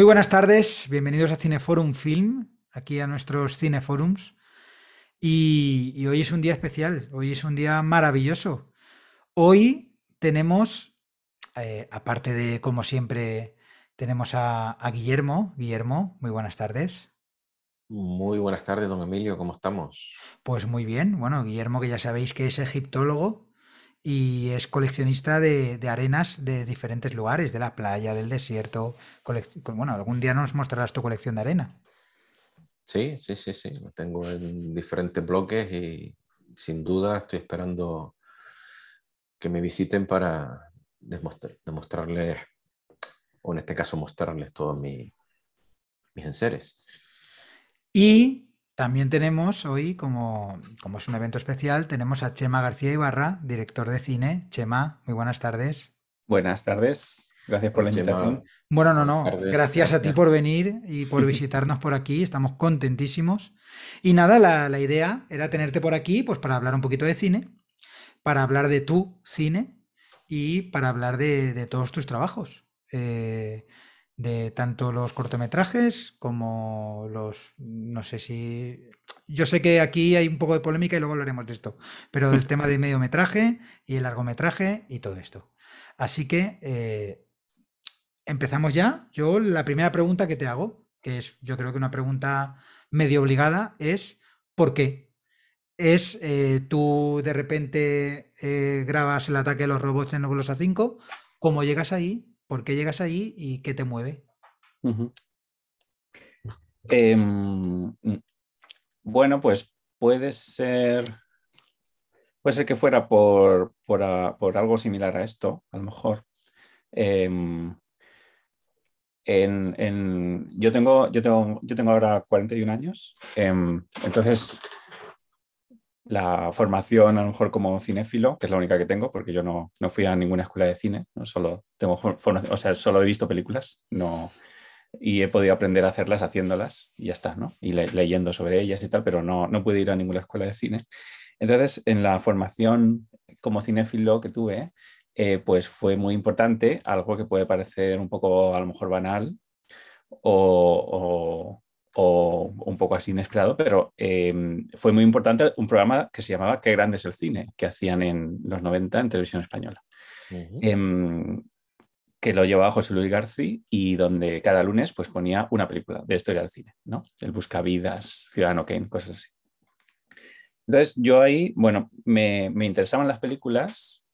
Muy buenas tardes, bienvenidos a Cineforum Film, aquí a nuestros Cineforums. Y, hoy es un día especial, hoy es un día maravilloso. Hoy tenemos, eh, aparte de, como siempre, tenemos a, a, Guillermo. Guillermo, muy buenas tardes. Muy buenas tardes, don Emilio, ¿cómo estamos? Pues muy bien, bueno, Guillermo, que ya sabéis que es egiptólogo, y es coleccionista de, arenas de diferentes lugares, de la playa, del desierto. Bueno, algún día nos mostrarás tu colección de arena. Sí, sí, sí, sí. Lo tengo en diferentes bloques y sin duda estoy esperando que me visiten para demostrarles, o en este caso mostrarles todos mis enseres. Y también tenemos hoy, como, es un evento especial, tenemos a Chema García Ibarra, director de cine. Chema, muy buenas tardes. Buenas tardes. Gracias por la invitación. Bueno, no, no. Gracias a ti por venir y por visitarnos por aquí. Estamos contentísimos. Y nada, la, idea era tenerte por aquí pues, para hablar un poquito de cine, para hablar de tu cine y para hablar de, todos tus trabajos. Eh, de tanto los cortometrajes como los, no sé si... Yo sé que aquí hay un poco de polémica y luego hablaremos de esto, pero el tema de mediometraje y el largometraje y todo esto. Así que eh, empezamos ya. Yo la primera pregunta que te hago, que es yo creo que una pregunta medio obligada, es ¿por qué? es eh, tú de repente eh, grabas el ataque de los robots en a 5, ¿cómo llegas ahí? ¿Por qué llegas allí y qué te mueve? Em, bueno, pues puede ser, puede ser que fuera por, algo similar a esto, a lo mejor. Em, en, yo, tengo, yo, tengo, yo tengo ahora 41 años, em, entonces la formación a lo mejor como cinéfilo, que es la única que tengo, porque yo no, fui a ninguna escuela de cine, no solo tengo o sea, solo he visto películas, no y he podido aprender a hacerlas haciéndolas y ya está, ¿no? Y leyendo sobre ellas y tal, pero no, no pude ir a ninguna escuela de cine. Entonces, en la formación como cinéfilo que tuve, eh, pues fue muy importante, algo que puede parecer un poco a lo mejor banal o un poco así inesperado, pero em, fue muy importante un programa que se llamaba Qué grande es el cine, que hacían en los 90 en televisión española, em, que lo llevaba José Luis García y donde cada lunes pues, ponía una película de historia del cine, ¿no? El Buscavidas, Ciudadano Kane, cosas así. Entonces yo ahí, bueno, me, interesaban las películas,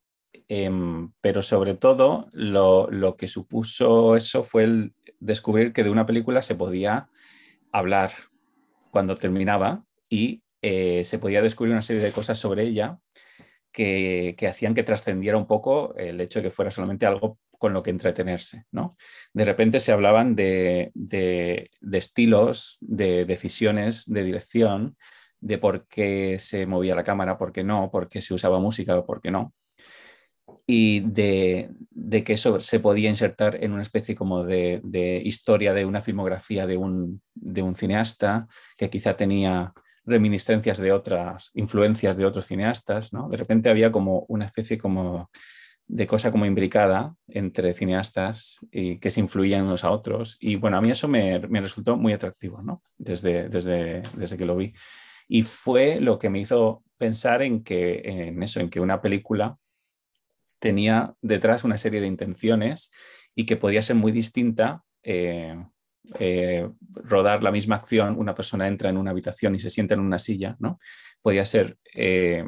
em, pero sobre todo lo, lo que supuso eso fue el descubrir que de una película se podía hablar cuando terminaba y eh, se podía descubrir una serie de cosas sobre ella que, hacían que trascendiera un poco el hecho de que fuera solamente algo con lo que entretenerse. ¿no? De repente se hablaban de, de estilos, de decisiones, de dirección, de por qué se movía la cámara, por qué no, por qué se usaba música o por qué no y de, que eso se podía insertar en una especie como de, historia de una filmografía de un, de un, cineasta que quizá tenía reminiscencias de otras influencias de otros cineastas, ¿no? De repente había como una especie como de cosa como imbricada entre cineastas y que se influían unos a otros. Y bueno, a mí eso me, me resultó muy atractivo, ¿no? Desde, desde, desde que lo vi. Y fue lo que me hizo pensar en que, en eso, en que una película tenía detrás una serie de intenciones y que podía ser muy distinta. Eh, eh, rodar la misma acción, una persona entra en una habitación y se sienta en una silla, ¿no? Podía ser eh,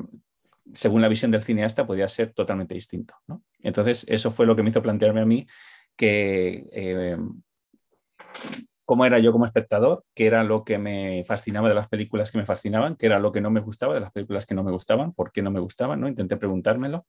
según la visión del cineasta, podía ser totalmente distinto. ¿no? Entonces, eso fue lo que me hizo plantearme a mí que cómo era yo como espectador, qué era lo que me fascinaba de las películas que me fascinaban, qué era lo que no me gustaba de las películas que no me gustaban, por qué no me gustaban, ¿no? Intenté preguntármelo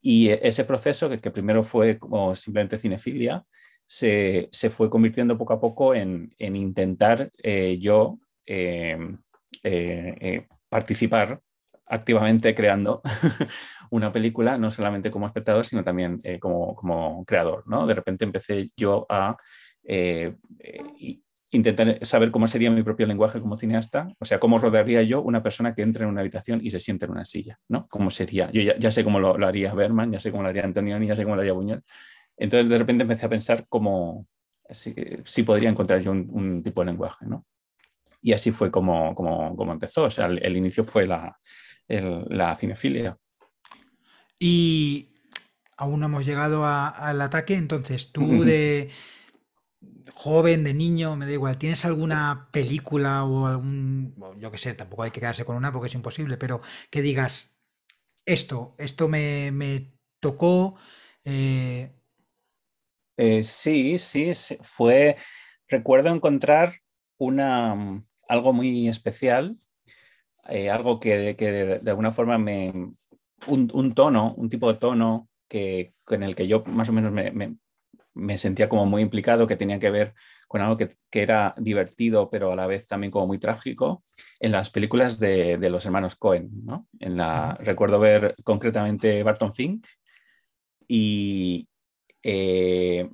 y ese proceso, que, primero fue como simplemente cinefilia, se, fue convirtiendo poco a poco en, intentar eh, yo em, eh, eh, participar activamente creando una película, no solamente como espectador, sino también como, creador. ¿no? De repente empecé yo a intentar saber cómo sería mi propio lenguaje como cineasta, o sea, cómo rodaría yo una persona que entra en una habitación y se sienta en una silla, ¿no? ¿Cómo sería? Yo ya, sé cómo lo, haría Berman, ya sé cómo lo haría Antonioni, ya sé cómo lo haría Buñuel. Entonces, de repente empecé a pensar cómo, si, podría encontrar yo un, tipo de lenguaje, ¿no? Y así fue como, empezó, o sea, el, inicio fue la, cinefilia. Y aún no hemos llegado al ataque, entonces tú de joven, de niño, me da igual, ¿tienes alguna película o algún, yo qué sé, tampoco hay que quedarse con una porque es imposible, pero que digas, esto, esto me, me tocó. Eh". Eh, sí, sí, fue, recuerdo encontrar una, algo muy especial, eh, algo que, de, alguna forma me, un, un, tono, un tipo de tono que, en el que yo más o menos me me sentía como muy implicado, que tenía que ver con algo que, era divertido, pero a la vez también como muy trágico, en las películas de, los hermanos Cohen. En la, recuerdo ver concretamente Barton Fink y eh,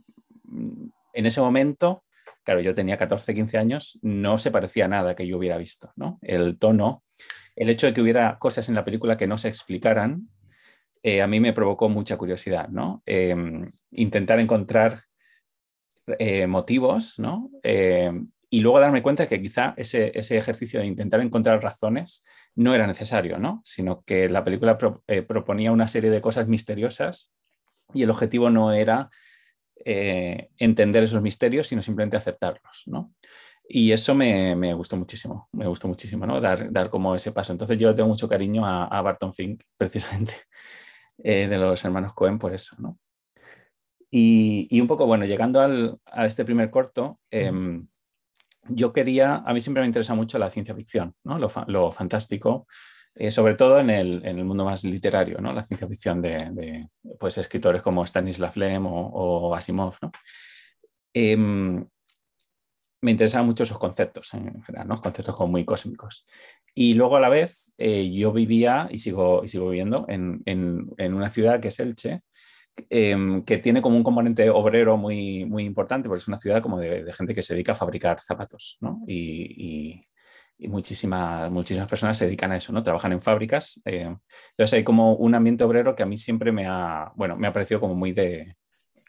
en ese momento, claro, yo tenía 14, 15 años, no se parecía a nada que yo hubiera visto. El tono, el hecho de que hubiera cosas en la película que no se explicaran eh, a mí me provocó mucha curiosidad, ¿no? Em, intentar encontrar eh, motivos, ¿no? Em, y luego darme cuenta que quizá ese, ejercicio de intentar encontrar razones no era necesario, ¿no? Sino que la película eh, proponía una serie de cosas misteriosas y el objetivo no era entender esos misterios, sino simplemente aceptarlos, ¿no? Y eso me, me, gustó muchísimo, me gustó muchísimo, ¿no? Dar, dar como ese paso. Entonces yo tengo mucho cariño a, a Barton Fink, precisamente, eh, de los hermanos Cohen por eso, ¿no? Y, y un poco, bueno, llegando al, a este primer corto, em, yo quería, a mí siempre me interesa mucho la ciencia ficción, ¿no? lo, fantástico, eh, sobre todo en el, mundo más literario, ¿no? la ciencia ficción de, pues, escritores como Stanislav Lem o, Asimov. ¿no? Em, me interesaban mucho esos conceptos, en general, conceptos como muy cósmicos. Y luego a la vez eh, yo vivía y sigo, y sigo viviendo en, una ciudad que es Elche, em, que tiene como un componente obrero muy, muy importante, porque es una ciudad como de, gente que se dedica a fabricar zapatos, ¿no? Y, muchísimas, muchísimas personas se dedican a eso, ¿no? Trabajan en fábricas. Em, entonces hay como un ambiente obrero que a mí siempre me ha, bueno, me ha parecido como muy de,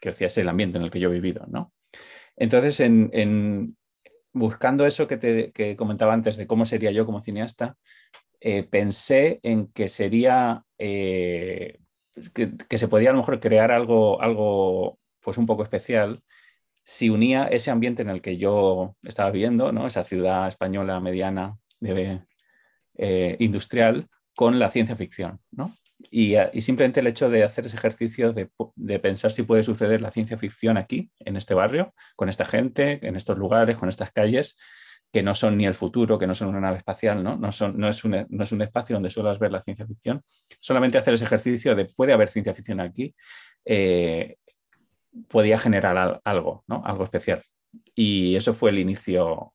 que es el ambiente en el que yo he vivido, ¿no? Entonces, en, buscando eso que, te, comentaba antes de cómo sería yo como cineasta, eh, pensé en que sería eh, que, se podía a lo mejor crear algo, algo pues un poco especial si unía ese ambiente en el que yo estaba viviendo, ¿no? esa ciudad española mediana de, eh, industrial, con la ciencia ficción. ¿no? Y, simplemente el hecho de hacer ese ejercicio de, pensar si puede suceder la ciencia ficción aquí, en este barrio, con esta gente, en estos lugares, con estas calles, que no son ni el futuro, que no son una nave espacial, ¿no? es, un, espacio donde suelas ver la ciencia ficción. Solamente hacer ese ejercicio de puede haber ciencia ficción aquí, eh, podía generar algo, ¿no? Algo especial. Y eso fue el inicio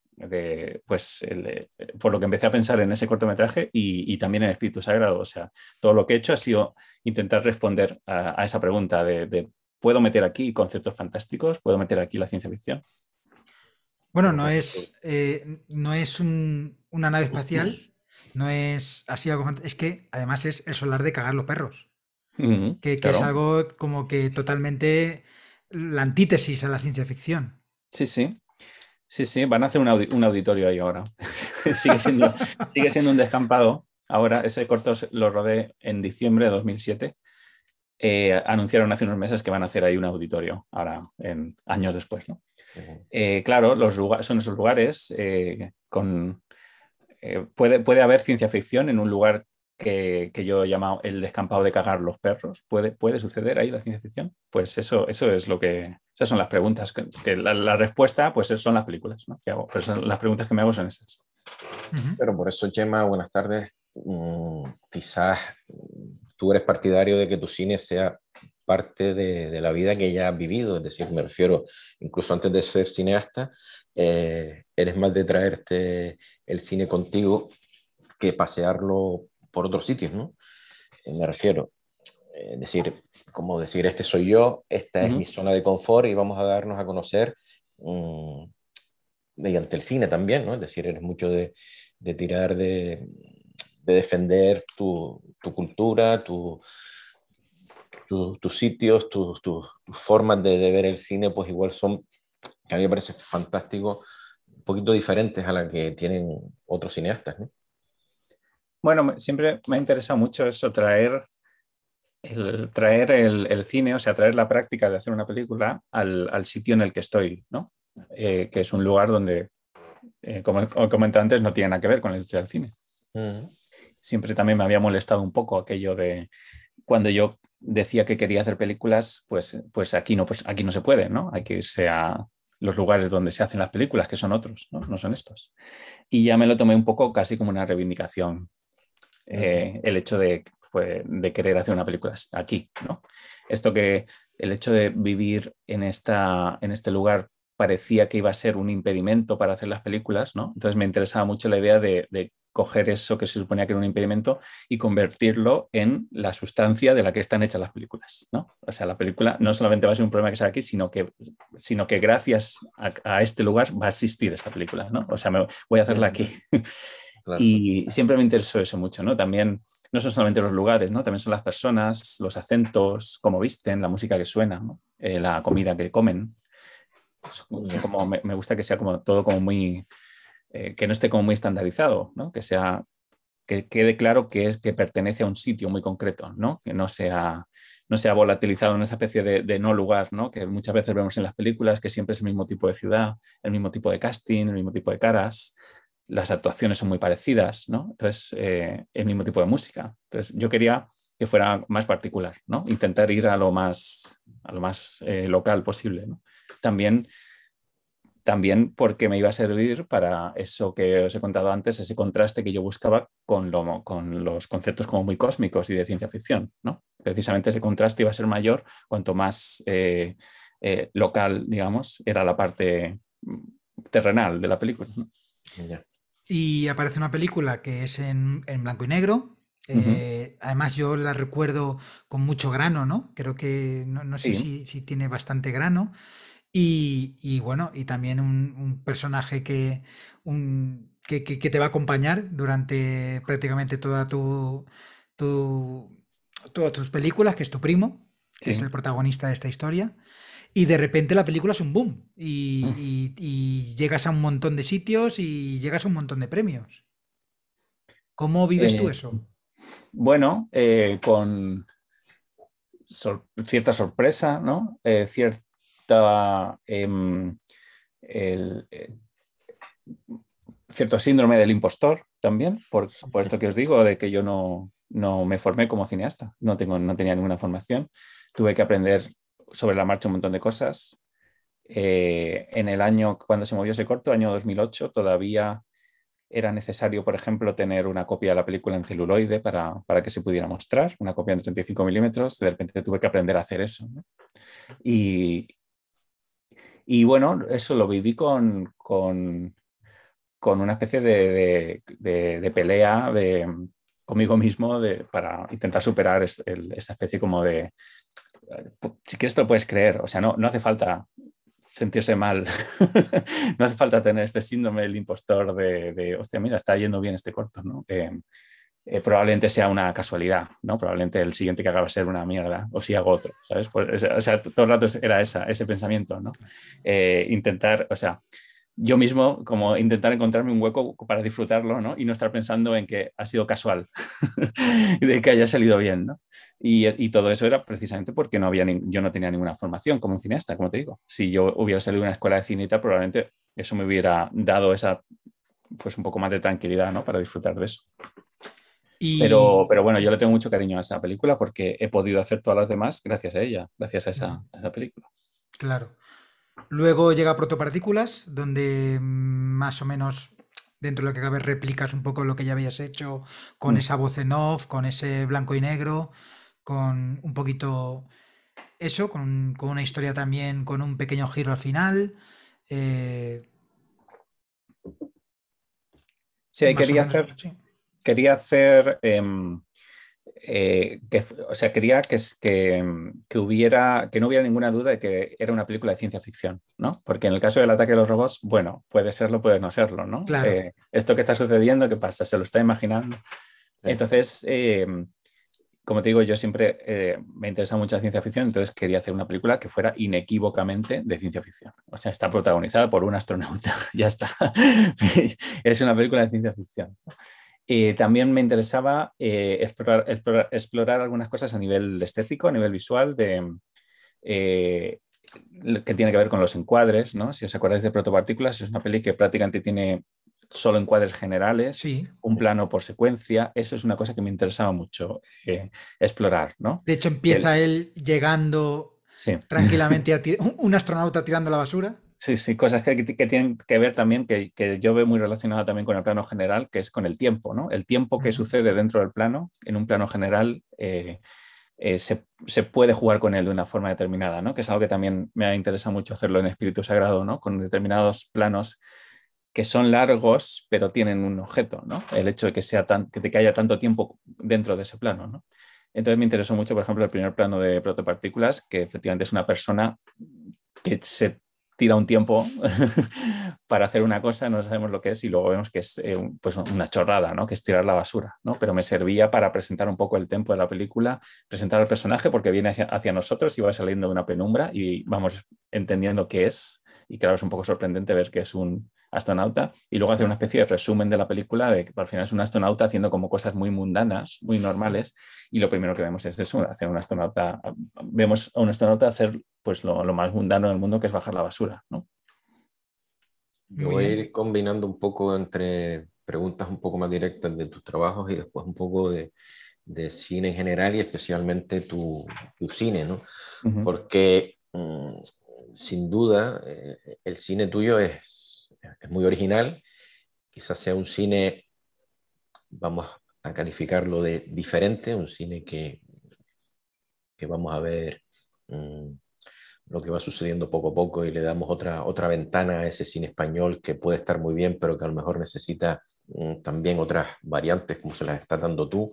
pues, eh, por lo que empecé a pensar en ese cortometraje y, también en Espíritu Sagrado. O sea, todo lo que he hecho ha sido intentar responder a, esa pregunta de, ¿puedo meter aquí conceptos fantásticos? ¿Puedo meter aquí la ciencia ficción? Bueno, no es, eh, no es un, una nave espacial, no es así algo Es que además es el solar de cagar los perros. que, es algo como que totalmente la antítesis a la ciencia ficción. Sí, sí. Sí, sí, van a hacer un, auditorio ahí ahora. sigue, siendo, un descampado. Ahora, ese corto lo rodé en diciembre de 2007. Eh, anunciaron hace unos meses que van a hacer ahí un auditorio, ahora, en, años después. Eh, claro, los son esos lugares eh, con... puede, puede haber ciencia ficción en un lugar que, yo he llamado el descampado de cagar los perros. ¿Puede, puede suceder ahí la ciencia ficción? Pues eso, eso es lo que. Esas son las preguntas. Que, la, respuesta, pues son las películas, ¿no? Pero son, las preguntas que me hago son esas. Pero por eso, Gemma, buenas tardes. Mm, quizás tú eres partidario de que tu cine sea parte de, la vida que ya has vivido, es decir, me refiero, incluso antes de ser cineasta, eh, eres más de traerte el cine contigo que pasearlo por otros sitios, ¿no? Eh, me refiero, es eh, decir, como decir, este soy yo, esta es mi zona de confort y vamos a darnos a conocer mm, mediante el cine también, ¿no? Es decir, eres mucho de, tirar, de, defender tu, cultura, tus sitios, tus formas de, de, ver el cine, pues igual son, que a mí me parece fantástico, un poquito diferentes a las que tienen otros cineastas, ¿no? Bueno, siempre me ha interesado mucho eso, traer el, traer el, cine, o sea, traer la práctica de hacer una película al, sitio en el que estoy, ¿no? Eh, que es un lugar donde, eh, como he comentado antes, no tiene nada que ver con el industria del cine. Mm. Siempre también me había molestado un poco aquello de cuando yo decía que quería hacer películas, pues, pues aquí no, pues aquí no se puede, ¿no? Hay que irse los lugares donde se hacen las películas, que son otros, ¿no? no son estos. Y ya me lo tomé un poco casi como una reivindicación eh, el hecho pues, de, querer hacer una película aquí, ¿no? Esto que el hecho de vivir en, esta, en este lugar parecía que iba a ser un impedimento para hacer las películas, ¿no? Entonces me interesaba mucho la idea de, coger eso que se suponía que era un impedimento y convertirlo en la sustancia de la que están hechas las películas. ¿no? O sea, la película no solamente va a ser un problema que sea aquí, sino que, sino que gracias a, este lugar va a existir esta película. ¿no? O sea, voy a hacerla aquí. Y siempre me interesó eso mucho, ¿no? También no son solamente los lugares, ¿no? También son las personas, los acentos, cómo visten, la música que suena, eh, la comida que comen. me, gusta que sea como todo como muy, eh, que no esté como muy estandarizado, ¿no? Que sea, que quede claro que es que pertenece a un sitio muy concreto, ¿no? Que no sea, no sea volatilizado en esa especie de, de, no lugar, ¿no? Que muchas veces vemos en las películas que siempre es el mismo tipo de ciudad, el mismo tipo de casting, el mismo tipo de caras, las actuaciones son muy parecidas, ¿no? Entonces, eh, el mismo tipo de música. Entonces, yo quería que fuera más particular, ¿no? Intentar ir a lo más, a lo más eh, local posible, ¿no? También, también porque me iba a servir para eso que os he contado antes, ese contraste que yo buscaba con, lo, con los conceptos como muy cósmicos y de ciencia ficción, ¿no? Precisamente ese contraste iba a ser mayor cuanto más eh, local, digamos, era la parte mm, terrenal de la película, ¿no? Y aparece una película que es en, en blanco y negro. Eh, además, yo la recuerdo con mucho grano, ¿no? Creo que no, sé si, tiene bastante grano. Y, bueno, y también un, personaje que, que, te va a acompañar durante prácticamente toda tu, tu todas tus películas, que es tu primo, que es el protagonista de esta historia y de repente la película es un boom mm. y, llegas a un montón de sitios y llegas a un montón de premios. ¿Cómo vives tú eh, eso? Bueno, eh, con cierta sorpresa, ¿no? Eh, cierta... Em, cierto síndrome del impostor también, por, esto que os digo, de que yo no, me formé como cineasta, no, tengo, no tenía ninguna formación, tuve que aprender sobre la marcha un montón de cosas. Eh, en el año cuando se movió ese corto, año 2008, todavía era necesario, por ejemplo, tener una copia de la película en celuloide para, para que se pudiera mostrar, una copia en 35 milímetros. De repente tuve que aprender a hacer eso. Y, y, bueno, eso lo viví con, con, con una especie de, de, de, de pelea conmigo mismo para intentar superar esta esa especie como de, si quieres te lo puedes creer, o sea, no, no hace falta sentirse mal, no hace falta tener este síndrome del impostor de, de hostia, mira, está yendo bien este corto, ¿no? Eh, probablemente sea una casualidad, ¿no? Probablemente el siguiente que haga va a ser una mierda, o si hago otro, ¿sabes? Pues, o sea, todo el rato era esa, ese pensamiento, ¿no? Eh, intentar, o sea, yo mismo como intentar encontrarme un hueco para disfrutarlo ¿no? y no estar pensando en que ha sido casual, de que haya salido bien. ¿no? Y, todo eso era precisamente porque no había yo no tenía ninguna formación como un cineasta, como te digo. Si yo hubiera salido de una escuela de cine, probablemente eso me hubiera dado esa, pues un poco más de tranquilidad ¿no? para disfrutar de eso. Pero, bueno, yo le tengo mucho cariño a esa película porque he podido hacer todas las demás gracias a ella, gracias a esa película. Claro. Luego llega protopartículas, donde mm, más o menos dentro de lo que cabe replicas un poco lo que ya habías hecho con mm. esa voz en off, con ese blanco y negro, con un poquito eso, con, una historia también con un pequeño giro al final. Eh, sí, quería, hacer, quería em, hacer, quería hacer eh, o sea, quería que, mm, que, hubiera, que no hubiera ninguna duda de que era una película de ciencia ficción, ¿no? Porque en el caso del ataque de los robots, bueno, puede serlo, puede no serlo, ¿no? Eh, esto que está sucediendo, ¿qué pasa? ¿Se lo está imaginando? Entonces, eh, como te digo, yo siempre me interesa mucho la ciencia ficción, entonces quería hacer una película que fuera inequívocamente de ciencia ficción. O sea, está protagonizada por un astronauta, ya está. es una película de ciencia ficción también me interesaba eh, explorar, explorar, algunas cosas a nivel estético, a nivel visual, de, eh, que tiene que ver con los encuadres. ¿no? Si os acordáis de Protopartículas, es una peli que prácticamente tiene solo encuadres generales, un plano por secuencia. Eso es una cosa que me interesaba mucho eh, explorar. ¿no? De hecho, empieza él llegando tranquilamente a un astronauta tirando la basura. Sí, sí, cosas que, tienen que ver también, que, yo veo muy relacionada también con el plano general, que es con el tiempo, ¿no? El tiempo que sucede dentro del plano, en un plano general, eh, eh, se, puede jugar con él de una forma determinada, ¿no? Que es algo que también me interesa mucho hacerlo en Espíritu Sagrado, ¿no? Con determinados planos que son largos, pero tienen un objeto, ¿no? El hecho de que, sea tan, que haya tanto tiempo dentro de ese plano, ¿no? Entonces me interesó mucho, por ejemplo, el primer plano de protopartículas, que efectivamente es una persona que se tira un tiempo para hacer una cosa, no sabemos lo que es y luego vemos que es eh, pues, una chorrada, que es tirar la basura, pero me servía para presentar un poco el tempo de la película, presentar al personaje porque viene hacia, nosotros y va saliendo de una penumbra y vamos entendiendo qué es y claro, es un poco sorprendente ver que es un astronauta y luego hacer una especie de resumen de la película de que al final es un astronauta haciendo como cosas muy mundanas, muy normales y lo primero que vemos es eso, hacer un astronauta, vemos a un astronauta hacer pues lo, más mundano del mundo que es bajar la basura, voy a ir combinando un poco entre preguntas un poco más directas de tus trabajos y después un poco de, cine en general y especialmente tu, cine, ¿no? Porque mm, sin duda eh, el cine tuyo es, es, muy original, quizás sea un cine, vamos a calificarlo de diferente, un cine que, que vamos a ver mm, lo que va sucediendo poco a poco y le damos otra, otra ventana a ese cine español que puede estar muy bien, pero que a lo mejor necesita mm, también otras variantes como se las está dando tú.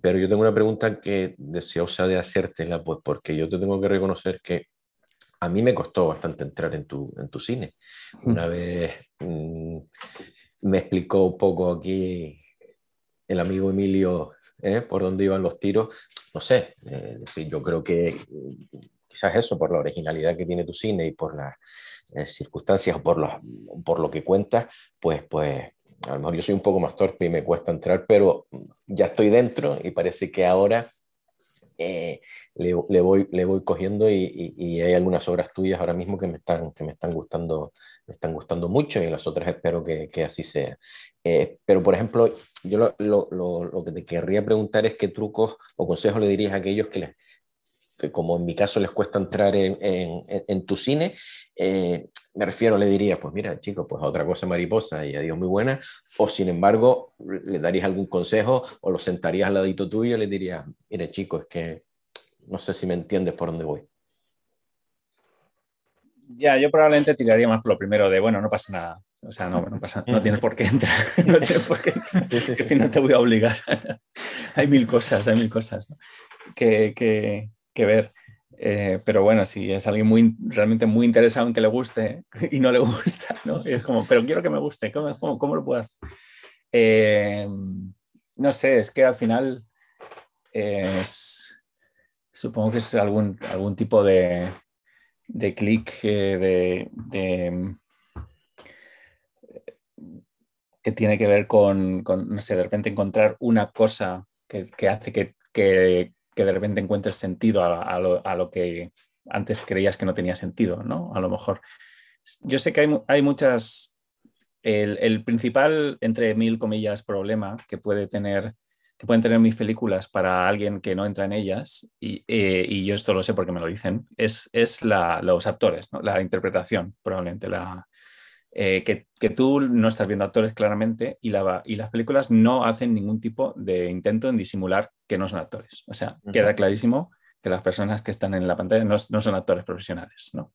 Pero yo tengo una pregunta que deseosa de hacértela, pues porque yo te tengo que reconocer que a mí me costó bastante entrar en tu, en tu cine. Una vez mm, me explicó un poco aquí el amigo Emilio ¿eh? por dónde iban los tiros. No sé, eh, yo creo que quizás eso, por la originalidad que tiene tu cine y por las eh, circunstancias o por, los, por lo que cuentas, pues, pues a lo mejor yo soy un poco más torpe y me cuesta entrar, pero ya estoy dentro y parece que ahora eh, le, voy, le voy cogiendo y, y, hay algunas obras tuyas ahora mismo que me están, que me están, gustando, me están gustando mucho y las otras espero que, que así sea. Eh, pero, por ejemplo, yo lo, lo, lo, lo, que te querría preguntar es qué trucos o consejos le dirías a aquellos que les, que como en mi caso les cuesta entrar en, en, tu cine, eh, me refiero, le diría, pues mira, chico, pues a otra cosa mariposa y adiós muy buena, o sin embargo, le darías algún consejo o lo sentarías al ladito tuyo y le dirías, mire chico, es que no sé si me entiendes por dónde voy. Ya, yo probablemente tiraría más por lo primero de, bueno, no pasa nada. O sea, no, no tienes por qué entrar. No tienes por qué. no te voy a obligar. hay mil cosas, hay mil cosas. que, que ver. Eh, pero bueno, si es alguien muy, realmente muy interesado en que le guste y no le gusta, ¿no? es como, pero quiero que me guste, ¿cómo, cómo, lo puedo hacer? Eh, no sé, es que al final es, supongo que es algún, algún tipo de, de clic eh, de, de, que tiene que ver con, no sé, de repente encontrar una cosa que, hace que, que de repente encuentres sentido a, lo, que antes creías que no tenía sentido, ¿no? A lo mejor. Yo sé que hay, muchas... El, el, principal, entre mil comillas, problema que puede tener que pueden tener mis películas para alguien que no entra en ellas, y, eh, y yo esto lo sé porque me lo dicen, es, es la, los actores, ¿no? la interpretación, probablemente la, eh, que, tú no estás viendo actores claramente y, las películas no hacen ningún tipo de intento en disimular que no son actores. O sea, queda clarísimo que las personas que están en la pantalla no, son actores profesionales. ¿no?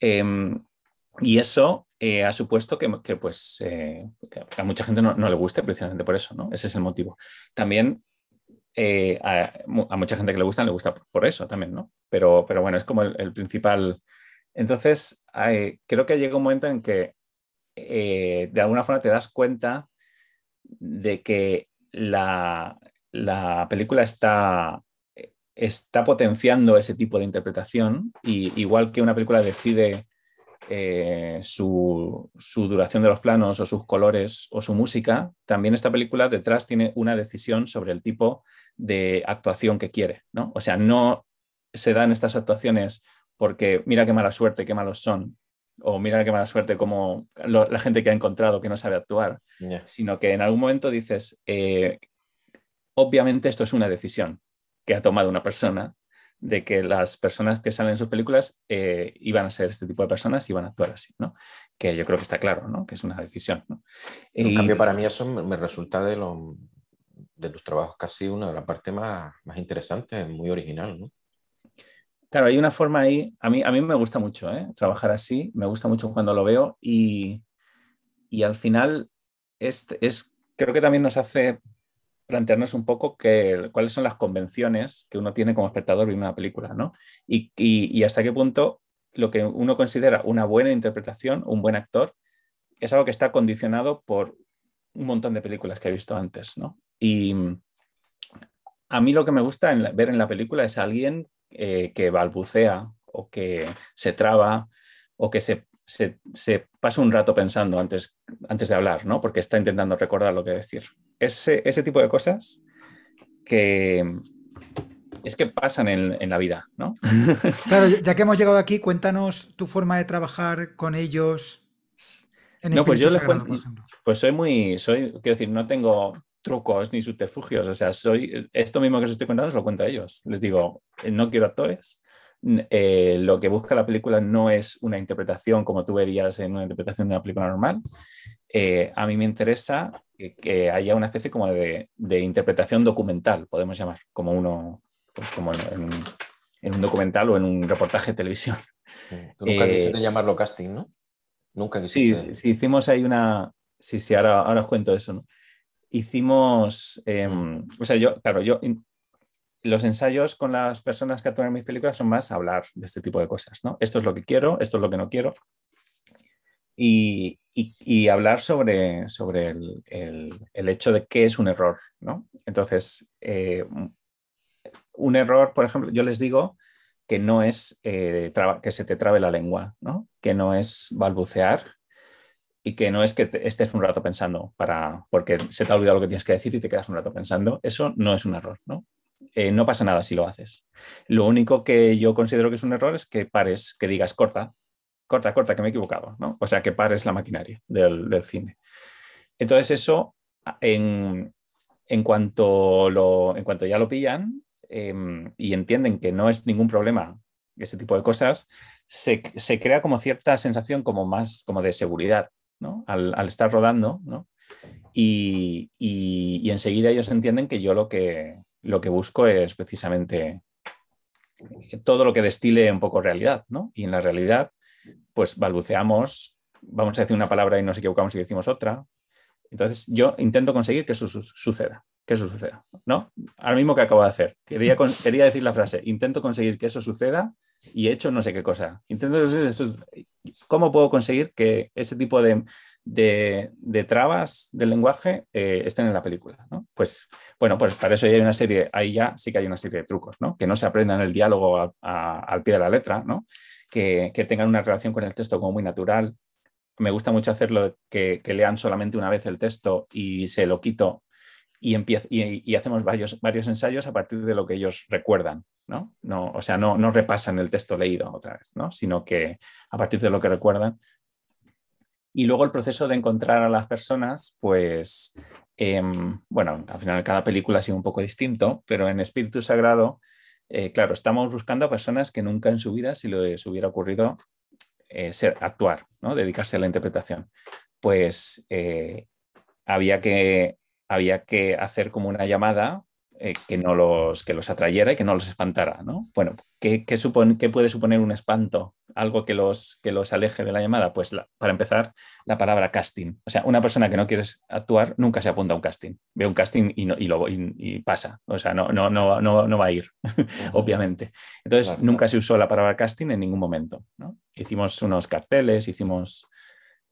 Em, y eso eh, ha supuesto que, pues, eh, a mucha gente no, le guste precisamente por eso. ¿no? Ese es el motivo. También a, mucha gente que le gusta, le gusta por, eso también, ¿no? Pero, pero bueno, es como el principal entonces, creo que llega un momento en que eh, de alguna forma te das cuenta de que la, película está, potenciando ese tipo de interpretación y igual que una película decide eh, su, duración de los planos o sus colores o su música, también esta película detrás tiene una decisión sobre el tipo de actuación que quiere. O sea, no se dan estas actuaciones porque mira qué mala suerte, qué malos son, o mira qué mala suerte como la gente que ha encontrado que no sabe actuar, sino que en algún momento dices, eh, obviamente esto es una decisión que ha tomado una persona de que las personas que salen en sus películas eh, iban a ser este tipo de personas y iban a actuar así, ¿no? Que yo creo que está claro, ¿no? Que es una decisión, En cambio, para mí eso me resulta de, los trabajos casi una de las partes más, más interesantes, muy original, ¿no? Claro, hay una forma ahí, a mí, a mí me gusta mucho ¿eh? trabajar así, me gusta mucho cuando lo veo y, al final es, es, creo que también nos hace plantearnos un poco que, cuáles son las convenciones que uno tiene como espectador de una película, ¿no? Y, y, hasta qué punto lo que uno considera una buena interpretación, un buen actor, es algo que está condicionado por un montón de películas que he visto antes, ¿no? Y mm, a mí lo que me gusta ver en la película es alguien eh, que balbucea o que se traba o que se, pasa un rato pensando antes, antes, de hablar, ¿no? Porque está intentando recordar lo que decir. Ese, ese tipo de cosas que es que pasan en, la vida, ¿no? claro, ya que hemos llegado aquí, cuéntanos tu forma de trabajar con ellos. En el no, pues yo les cuento, pues soy muy, soy, quiero decir, no tengo, trucos ni subterfugios. O sea, soy esto mismo que os estoy contando, os lo cuento a ellos. Les digo, eh, no quiero actores. Eh, lo que busca la película no es una interpretación como tú verías en una interpretación de una película normal. Eh, a mí me interesa que, haya una especie como de, interpretación documental, podemos llamar, como uno, pues como en, un documental o en un reportaje de televisión. nunca eh, llamarlo casting, ¿no? Nunca Sí, hicimos ahí una. si sí, ahora, ahora os cuento eso, ¿no? hicimos, em, o sea, yo, claro, yo, los ensayos con las personas que actúan en mis películas son más hablar de este tipo de cosas, ¿no? Esto es lo que quiero, esto es lo que no quiero. Y, hablar sobre, sobre el, hecho de qué es un error, ¿no? Entonces, eh, un error, por ejemplo, yo les digo que no es eh, que se te trabe la lengua, ¿no? Que no es balbucear, y que no es que estés un rato pensando para, porque se te ha olvidado lo que tienes que decir y te quedas un rato pensando. Eso no es un error, ¿no? Eh, no pasa nada si lo haces. Lo único que yo considero que es un error es que pares, que digas corta, corta, corta, que me he equivocado, ¿no? O sea, que pares la maquinaria del, cine. Entonces eso, ah, en, cuanto en cuanto ya lo pillan em, y entienden que no es ningún problema ese tipo de cosas, se, se, crea como cierta sensación como más como de seguridad al, estar rodando, ¿no? y, enseguida ellos entienden que yo lo que, busco es precisamente todo lo que destile un poco realidad, ¿no? Y en la realidad, pues balbuceamos, vamos a decir una palabra y nos equivocamos y decimos otra. Entonces, yo intento conseguir que eso suceda, que eso suceda, ¿no? Ahora mismo que acabo de hacer. Quería, quería decir la frase, intento conseguir que eso suceda, y he hecho no sé qué cosa. Intento, ¿Cómo puedo conseguir que ese tipo de, trabas del lenguaje eh, estén en la película? Pues bueno, pues para eso hay una serie, ahí ya sí que hay una serie de trucos, ¿no? Que no se aprendan el diálogo al pie de la letra, ¿no? Que, que, tengan una relación con el texto como muy natural. Me gusta mucho hacerlo que, que lean solamente una vez el texto y se lo quito y, hacemos varios, varios ensayos a partir de lo que ellos recuerdan, ¿no? o sea, no, no, repasan el texto leído otra vez, ¿no? Sino que a partir de lo que recuerdan. Y luego el proceso de encontrar a las personas, pues, em, bueno, al final cada película ha sido un poco distinto, pero en Espíritu Sagrado, eh, claro, estamos buscando a personas que nunca en su vida se les hubiera ocurrido eh, ser, actuar, ¿no? Dedicarse a la interpretación. Pues eh, había que había que hacer como una llamada eh, que, no los, que los atrayera y que no los espantara, ¿no? Bueno, ¿qué, supone, qué puede suponer un espanto? Algo que los, que los aleje de la llamada. Pues para empezar, la palabra casting. O sea, una persona que no quiere actuar nunca se apunta a un casting. Ve un casting y, y, lo, y, pasa. O sea, no, no, no, no, no va a ir, obviamente. Entonces, nunca se usó la palabra casting en ningún momento. Hicimos unos carteles, hicimos...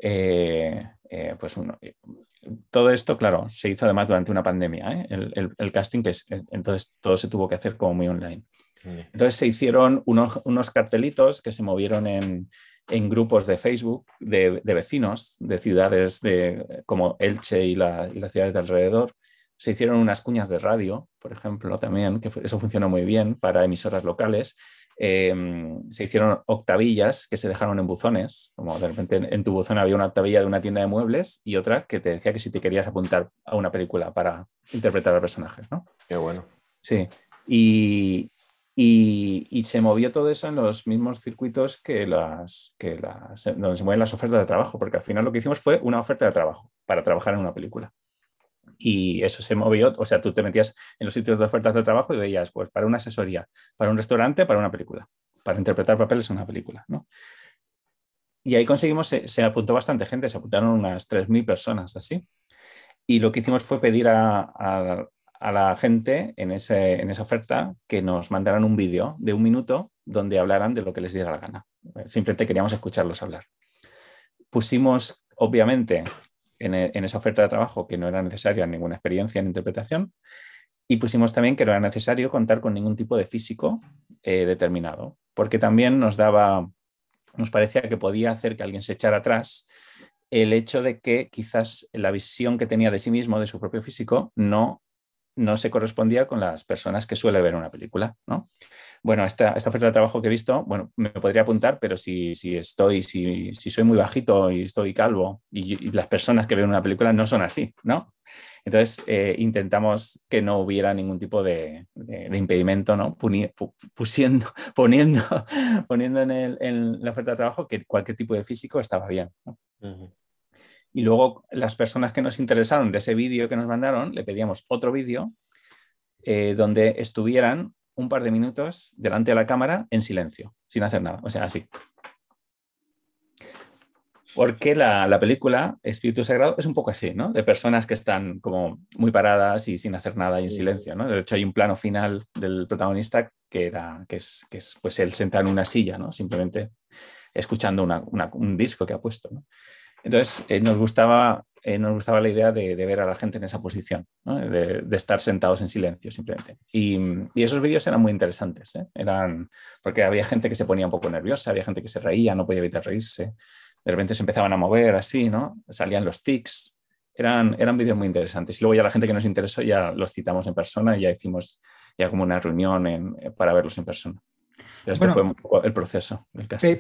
Eh, eh, pues eh, todo esto, claro, se hizo además durante una pandemia, ¿eh? el, casting, que pues, entonces todo se tuvo que hacer como muy online. Entonces se hicieron unos, cartelitos que se movieron en, en grupos de Facebook de, vecinos de ciudades de, como Elche y, y, las ciudades de alrededor. Se hicieron unas cuñas de radio, por ejemplo, también, que eso funcionó muy bien para emisoras locales. Em, se hicieron octavillas que se dejaron en buzones, como de repente en, tu buzón había una octavilla de una tienda de muebles y otra que te decía que si te querías apuntar a una película para interpretar a personajes, ¿no? Qué bueno. Sí, y, se movió todo eso en los mismos circuitos que las, que se mueven las ofertas de trabajo, porque al final lo que hicimos fue una oferta de trabajo para trabajar en una película y eso se movió, o sea, tú te metías en los sitios de ofertas de trabajo y veías, pues, para una asesoría, para un restaurante, para una película, para interpretar papeles en una película, Y ahí conseguimos, se, apuntó bastante gente, se apuntaron unas 3.000 personas así. Y lo que hicimos fue pedir a, la gente en, en esa oferta que nos mandaran un vídeo de un minuto donde hablaran de lo que les diera la gana. Simplemente queríamos escucharlos hablar. Pusimos, obviamente, e, en, esa oferta de trabajo que no era necesaria ninguna experiencia en interpretación y pusimos también que no era necesario contar con ningún tipo de físico eh, determinado, porque también nos daba, nos parecía que podía hacer que alguien se echara atrás el hecho de que quizás la visión que tenía de sí mismo, de su propio físico, no, no se correspondía con las personas que suele ver una película, ¿no? bueno, esta, oferta de trabajo que he visto, bueno, me podría apuntar, pero si, estoy, si, soy muy bajito y estoy calvo y, las personas que ven una película no son así, ¿no? Entonces, eh, intentamos que no hubiera ningún tipo de, impedimento, ¿no? poniendo poniendo en, la oferta de trabajo que cualquier tipo de físico estaba bien, Y luego las personas que nos interesaron de ese vídeo que nos mandaron, le pedíamos otro vídeo eh, donde estuvieran un par de minutos delante de la cámara en silencio, sin hacer nada, o sea, así. Porque la, película Espíritu Sagrado es un poco así, ¿no? De personas que están como muy paradas y sin hacer nada y en silencio, ¿no? De hecho, hay un plano final del protagonista que, era, que, es, que es pues él sentado en una silla, ¿no? Simplemente escuchando un disco que ha puesto, ¿no? Entonces, eh, nos gustaba eh, nos gustaba la idea de, ver a la gente en esa posición, de, estar sentados en silencio simplemente. Y, esos vídeos eran muy interesantes, ¿eh? eran porque había gente que se ponía un poco nerviosa, había gente que se reía, no podía evitar reírse, de repente se empezaban a mover así, ¿no? salían los tics, eran, eran vídeos muy interesantes. Y luego ya la gente que nos interesó ya los citamos en persona y ya hicimos ya como una reunión eh, para verlos en persona. este fue un poco el proceso.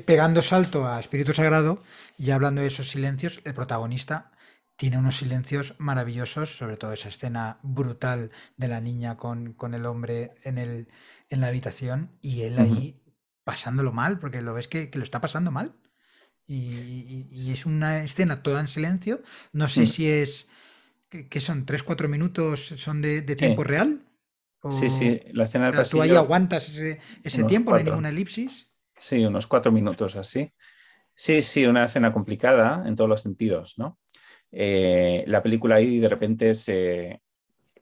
pegando salto a Espíritu Sagrado y hablando de esos silencios, el protagonista tiene unos silencios maravillosos, sobre todo esa escena brutal de la niña con, el hombre en, el, en la habitación y él ahí pasándolo mal, porque lo ves que, lo está pasando mal. Y, es una escena toda en silencio. No sé mm. si es... que son? ¿Tres, cuatro minutos son de, tiempo real? Sí, sí, la escena del pasillo... ¿Tú ahí aguantas ese, tiempo? ¿No hay ninguna elipsis? Sí, unos cuatro minutos así. Sí, sí, una escena complicada en todos los sentidos, ¿no? Eh, la película ahí de repente se... Eh,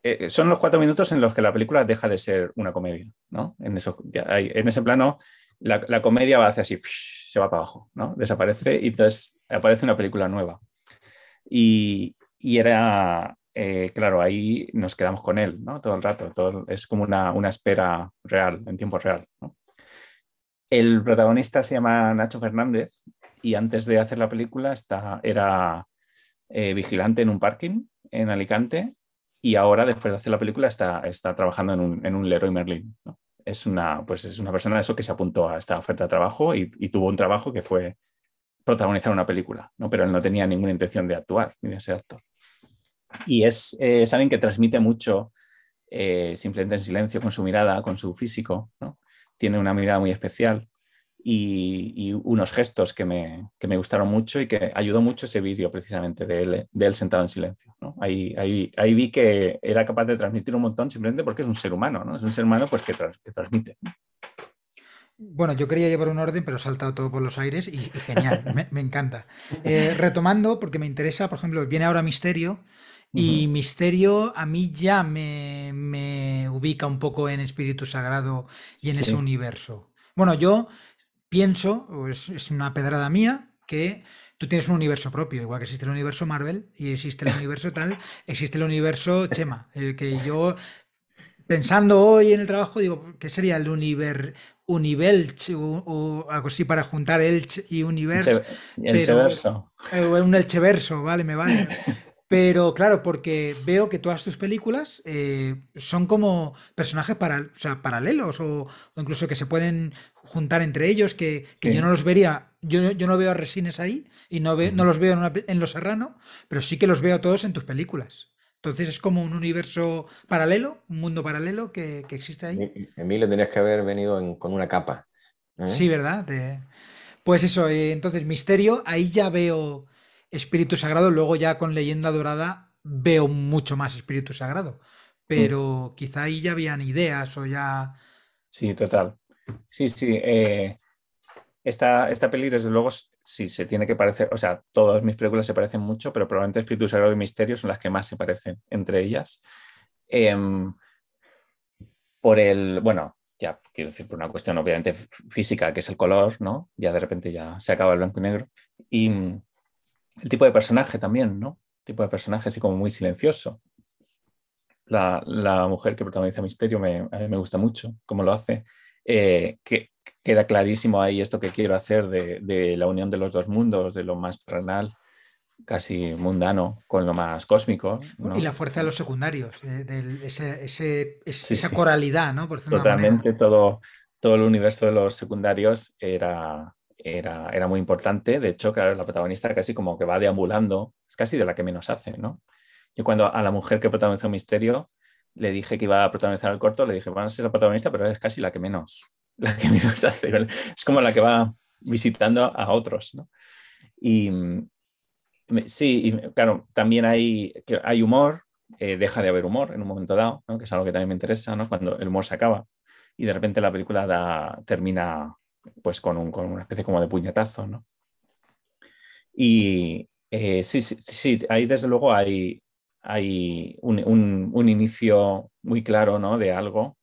eh, son los cuatro minutos en los que la película deja de ser una comedia, ¿no? En, eso, en ese plano, la, comedia va hacia así, se va para abajo, ¿no? Desaparece y entonces aparece una película nueva. Y, y era, claro, ahí nos quedamos con él, ¿no? Todo el rato, es como una, espera real, en tiempo real, El protagonista se llama Nacho Fernández y antes de hacer la película era eh, vigilante en un parking en Alicante y ahora, después de hacer la película, está, está trabajando en un, Leroy Merlin. Es, una, pues es una persona de eso que se apuntó a esta oferta de trabajo y, tuvo un trabajo que fue protagonizar una película, pero él no tenía ninguna intención de actuar ni de ser actor. Y es, eh, alguien que transmite mucho, eh, simplemente en silencio, con su mirada, con su físico. Tiene una mirada muy especial y, unos gestos que me, me, gustaron mucho y que ayudó mucho ese vídeo precisamente de él, sentado en silencio. Ahí, ahí, vi que era capaz de transmitir un montón simplemente porque es un ser humano, ¿no? es un ser humano pues, que, transmite. Bueno, yo quería llevar un orden, pero he saltado todo por los aires y, genial, me, encanta. Eh, retomando, porque me interesa, por ejemplo, viene ahora Misterio. Y Misterio a mí ya me, ubica un poco en Espíritu Sagrado y en ese universo. Bueno, yo pienso, o es, una pedrada mía, que tú tienes un universo propio, igual que existe el universo Marvel y existe el universo tal, existe el universo Chema, el eh, que yo pensando hoy en el trabajo digo, ¿qué sería el universo Univelch o, algo así para juntar el y Universo? El Elcheverso. Eh, un Elcheverso, vale, me vale. Pero claro, porque veo que todas tus películas eh, son como personajes para, paralelos o, incluso que se pueden juntar entre ellos, que, yo no los vería, yo, yo, no veo a Resines ahí y no, no los veo en, Los Serrano, pero sí que los veo a todos en tus películas. Entonces es como un universo paralelo, un mundo paralelo que, existe ahí. Em, em, Emilio, tenías que haber venido con una capa. ¿eh? Sí, ¿verdad? Pues eso, eh, entonces Misterio, ahí ya veo espíritu sagrado, luego ya con leyenda dorada veo mucho más espíritu sagrado, mm. pero quizá ahí ya habían ideas o ya... Sí, total. Sí, sí. Eh, esta, esta peli, desde luego, si se tiene que parecer, o sea, todas mis películas se parecen mucho, pero probablemente Espíritu Sagrado y Misterio son las que más se parecen entre ellas. Em, por el, bueno, ya quiero decir, por una cuestión obviamente física, que es el color, ¿no? Ya de repente ya se acaba el blanco y negro. Y mm, el tipo de personaje también, ¿no? El tipo de personaje así como muy silencioso. La, mujer que protagoniza Misterio me, gusta mucho cómo lo hace. Eh, que queda clarísimo ahí esto que quiero hacer de, la unión de los dos mundos, de lo más terrenal, casi mundano, con lo más cósmico. Y la fuerza de los secundarios, eh, de ese, esa coralidad, ¿no? Por Totalmente todo, todo el universo de los secundarios era, era, era muy importante. De hecho, claro, la protagonista casi como que va deambulando, es casi de la que menos hace, ¿no? Yo cuando a la mujer que protagonizó Misterio le dije que iba a protagonizar el corto, le dije, van a ser la protagonista, pero es casi la que menos, la que menos hace. Es como la que va visitando a otros, ¿no? Y mm, sí, claro, también hay, hay humor, eh, deja de haber humor en un momento dado, que es algo que también me interesa, ¿no? cuando el humor se acaba y de repente la película da, termina pues con, una especie como de puñetazo, ¿no? Y eh, sí, sí, sí, ahí desde luego hay, hay un, inicio muy claro ¿no? de algo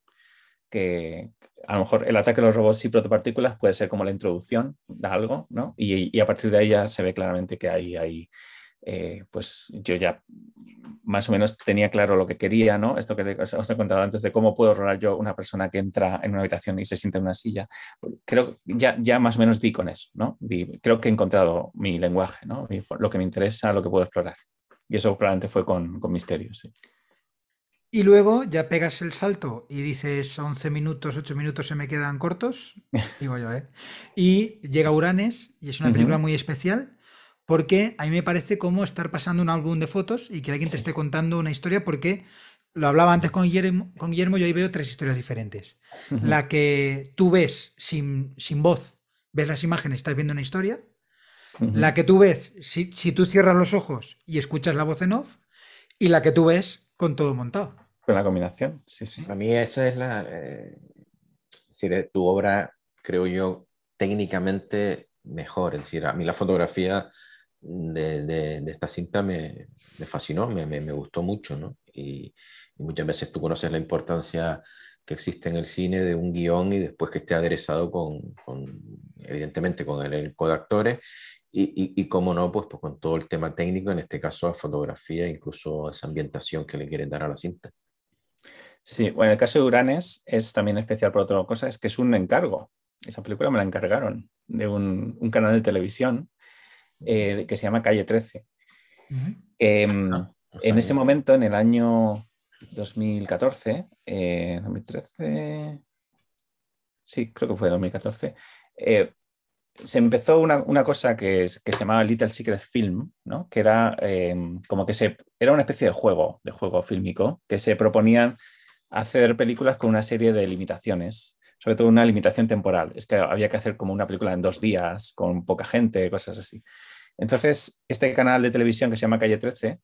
que a lo mejor el ataque a los robots y protopartículas puede ser como la introducción de algo, ¿no? Y, a partir de ahí ya se ve claramente que hay, hay eh, pues yo ya más o menos tenía claro lo que quería, ¿no? Esto que os he contado antes de cómo puedo rolar yo una persona que entra en una habitación y se siente en una silla. Creo que ya, ya más o menos di con eso, ¿no? creo que he encontrado mi lenguaje, ¿no? lo que me interesa, lo que puedo explorar. Y eso probablemente fue con, con Misterios, sí. Y luego ya pegas el salto y dices 11 minutos, 8 minutos se me quedan cortos, digo yo, ¿eh? Y llega Uranes y es una película muy especial porque a mí me parece como estar pasando un álbum de fotos y que alguien te esté contando una historia porque lo hablaba antes con Guillermo, con yo ahí veo tres historias diferentes. La que tú ves sin, voz, ves las imágenes, estás viendo una historia. La que tú ves, si, tú cierras los ojos y escuchas la voz en off, y la que tú ves con todo montado. Con la combinación, sí, sí. Para mí esa es la... Eh, decir, eh, tu obra, creo yo, técnicamente mejor. Es decir, a mí la fotografía de, esta cinta me, fascinó, me, gustó mucho, ¿no? Y, muchas veces tú conoces la importancia que existe en el cine de un guión y después que esté aderezado con, evidentemente, con el co actores y, como no, pues, pues, con todo el tema técnico, en este caso a fotografía, incluso esa ambientación que le quieren dar a la cinta. Sí, bueno, el caso de Uranes es también especial por otra cosa, es que es un encargo. Esa película me la encargaron de un, un canal de televisión eh, que se llama Calle 13. Em, ah, en ese momento, en el año 2014, 2013, eh, sí, creo que fue 2014, eh, se empezó una, cosa que, se llamaba Little Secret Film, que era em, como que era una especie de juego, de juego fílmico, que se proponían hacer películas con una serie de limitaciones sobre todo una limitación temporal. Es que había que hacer como una película en dos días, con poca gente, cosas así. Entonces, este canal de televisión que se llama Calle 13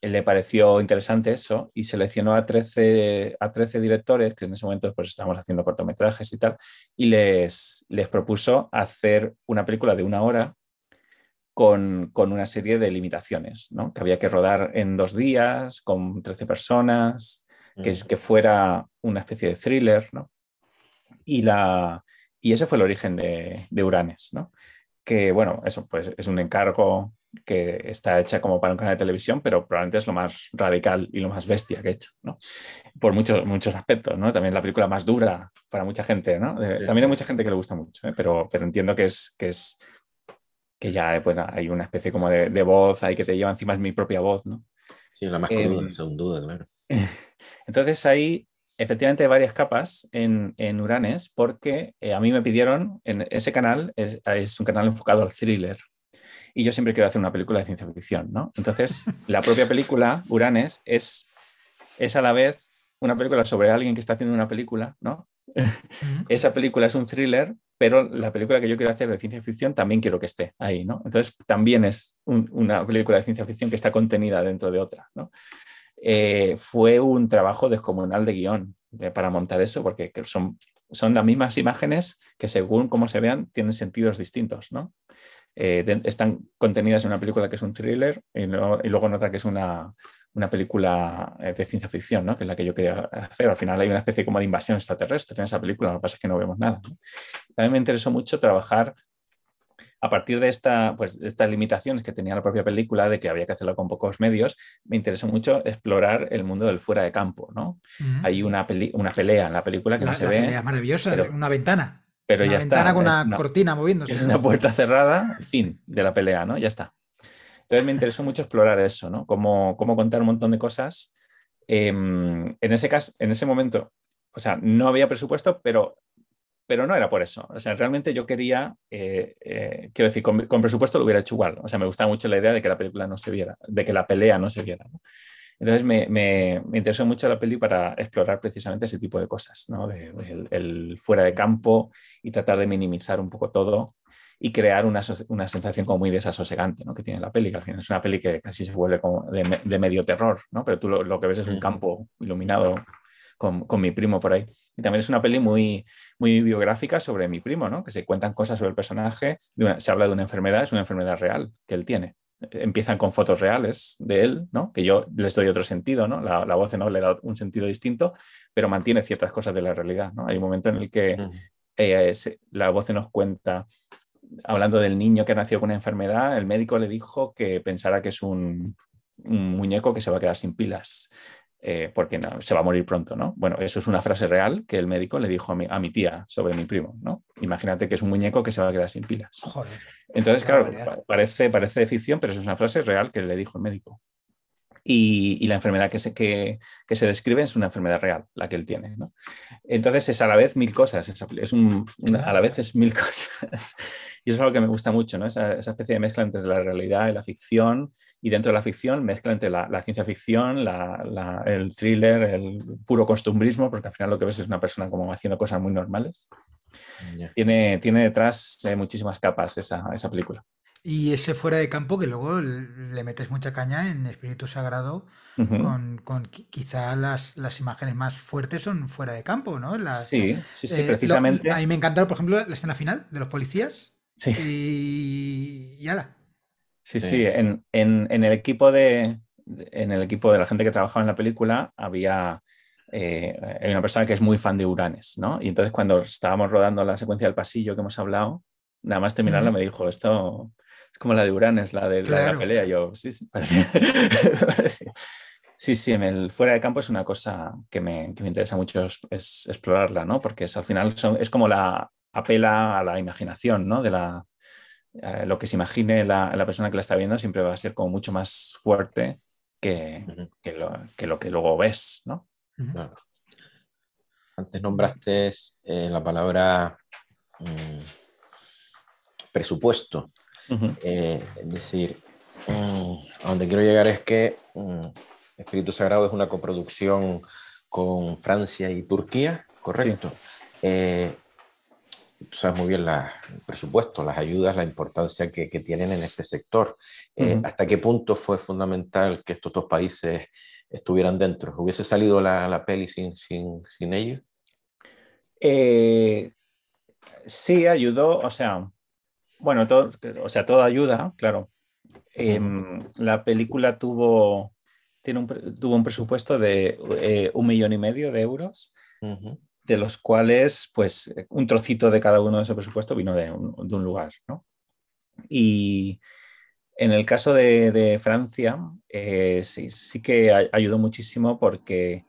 eh, le pareció interesante eso y seleccionó a 13, a 13 directores, que en ese momento pues, estábamos haciendo cortometrajes y tal, y les, propuso hacer una película de una hora con, una serie de limitaciones, ¿no? que había que rodar en dos días, con 13 personas, mm. que, fuera una especie de thriller. ¿no? Y, y ese fue el origen de, de Uranes. ¿no? que bueno, eso pues es un encargo que está hecha como para un canal de televisión, pero probablemente es lo más radical y lo más bestia que he hecho, ¿no? Por muchos, muchos aspectos, ¿no? También la película más dura para mucha gente, ¿no? también hay mucha gente que le gusta mucho, ¿eh? pero, pero entiendo que es, que es que ya pues, hay una especie como de, voz ahí que te lleva encima, es mi propia voz, ¿no? Sí, la más em, cruda, sin duda, claro. Entonces ahí efectivamente varias capas en, en Uranes porque eh, a mí me pidieron, en ese canal es, un canal enfocado al thriller y yo siempre quiero hacer una película de ciencia ficción, ¿no? Entonces, la propia película, Uranes, es, es a la vez una película sobre alguien que está haciendo una película, ¿no? Esa película es un thriller, pero la película que yo quiero hacer de ciencia ficción también quiero que esté ahí, ¿no? Entonces, también es una película de ciencia ficción que está contenida dentro de otra, ¿no? Eh, fue un trabajo descomunal de guión para montar eso, porque son, son las mismas imágenes que según cómo se vean tienen sentidos distintos, eh, están contenidas en una película que es un thriller y, luego en otra que es una, película eh, de ciencia ficción, que es la que yo quería hacer. Al final hay una especie como de invasión extraterrestre en esa película, lo que pasa es que no vemos nada. También me interesó mucho trabajar a partir de esta, pues, estas limitaciones que tenía la propia película, de que había que hacerlo con pocos medios, me interesó mucho explorar el mundo del fuera de campo. ¿no? Hay una, pelea en la película que no se ve. Una pelea maravillosa, una ventana. Pero una ya ventana está. Con una, cortina moviéndose. Es una puerta cerrada, fin de la pelea, ¿no? Ya está. Entonces me interesó mucho explorar eso, ¿no? Cómo, contar un montón de cosas. Em, en ese caso, en ese momento, o sea, no había presupuesto, pero pero no era por eso. O sea, realmente yo quería, eh, eh, quiero decir, con, presupuesto lo hubiera hecho igual. O sea, me gustaba mucho la idea de que la película no se viera, de que la pelea no se viera. Entonces me, me, interesó mucho la peli para explorar precisamente ese tipo de cosas, ¿no? el, fuera de campo y tratar de minimizar un poco todo y crear una, una sensación como muy desasosegante ¿no? que tiene la peli, que al final es una peli que casi se vuelve como de, de medio terror, ¿no? pero tú lo, lo que ves es un campo iluminado con, mi primo por ahí. Y también es una peli muy, muy biográfica sobre mi primo, ¿no? Que se cuentan cosas sobre el personaje, se habla de una enfermedad, es una enfermedad real que él tiene. Empiezan con fotos reales de él, ¿no? Que yo les doy otro sentido, ¿no? La, voz de no le da un sentido distinto, pero mantiene ciertas cosas de la realidad, ¿no? Hay un momento en el que eh, es la voz nos cuenta hablando del niño que nació con una enfermedad, el médico le dijo que pensara que es un, muñeco que se va a quedar sin pilas. Eh, porque se va a morir pronto, ¿no? Bueno, eso es una frase real que el médico le dijo a mi, tía sobre mi primo, ¿no? Imagínate que es un muñeco que se va a quedar sin pilas. Entonces, claro, parece, parece ficción, pero eso es una frase real que le dijo el médico y, la enfermedad que se, que, se describe es una enfermedad real, la que él tiene. Entonces es a la vez mil cosas, es un, a la vez es mil cosas. Y eso es algo que me gusta mucho, ¿no? esa, esa, especie de mezcla entre la realidad y la ficción, y dentro de la ficción mezcla entre la, ciencia ficción, el thriller, el puro costumbrismo, porque al final lo que ves es una persona como haciendo cosas muy normales. Tiene, tiene detrás eh, muchísimas capas esa, esa película. Y ese fuera de campo que luego le metes mucha caña en Espíritu Sagrado, con, con, quizá las, imágenes más fuertes son fuera de campo, ¿no? sí, sí, sí, eh, precisamente. a mí me encanta, por ejemplo, la escena final de los policías. Sí. Y, ya ala. Sí, sí, En, el equipo de, en el equipo de la gente que trabajaba en la película había eh, una persona que es muy fan de Uranes, ¿no? Y entonces cuando estábamos rodando la secuencia del pasillo que hemos hablado, Nada más terminarla me dijo, esto es como la de Uranes, la de, la, de la, pelea. Yo, sí, sí. sí, en el fuera de campo es una cosa que me, me interesa mucho es, explorarla, ¿no? Porque es, al final es como la apela a la imaginación, ¿no? De la, eh, lo que se imagine la, persona que la está viendo siempre va a ser como mucho más fuerte que, lo, que luego ves, ¿no? Antes nombraste eh, la palabra... Mm, presupuesto. Eh, es decir, mm, a donde quiero llegar es que mm, Espíritu Sagrado es una coproducción con Francia y Turquía, correcto. Eh, tú sabes muy bien la, el presupuesto, las ayudas, la importancia que, tienen en este sector. Eh, ¿Hasta qué punto fue fundamental que estos dos países estuvieran dentro? ¿Hubiese salido la, la peli sin, sin, sin ellos? sí, ayudó, o sea, bueno, todo, o sea, toda ayuda, claro. Em, la película tuvo, tiene un, tuvo un presupuesto de eh, un millón y medio de euros, de los cuales, pues, un trocito de cada uno de ese presupuesto vino de un, lugar, Y en el caso de, Francia, eh, sí que ayudó muchísimo porque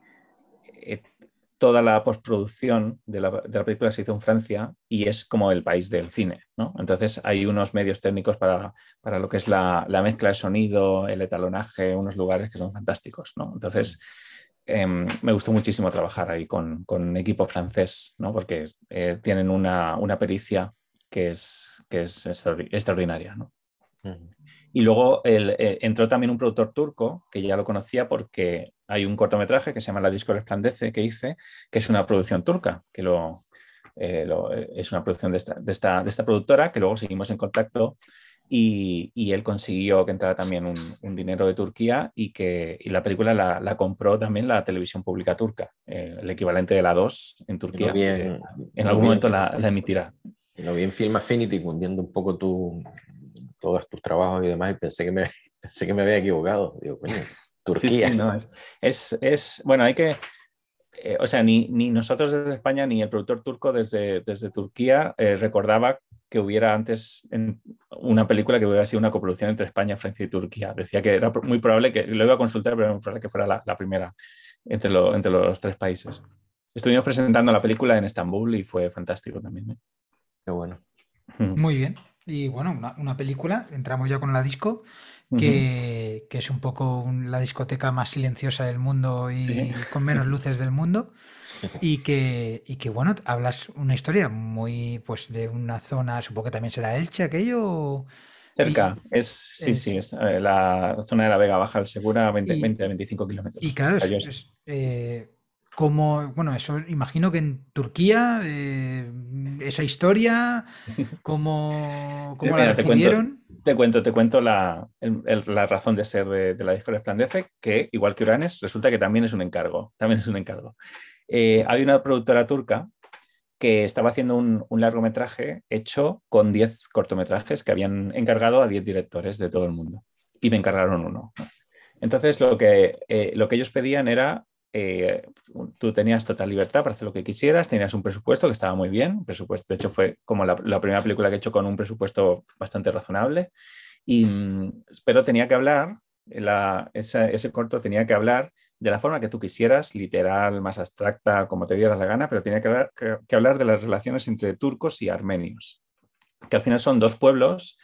toda la postproducción de la, película se hizo en Francia y es como el país del cine, ¿no? Entonces hay unos medios técnicos para, lo que es la, mezcla de sonido, el etalonaje, unos lugares que son fantásticos, ¿no? Entonces em, me gustó muchísimo trabajar ahí con, equipo francés, ¿no? Porque eh, tienen una, pericia que es, que es extraordinaria, ¿no? Y luego eh, entró también un productor turco, que ya lo conocía porque hay un cortometraje que se llama La Disco Resplandece, que hice, que es una producción turca, que lo, eh, eh, es una producción de esta, de, esta, productora, que luego seguimos en contacto y, él consiguió que entrara también un, un dinero de Turquía y que y la película la, compró también la televisión pública turca, el equivalente de la 2 en Turquía. en algún momento la, emitirá. Lo vi en Film Affinity, hundiendo un poco tu, todos tus trabajos y demás, y pensé que me, que me había equivocado. Digo, Turquía. Sí, no, es, es, bueno, hay que, eh, o sea, ni, ni, nosotros desde España ni el productor turco desde, desde Turquía eh, recordaba que hubiera antes una película que hubiera sido una coproducción entre España, Francia y Turquía. Decía que era muy probable que, lo iba a consultar, pero era muy probable que fuera la, la primera entre, entre los tres países. Estuvimos presentando la película en Estambul y fue fantástico también. ¿eh? Qué bueno. Muy bien. Y bueno, una, película, entramos ya con la disco, que, es un poco la discoteca más silenciosa del mundo y con menos luces del mundo. Y que, y que bueno, hablas una historia muy, pues de una zona, supongo que también será Elche aquello. Cerca, es, sí, sí, es la zona de la Vega Baja, el Segura, 20, a 25 kilómetros. Y claro, es, es eh, como, bueno, eso imagino que en Turquía, eh, esa historia, cómo, la recibieron. Te cuento, te cuento, la, razón de ser de, la disco Resplandece, que igual que Uranes, resulta que también es un encargo, también es un encargo. Eh, hay una productora turca que estaba haciendo un, largometraje hecho con 10 cortometrajes que habían encargado a 10 directores de todo el mundo y me encargaron uno. Entonces, lo que, eh, lo que ellos pedían era eh, tú tenías total libertad para hacer lo que quisieras, tenías un presupuesto que estaba muy bien, presupuesto, de hecho fue como la, primera película que he hecho con un presupuesto bastante razonable, y, mm, pero tenía que hablar, ese corto tenía que hablar de la forma que tú quisieras, literal, más abstracta, como te dieras la gana, pero tenía que hablar, de las relaciones entre turcos y armenios, que al final son dos pueblos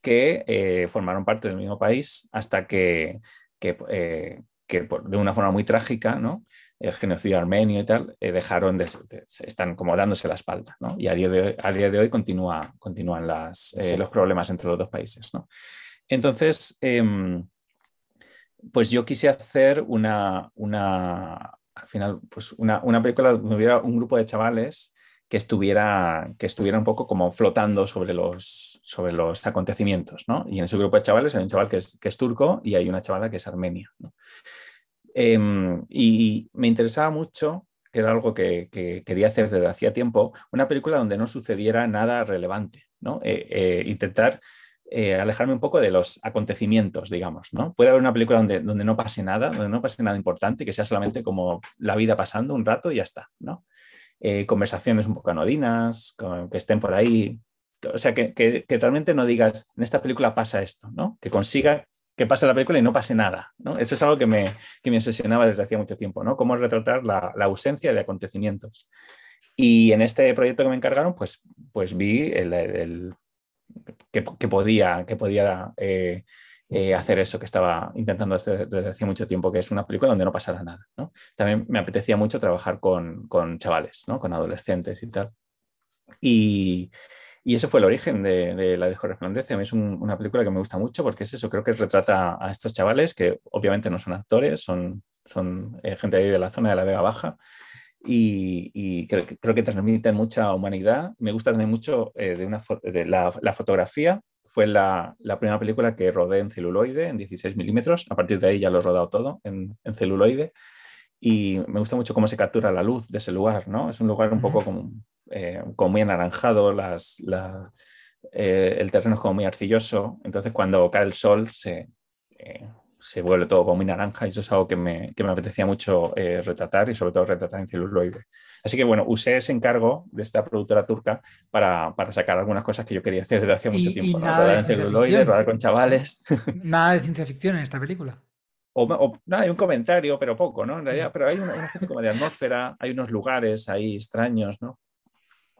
que eh, formaron parte del mismo país hasta que, eh, que de una forma muy trágica, ¿no? el genocidio armenio y tal, eh, dejaron de, están como dándose la espalda, Y a día de hoy, continúa, continúan eh, los problemas entre los dos países, Entonces, em, pues yo quise hacer una, al final, pues una, una película donde hubiera un grupo de chavales que estuviera, que estuviera un poco como flotando sobre los, sobre los acontecimientos, ¿no? Y en ese grupo de chavales hay un chaval que es, que es turco y hay una chavala que es armenia, em, y me interesaba mucho, era algo que, quería hacer desde hacía tiempo, una película donde no sucediera nada relevante, ¿no? Eh, eh, intentar eh, alejarme un poco de los acontecimientos, digamos, ¿no? Puede haber una película donde, donde no pase nada, donde no pase nada importante, que sea solamente como la vida pasando un rato y ya está, ¿no? Eh, conversaciones un poco anodinas, que estén por ahí. O sea, que, que, realmente no digas, en esta película pasa esto, ¿no? Que consiga que pase la película y no pase nada, ¿no? Eso es algo que me, que me obsesionaba desde hacía mucho tiempo, ¿no? Cómo retratar la, la ausencia de acontecimientos. Y en este proyecto que me encargaron, pues, pues vi el, que, que, podía, que podía eh, eh, hacer eso que estaba intentando hacer desde hace mucho tiempo, que es una película donde no pasara nada. También me apetecía mucho trabajar con, con chavales, ¿no? con adolescentes y tal. Y, y fue el origen de, La descorrespondencia, mí es una película que me gusta mucho porque es eso, creo que retrata a estos chavales que obviamente no son actores, son, son eh, gente ahí de la zona de la Vega Baja y, creo, que transmiten mucha humanidad. Me gusta también mucho eh, de, una, de la, la, fotografía fue la, primera película que rodé en celuloide, en 16 milímetros. A partir de ahí ya lo he rodado todo en, celuloide. Y me gusta mucho cómo se captura la luz de ese lugar, ¿no? Es un lugar un poco eh, como, muy anaranjado, eh, el terreno es como muy arcilloso. Entonces, cuando cae el sol, se, eh, vuelve todo como muy naranja. Y eso es algo que me apetecía mucho retratar y, sobre todo, retratar en celuloide. Así que bueno, usé ese encargo de esta productora turca para, sacar algunas cosas que yo quería hacer desde hace mucho tiempo. con chavales. Nada de ciencia ficción en esta película. O, nada, hay un comentario, pero poco, ¿no? Mm. pero hay una, una como de atmósfera, hay unos lugares ahí extraños, ¿no?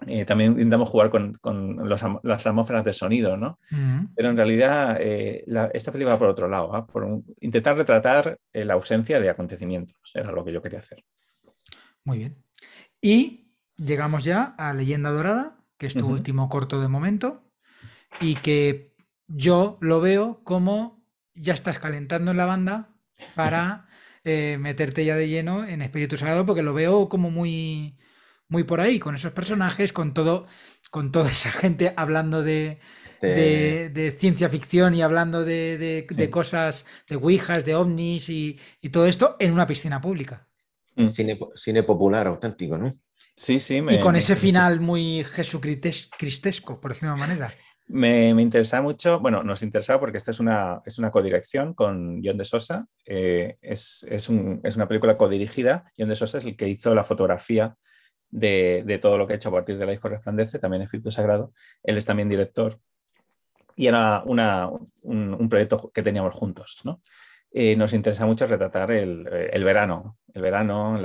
Eh, también intentamos jugar con, las atmósferas de sonido, ¿no? Mm. Pero en realidad eh, esta película va por otro lado, ¿ah? por intentar retratar eh, la ausencia de acontecimientos, era lo que yo quería hacer. Muy bien. Y llegamos ya a Leyenda Dorada, que es tu último corto de momento, y que yo lo veo como ya estás calentando en la banda para eh, meterte ya de lleno en Espíritu Sagrado, porque lo veo como muy, muy por ahí, con esos personajes, con todo, con toda esa gente hablando de, ciencia ficción y hablando de, cosas, de Ouijas, de ovnis y todo esto en una piscina pública. Mm. Cine, cine, popular auténtico, ¿no? Sí, sí. y con ese final muy jesucristesco, por decirlo de una manera. Me, me, interesa mucho, bueno, nos interesa porque esta es una, es una codirección con John de Sosa. Eh, es, es, un, es, una película codirigida. John de Sosa es el que hizo la fotografía de, de todo lo que ha he hecho a partir de La Hijo Resplandece, también Espíritu Sagrado. Él es también director y era una, un, un, proyecto que teníamos juntos, ¿no? nos interesa mucho retratar el, eh, verano, el verano,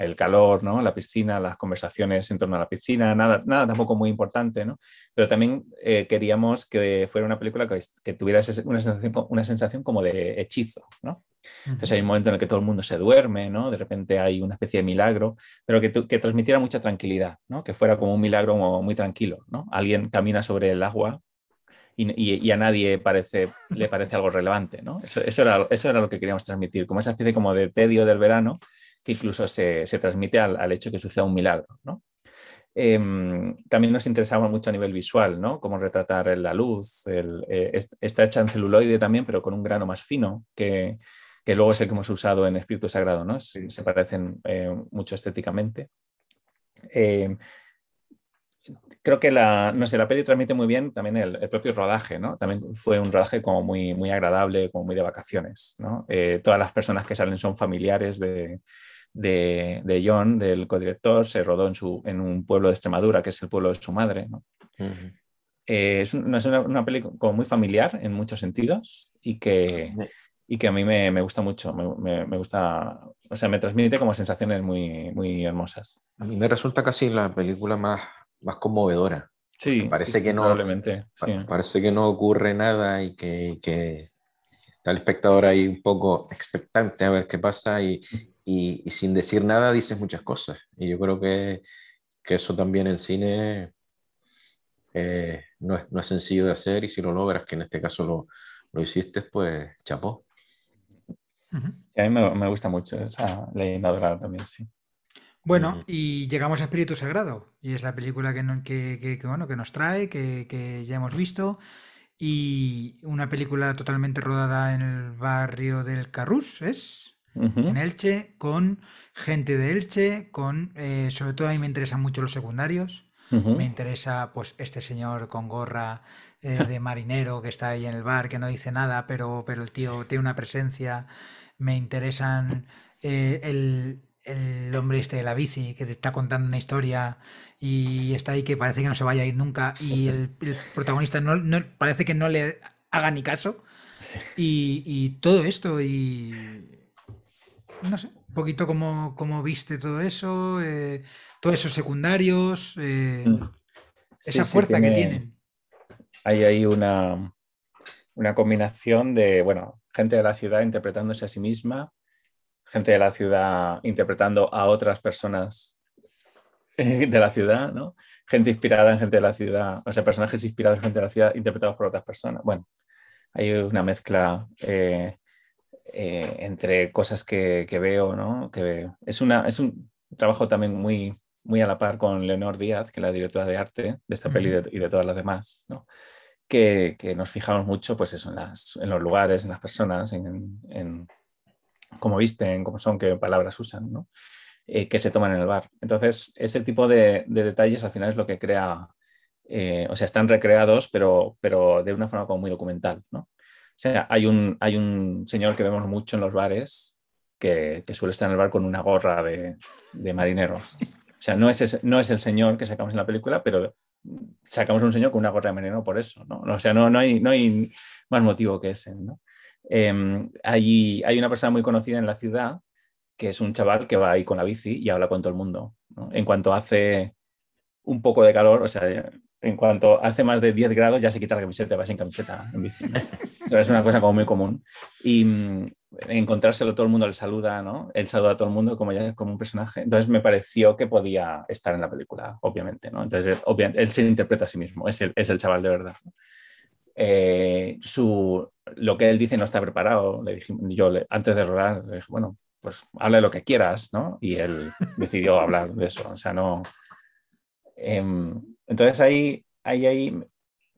el calor, la piscina, las conversaciones en torno a la piscina, nada, tampoco muy importante, pero también eh, queríamos que fuera una película que, tuviera una sensación, como de hechizo. Entonces hay un momento en el que todo el mundo se duerme, De repente hay una especie de milagro, pero que, transmitiera mucha tranquilidad, Que fuera como un milagro muy tranquilo, Alguien camina sobre el agua y, a nadie le parece algo relevante, Eso, era, lo que queríamos transmitir, como esa especie como de tedio del verano que incluso se, transmite al, al, hecho que suceda un milagro, em, también nos interesaba mucho a nivel visual, ¿no? Cómo retratar la luz, eh, está hecha en celuloide también, pero con un grano más fino que, luego es el que hemos usado en Espíritu Sagrado, ¿no? Se, parecen eh, mucho estéticamente. Em, creo que la, no sé, la peli transmite muy bien también el, propio rodaje, ¿no? También fue un rodaje como muy, muy agradable, como muy de vacaciones, ¿no? Eh, todas las personas que salen son familiares de, de, de John, del codirector, se rodó en, su, en un pueblo de Extremadura, que es el pueblo de su madre, ¿no? Eh, es, una, peli como muy familiar en muchos sentidos y que, y que a mí me, me gusta mucho, me, me, me, gusta, o sea, me transmite como sensaciones muy, muy hermosas. A mí me resulta casi la película más más conmovedora. Sí, parece que no, parece que no ocurre nada y que, que, está el espectador ahí un poco expectante a ver qué pasa y, y, sin decir nada dices muchas cosas. Y yo creo que, que eso también en cine eh, no, es, no, es, sencillo de hacer y si lo logras, que en este caso lo, lo hiciste, pues chapó. A mí me, me gusta mucho esa leyenda dorada también, sí. Bueno, y llegamos a Espíritu Sagrado, y es la película que, bueno, que nos trae, que, ya hemos visto, y una película totalmente rodada en el barrio del Carrus, ¿es? En Elche, con gente de Elche, con eh, sobre todo a mí me interesan mucho los secundarios. Me interesa, pues, este señor con gorra eh, de marinero que está ahí en el bar, que no dice nada, pero, pero el tío tiene una presencia. Me interesan eh, el, el hombre este de la bici que te está contando una historia y está ahí que parece que no se vaya a ir nunca y el, protagonista parece que no le haga ni caso y, todo esto y no sé, un poquito cómo, viste todo eso, eh, todos esos secundarios, eh, mm. esa fuerza que tienen. Hay ahí una, una combinación de, bueno, gente de la ciudad interpretándose a sí misma, gente de la ciudad interpretando a otras personas eh, de la ciudad, ¿no? Gente inspirada en gente de la ciudad, o sea, personajes inspirados en gente de la ciudad interpretados por otras personas. Bueno, hay una mezcla eh, eh, entre cosas que, veo, ¿no? Que Es, una, es un trabajo también muy, muy a la par con Leonor Díaz, que es la directora de arte de esta peli y de todas las demás, ¿no? Que, que, nos fijamos mucho pues eso, en, las, en los lugares, en las personas, en, cómo visten, cómo son, qué palabras usan, ¿no? Eh, que se toman en el bar. Entonces, ese tipo de, detalles al final es lo que crea, eh, o sea, están recreados, pero, pero de una forma como muy documental. ¿no? O sea, hay un, hay un señor que vemos mucho en los bares que, suele estar en el bar con una gorra de, de marinero. O sea, no es, no es el señor que sacamos en la película, pero sacamos un señor con una gorra de marinero por eso. ¿no? O sea, no, no, hay, no hay más motivo que ese. ¿no? hay, em, hay, una persona muy conocida en la ciudad que es un chaval que va ahí con la bici y habla con todo el mundo. En cuanto hace un poco de calor, o sea, en cuanto hace más de 10 grados ya se quita la camiseta, y va sin camiseta en bici. ¿no? es una cosa como muy común. Y mm, encontrárselo todo el mundo le saluda, ¿no? Él saluda a todo el mundo como ya como un personaje. Entonces me pareció que podía estar en la película, obviamente, ¿no? Entonces, obviamente, él se interpreta a sí mismo, es el, es el chaval de verdad. Eh, su, lo que él dice no está preparado. Le dije, yo antes de rodar, le dije, bueno, pues habla lo que quieras, ¿no? Y él decidió hablar de eso. O sea, no. Em, entonces ahí, ahí, ahí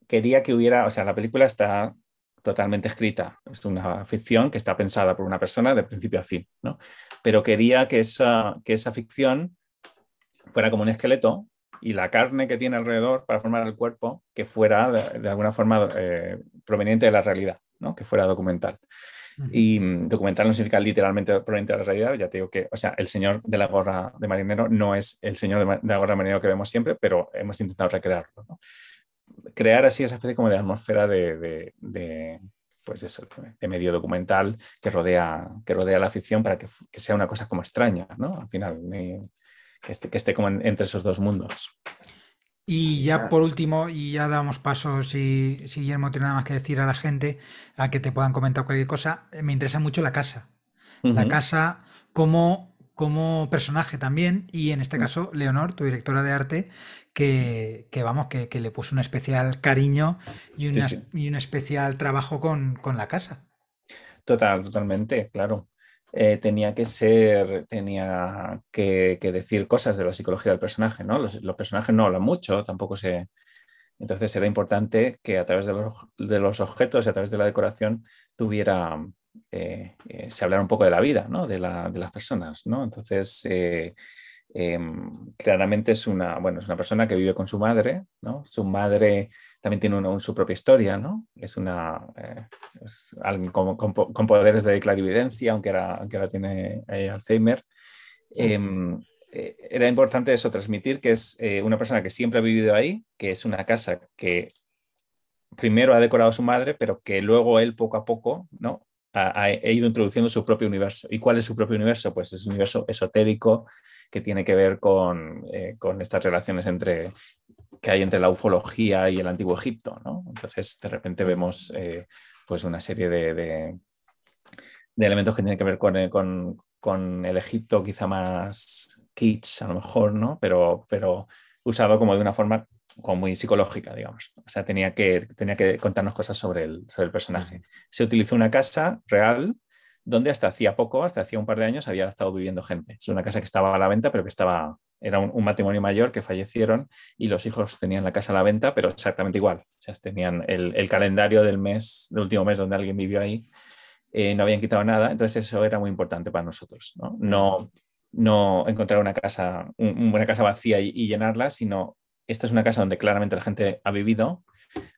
quería que hubiera, o sea, la película está totalmente escrita. Es una ficción que está pensada por una persona de principio a fin, ¿no? Pero quería que esa, que esa ficción fuera como un esqueleto y la carne que tiene alrededor para formar el cuerpo que fuera de, alguna forma eh, proveniente de la realidad que fuera documental. Y mm, documental no significa literalmente proveniente de la realidad, ya te digo que, o sea, el señor de la gorra de marinero no es el señor de, la gorra de marinero que vemos siempre, pero hemos intentado recrearlo. Crear así esa especie como de atmósfera de, de, pues de medio documental que rodea, que rodea la ficción para que, que sea una cosa como extraña, ¿no? Al final, que, esté, que esté como entre esos dos mundos. Y ya por último, y ya damos paso, si, si Guillermo tiene nada más que decir a la gente, a que te puedan comentar cualquier cosa, eh, me interesa mucho la casa. La casa como, como personaje también, y en este mm. caso, Leonor, tu directora de arte, que, que vamos, que, le puso un especial cariño y, y un especial trabajo con, con la casa. Total, totalmente, claro. Eh, tenía que ser, tenía que, decir cosas de la psicología del personaje, ¿no? Los, personajes no hablan mucho, tampoco se... Entonces era importante que a través de los, de los objetos y a través de la decoración tuviera, eh, eh, se hablara un poco de la vida, ¿no? De, la, de las personas, ¿no? Entonces Em, claramente es una, bueno, es una persona que vive con su madre, ¿no? Su madre también tiene una, su propia historia, ¿no? Es una eh, alguien con, poderes de clarividencia, aunque ahora, aunque ahora tiene eh, Alzheimer. Em, eh, era importante eso, transmitir que es una persona que siempre ha vivido ahí, que es una casa que primero ha decorado su madre, pero que luego él poco a poco, ¿no? Ha, ha, ido introduciendo su propio universo. ¿Y cuál es su propio universo? Pues es un universo esotérico, que tiene que ver eh, con, estas relaciones entre, que hay entre la ufología y el antiguo Egipto. Entonces, de repente vemos eh, pues una serie de, de, elementos que tienen que ver con, eh, el Egipto, quizá más kits, a lo mejor, ¿no? pero, pero usado como de una forma muy psicológica, digamos. O sea, tenía que, tenía que contarnos cosas sobre el, sobre el personaje. Se utilizó una casa real donde hasta hacía poco, hasta hacía un par de años, había estado viviendo gente. Es una casa que estaba a la venta, pero que estaba, era un, matrimonio mayor que fallecieron y los hijos tenían la casa a la venta, pero exactamente igual. O sea, tenían el, calendario del mes, del último mes donde alguien vivió ahí, eh, no habían quitado nada, entonces eso era muy importante para nosotros. No, no, encontrar una casa, una casa vacía y, y llenarla, sino esta es una casa donde claramente la gente ha vivido,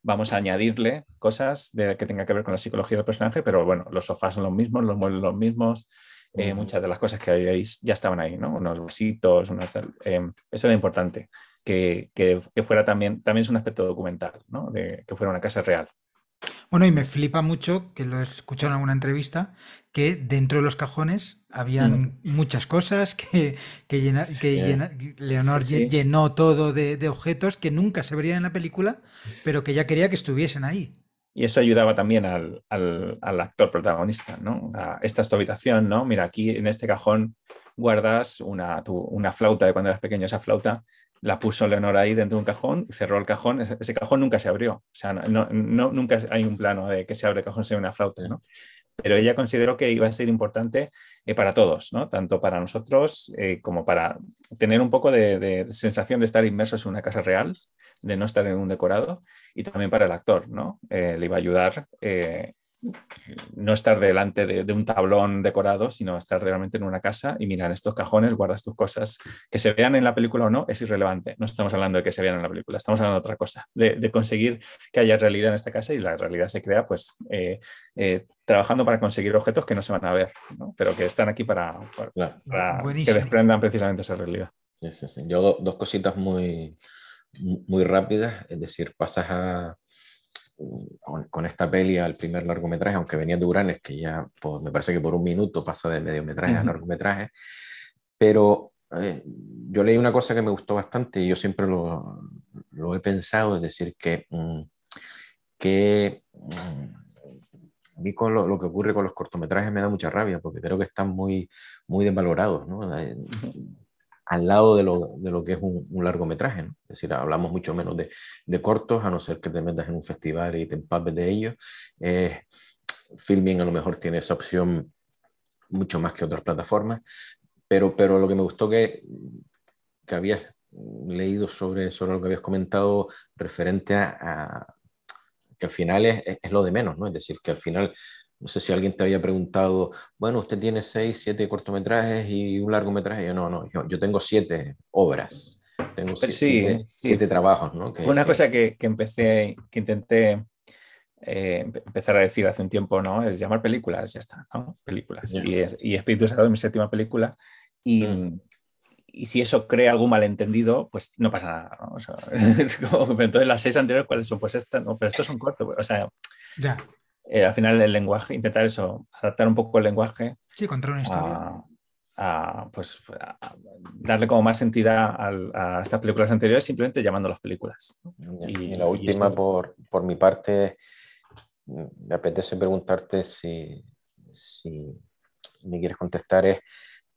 vamos a añadirle cosas de, que tenga que ver con la psicología del personaje, pero bueno, los sofás son los mismos, los muebles los mismos, eh, muchas de las cosas que veis ya estaban ahí, ¿no? Unos vasitos, unos eh, eso era importante, que, fuera también, también es un aspecto documental, ¿no? De, que fuera una casa real, bueno, y me flipa mucho, que lo escuchado en alguna entrevista, que dentro de los cajones habían mm. muchas cosas, que, que, Leonor llenó todo de, objetos que nunca se verían en la película, pero que ya quería que estuviesen ahí. Y eso ayudaba también al, actor protagonista, ¿no? esta es tu habitación, ¿no? Mira, aquí en este cajón guardas una, una flauta de cuando eras pequeño, esa flauta la puso Leonora ahí dentro de un cajón, cerró el cajón, ese, cajón nunca se abrió. O sea, no, nunca hay un plano de que se abre el cajón sin una flauta, ¿no? Pero ella consideró que iba a ser importante eh, para todos, ¿no? Tanto para nosotros eh, como para tener un poco de, sensación de estar inmersos en una casa real, de no estar en un decorado, y también para el actor, ¿no? Eh, le iba a ayudar no estar delante de, un tablón decorado, sino estar realmente en una casa y mirar estos cajones, guardas tus cosas. Que se vean en la película o no es irrelevante. No estamos hablando de que se vean en la película, estamos hablando de otra cosa, de, conseguir que haya realidad en esta casa y la realidad se crea pues eh, eh, trabajando para conseguir objetos que no se van a ver, pero que están aquí para, que desprendan precisamente esa realidad. Yo dos cositas muy, muy rápidas, es decir, pasas a con, esta peli al primer largometraje, aunque venía de Uranes, que ya pues, me parece que por un minuto pasa de mediometraje a largometraje, pero eh, yo leí una cosa que me gustó bastante y yo siempre lo, he pensado, es decir, que, mm, que mm, a mí con lo, que ocurre con los cortometrajes me da mucha rabia, porque creo que están muy, muy desvalorados, ¿no? Eh, al lado de lo, de lo que es un, largometraje. Es decir, hablamos mucho menos de, de, cortos, a no ser que te metas en un festival y te empapes de ellos. Eh, filming a lo mejor tiene esa opción mucho más que otras plataformas, pero, pero lo que me gustó que, que habías leído sobre, sobre lo que habías comentado referente a, que al final es, es, lo de menos, ¿no? Es decir, que al final no sé si alguien te había preguntado, bueno, usted tiene seis, siete cortometrajes y un largometraje. Yo no, no, yo, tengo siete obras, tengo pues siete, sí, siete, trabajos. ¿no? una cosa que, que, empecé, que intenté eh, empezar a decir hace un tiempo, ¿no? Es llamar películas, ya está, ¿no? Películas. Y, y, Espíritu Sagrado es mi séptima película. Y, mm. Mm, y, si eso crea algún malentendido, pues no pasa nada, ¿no? entonces las seis anteriores, ¿cuáles son? Pues estas, ¿no? Pero estos son cortos, o sea... Ya. Eh, al final el lenguaje, intentar eso, adaptar un poco el lenguaje. A, pues, darle como más entidad a, estas películas anteriores simplemente llamando las películas. Y, la última, por, por, mi parte, me apetece preguntarte si, si me quieres contestar es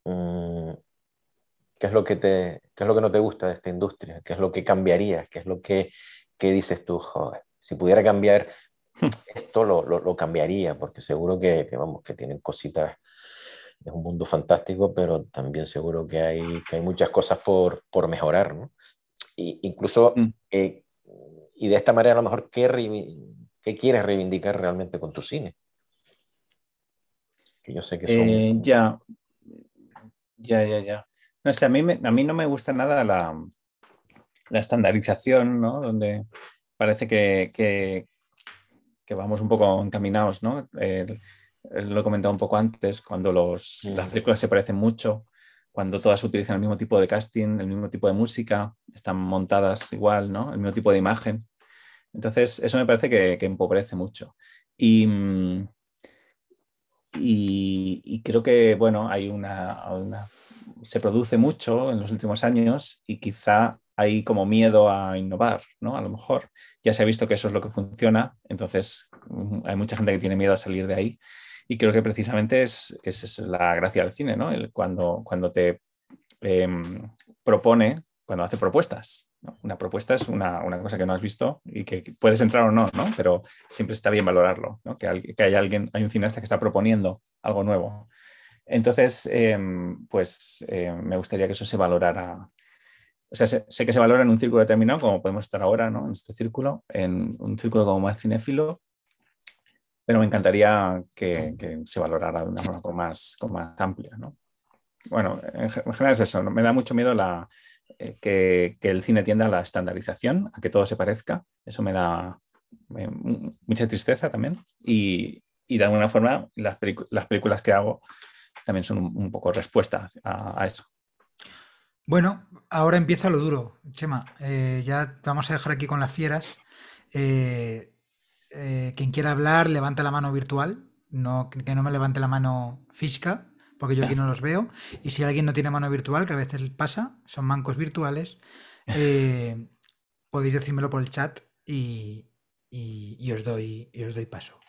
mm, ¿qué, es lo que te, qué es lo que no te gusta de esta industria, qué es lo que cambiarías qué es lo que, dices tú, joder, si pudiera cambiar esto lo, lo, cambiaría, porque seguro que, que, vamos, que tienen cositas, es un mundo fantástico, pero también seguro que hay, que hay muchas cosas por, por mejorar, ¿no? Y, incluso, mm. eh, y de esta manera a lo mejor, ¿qué, ¿qué, quieres reivindicar realmente con tu cine? Que yo sé que son... Eh, ya, ya, ya, ya. No sé, a, mí a mí no me gusta nada la, la estandarización, ¿no? Donde parece que, que, que vamos un poco encaminados, ¿no? lo he comentado un poco antes, cuando mm. las películas se parecen mucho, cuando todas utilizan el mismo tipo de casting, el mismo tipo de música, están montadas igual, ¿no? El mismo tipo de imagen. Entonces, eso me parece que, empobrece mucho. Y, creo que, bueno, hay una, Se produce mucho en los últimos años y quizá hay como miedo a innovar, ¿no? A lo mejor ya se ha visto que eso es lo que funciona, entonces mm, hay mucha gente que tiene miedo a salir de ahí. Y creo que precisamente es, es, la gracia del cine, ¿no? El, cuando, cuando te em, propone, cuando hace propuestas. Una propuesta es una, cosa que no has visto y que puedes entrar o no, ¿no? Pero siempre está bien valorarlo, ¿no? Que, hay, alguien, hay un cineasta que está proponiendo algo nuevo. Entonces, em, pues eh, me gustaría que eso se valorara sé, que se valora en un círculo determinado, como podemos estar ahora, ¿no? En este círculo, en un círculo como más cinéfilo, pero me encantaría que, se valorara de una forma más, amplia, Bueno, en, general es eso, me da mucho miedo la, eh, que, el cine tienda a la estandarización, a que todo se parezca, eso me da mucha tristeza también y, de alguna forma las, películas que hago también son un, poco respuesta a eso. Bueno, ahora empieza lo duro, Chema. Eh, ya vamos a dejar aquí con las fieras. Eh, eh, quien quiera hablar, levanta la mano virtual. No, que no me levante la mano física, porque yo aquí no los veo. Y si alguien no tiene mano virtual, que a veces pasa, son mancos virtuales, podéis decírmelo por el chat y, os, doy, y os doy paso.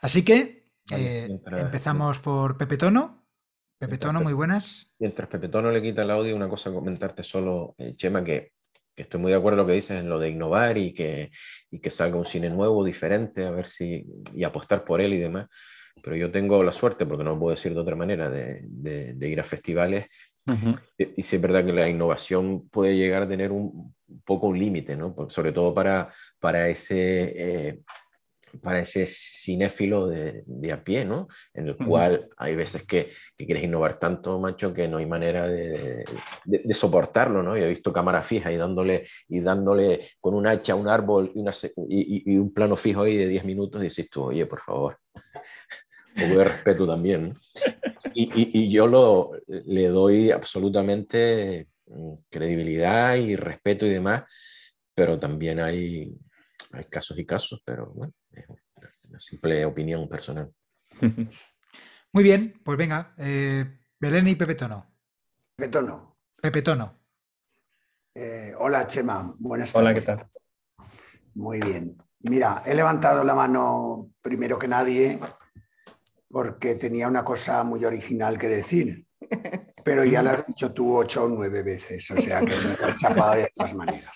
Así que empezamos por Pepe Tono. Pepetono, muy buenas. Mientras Pepetono le quita el audio, una cosa comentarte solo, eh, Chema, que, estoy muy de acuerdo en lo que dices en lo de innovar y que, que salga un cine nuevo, diferente, a ver si, y apostar por él y demás. Pero yo tengo la suerte, porque no puedo decir de otra manera, de, ir a festivales. Y, sí es verdad que la innovación puede llegar a tener un, poco un límite, ¿no? sobre todo para, para ese... Eh, para ese cinéfilo de, a pie, ¿no? En el cual hay veces que, quieres innovar tanto, macho, que no hay manera de, soportarlo, ¿no? Yo he visto cámara fija y dándole, y dándole con un hacha a un árbol y, y, un plano fijo ahí de 10 minutos, y dices tú, oye, por favor, un poco de respeto también. ¿no? Y, y, yo lo, le doy absolutamente mm, credibilidad y respeto y demás, pero también hay, hay casos y casos, pero bueno, eh, una simple opinión personal. Muy bien, pues venga, eh, Belén y Pepe Tono. Pepe Tono. Eh, hola, Chema. Buenas tardes. Hola, ¿qué tal? Muy bien. Mira, he levantado la mano primero que nadie porque tenía una cosa muy original que decir, pero ya la has dicho tú ocho o nueve veces, o sea que es una chafada de todas maneras.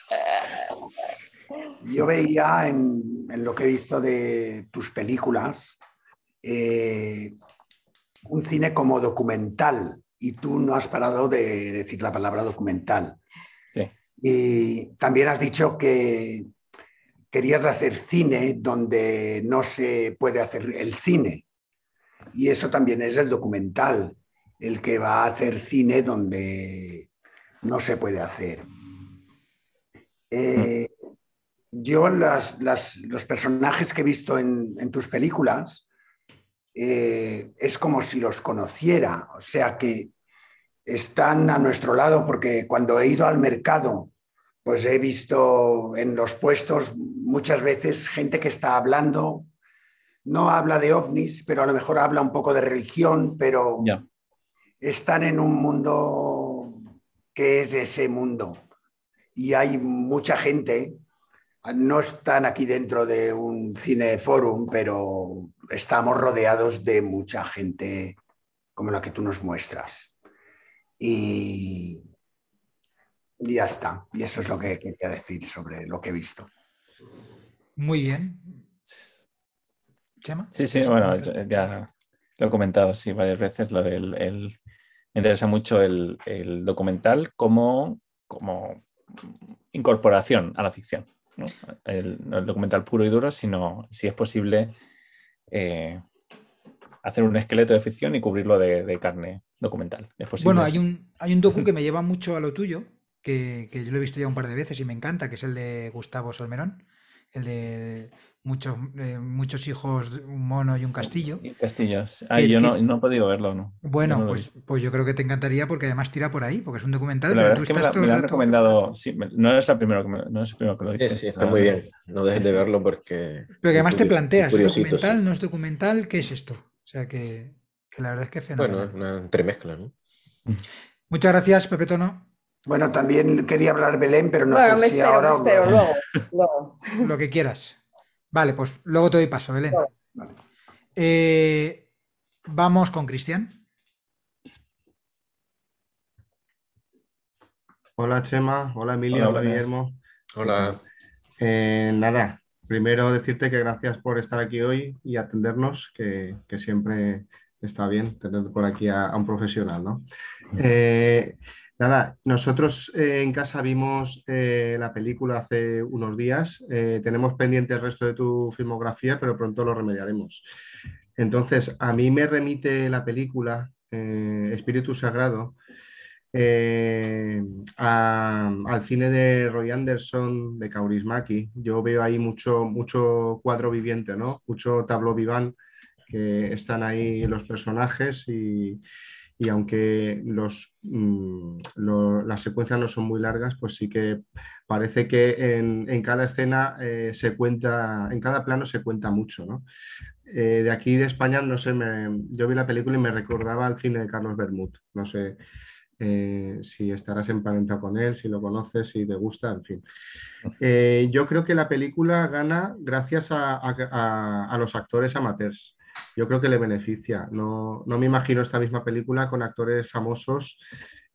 Yo veía en en lo que he visto de tus películas, eh, un cine como documental, y tú no has parado de decir la palabra documental. Sí. Y también has dicho que querías hacer cine donde no se puede hacer el cine. Y eso también es el documental, el que va a hacer cine donde no se puede hacer. Eh, mm yo los personajes que he visto en, tus películas eh, es como si los conociera, o sea que están a nuestro lado porque cuando he ido al mercado, pues he visto en los puestos muchas veces gente que está hablando, no habla de ovnis, pero a lo mejor habla un poco de religión, pero están en un mundo que es ese mundo. Y hay mucha gente no están aquí dentro de un cineforum, pero estamos rodeados de mucha gente como la que tú nos muestras. Y, ya está. Y eso es lo que quería decir sobre lo que he visto. Muy bien. ¿Chema? Sí, sí, bueno, ya lo he comentado sí, varias veces, lo del... me interesa mucho el, el documental como, como incorporación a la ficción. El, documental puro y duro, sino si es posible eh, hacer un esqueleto de ficción y cubrirlo de, carne documental. ¿Es posible bueno, hay un, hay un docu que me lleva mucho a lo tuyo, que, que, yo lo he visto ya un par de veces y me encanta, que es el de Gustavo Salmerón, el de eh, muchos, hijos, un mono y un castillo. Castillos. Ay, ah, yo No, no, he podido verlo, ¿no? Bueno, pues, pues yo creo que te encantaría porque además tira por ahí, porque es un documental. estás me, recomendado, no, es la primera que el primero que lo dices. está muy bien, no dejes de verlo porque... Pero que además te planteas, ¿es documental, no es documental? ¿Qué es esto? O sea que, la verdad es que es fenomenal. Bueno, es una entremezcla, ¿no? Muchas gracias, Pepe Tono. Bueno, también quería hablar Belén, pero no sé si ahora... Me luego. Lo que quieras. Vale, pues luego te doy paso, Belén. Eh, vamos con Cristian. Hola Chema, hola Emilio. hola, Guillermo. Hola. Eh, nada, primero decirte que gracias por estar aquí hoy y atendernos, que, siempre está bien tener por aquí a, un profesional, ¿no? Nada, nosotros eh, en casa vimos eh, la película hace unos días. Eh, tenemos pendiente el resto de tu filmografía, pero pronto lo remediaremos. Entonces, a mí me remite la película Espíritu Sagrado al cine de Roy Anderson, de Kaurismaki. Yo veo ahí mucho, mucho cuadro viviente, ¿no? Mucho tablo vivan que están ahí los personajes y, y aunque los, mm, las secuencias no son muy largas, pues sí que parece que en, cada escena eh, se cuenta, en cada plano se cuenta mucho, eh, de aquí de España, no sé, yo vi la película y me recordaba al cine de Carlos Bermud, no sé eh, si estarás emparentado con él, si lo conoces, si te gusta, en fin. yo creo que la película gana gracias a los actores amateurs yo creo que le beneficia. No, no me imagino esta misma película con actores famosos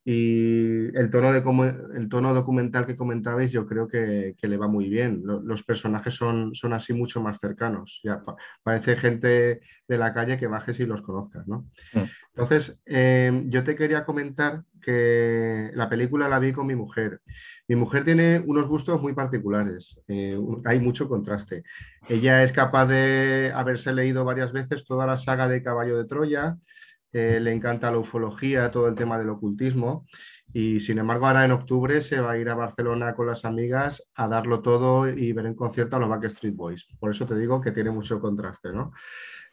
y el tono, el tono documental que comentabais yo creo que, que le va muy bien. Los personajes son, son así mucho más cercanos. parece gente de la calle que bajes y los conozcas. ¿no? Mm. Entonces, eh, yo te quería comentar que la película la vi con mi mujer. Mi mujer tiene unos gustos muy particulares. Eh, hay mucho contraste. Ella es capaz de haberse leído varias veces toda la saga de Caballo de Troya le encanta la ufología, todo el tema del ocultismo. Y sin embargo, ahora en octubre se va a ir a Barcelona con las amigas a darlo todo y ver en concierto a los Backstreet Boys. Por eso te digo que tiene mucho contraste, ¿no?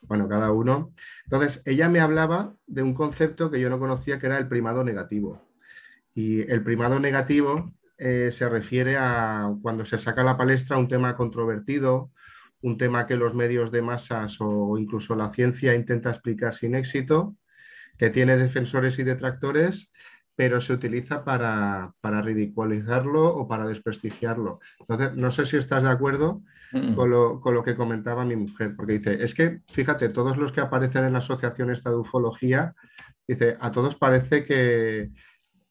Bueno, cada uno. Entonces, ella me hablaba de un concepto que yo no conocía que era el primado negativo. Y el primado negativo eh, se refiere a cuando se saca a la palestra un tema controvertido, un tema que los medios de masas o incluso la ciencia intenta explicar sin éxito que tiene defensores y detractores, pero se utiliza para, para ridiculizarlo o para desprestigiarlo. Entonces, no sé si estás de acuerdo mm. con, lo, que comentaba mi mujer, porque dice, es que, fíjate, todos los que aparecen en la asociación esta de ufología, dice, a todos parece que,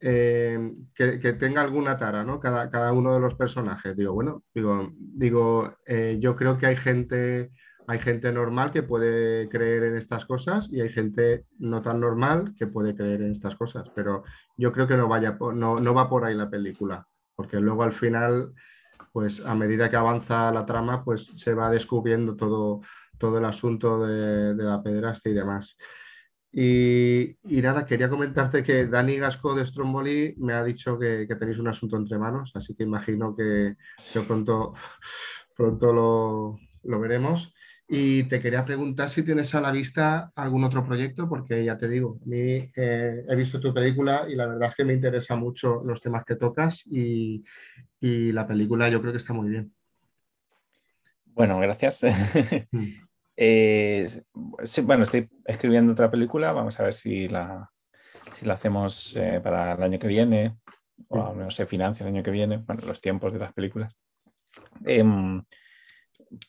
eh, que, tenga alguna tara, ¿no? Cada, cada, uno de los personajes. Digo, bueno, digo, digo eh, yo creo que hay gente hay gente normal que puede creer en estas cosas y hay gente no tan normal que puede creer en estas cosas, pero yo creo que no, vaya no, va por ahí la película, porque luego al final, pues a medida que avanza la trama, pues se va descubriendo todo, todo el asunto de, la pederastia y demás. Y, nada, quería comentarte que Dani Gasco de Stromboli me ha dicho que, tenéis un asunto entre manos, así que imagino que, que pronto, pronto lo, lo veremos. Y te quería preguntar si tienes a la vista algún otro proyecto, porque ya te digo, eh, he visto tu película y la verdad es que me interesa mucho los temas que tocas y, y la película yo creo que está muy bien. Bueno, gracias. Mm. Eh, bueno, estoy escribiendo otra película, vamos a ver si la, si la hacemos eh, para el año que viene, o al menos se financia el año que viene, bueno, los tiempos de las películas em,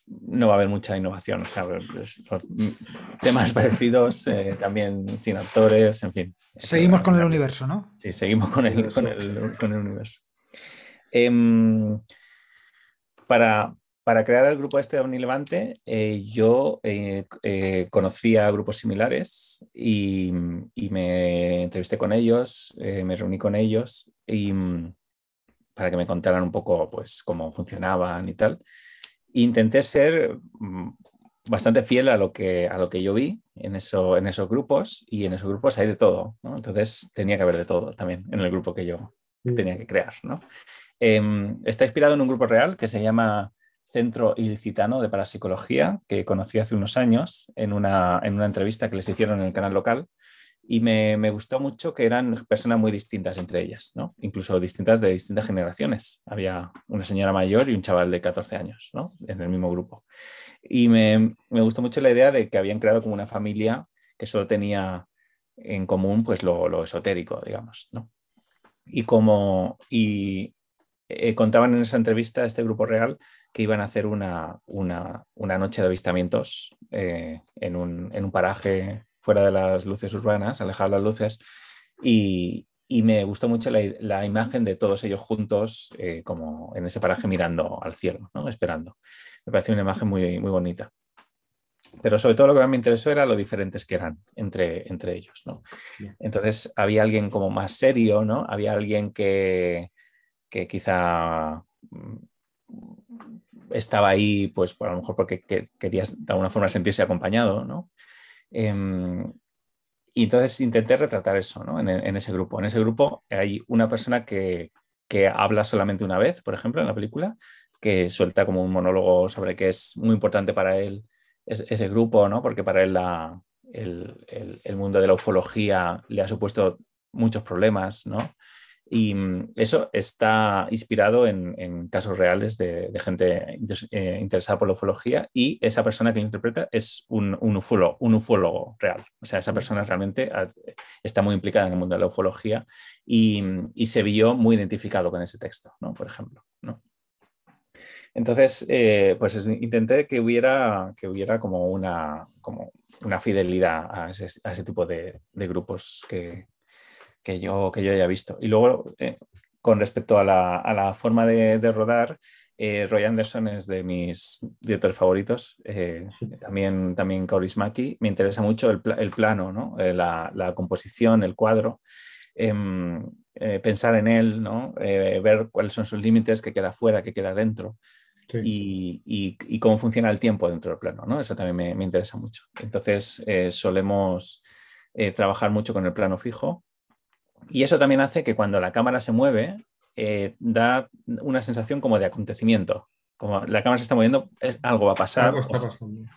no va a haber mucha innovación. Pues, temas parecidos eh, también sin actores, en fin. Seguimos con el universo, ¿no? Sí, seguimos con el, universo. Em, para, crear el grupo este de Omnilevante, eh, yo eh, eh, conocía grupos similares y, me entrevisté con ellos, me reuní con ellos mm, para que me contaran un poco pues, cómo funcionaban y tal intenté ser mm, bastante fiel a lo que, a lo que yo vi en, eso, en esos grupos y en esos grupos hay de todo, Entonces tenía que haber de todo también en el grupo que yo tenía que crear, em, está inspirado en un grupo real que se llama Centro Ilicitano de Parapsicología, que conocí hace unos años en una, en una entrevista que les hicieron en el canal local y me, me, gustó mucho que eran personas muy distintas entre ellas, ¿no? incluso distintas de distintas generaciones. Había una señora mayor y un chaval de 14 años ¿no? en el mismo grupo. Y me, me, gustó mucho la idea de que habían creado como una familia que solo tenía en común pues lo, lo esotérico, digamos. ¿no? Y como y, eh, contaban en esa entrevista a este grupo real que iban a hacer una, una, una noche de avistamientos eh, en, un, en un paraje fuera de las luces urbanas, alejar las luces. Y, y me gustó mucho la, imagen de todos ellos juntos, eh, como en ese paraje mirando al cielo, ¿no? esperando. Me pareció una imagen muy, muy bonita. Pero sobre todo lo que me interesó era lo diferentes que eran entre, entre ellos. ¿no? Entonces había alguien como más serio, ¿no? había alguien que, que quizá mm, estaba ahí, pues por, a lo mejor porque quería de alguna forma sentirse acompañado, ¿no? Em, y entonces intenté retratar eso ¿no? en, ese grupo. En ese grupo hay una persona que, habla solamente una vez, por ejemplo, en la película, que suelta como un monólogo sobre que es muy importante para él ese, grupo, ¿no? porque para él el, el, mundo de la ufología le ha supuesto muchos problemas, ¿no? Y mm, eso está inspirado en, casos reales de, gente eh, interesada por la ufología y esa persona que interpreta es un, ufólogo, un ufólogo real. O sea, esa persona realmente está muy implicada en el mundo de la ufología y, mm, se vio muy identificado con ese texto, por ejemplo. Entonces, eh, pues intenté que hubiera, que hubiera como, una, como una fidelidad a ese, tipo de grupos que, que yo, que yo haya visto. Y luego, eh, con respecto a la, forma de, rodar, eh, Roy Anderson es de mis directores favoritos. Eh, también, también maki Me interesa mucho el, plano, eh, la, composición, el cuadro. Em, pensar en él, ¿no? ver cuáles son sus límites, qué queda fuera, qué queda dentro. Y, cómo funciona el tiempo dentro del plano, Eso también me, me interesa mucho. Entonces, solemos trabajar mucho con el plano fijo, y eso también hace que cuando la cámara se mueve, eh, da una sensación como de acontecimiento. Como la cámara se está moviendo, es, algo va a pasar.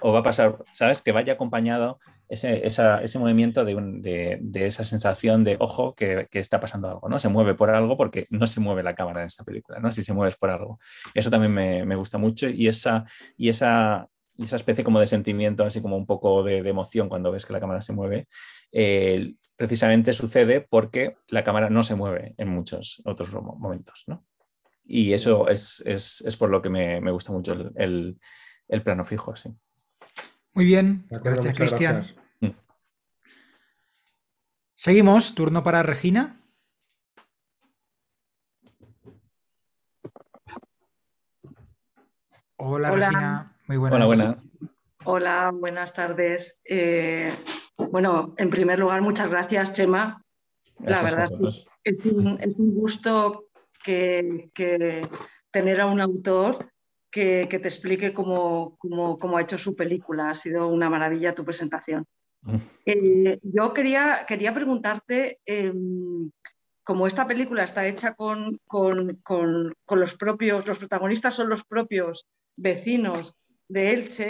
O, va a pasar, ¿sabes? Que vaya acompañado ese, ese movimiento de, esa sensación de ojo que, está pasando algo, ¿no? Se mueve por algo porque no se mueve la cámara en esta película, ¿no? Si se mueve por algo. Eso también me, gusta mucho y esa, y esa esa especie como de sentimiento, así como un poco de, emoción cuando ves que la cámara se mueve, precisamente sucede porque la cámara no se mueve en muchos otros momentos, Y eso es, por lo que me, gusta mucho el, plano fijo, Muy bien, gracias Cristian. Seguimos, turno para Regina. Hola. Regina. Muy buenas. Hola, buenas. tardes. Eh, bueno, en primer lugar, muchas gracias, Chema. La verdad es, un, gusto que, tener a un autor que, te explique cómo, ha hecho su película. Ha sido una maravilla tu presentación. Mm. Eh, yo quería, quería preguntarte, em, como esta película está hecha con, con, los propios, los protagonistas son los propios vecinos de Elche,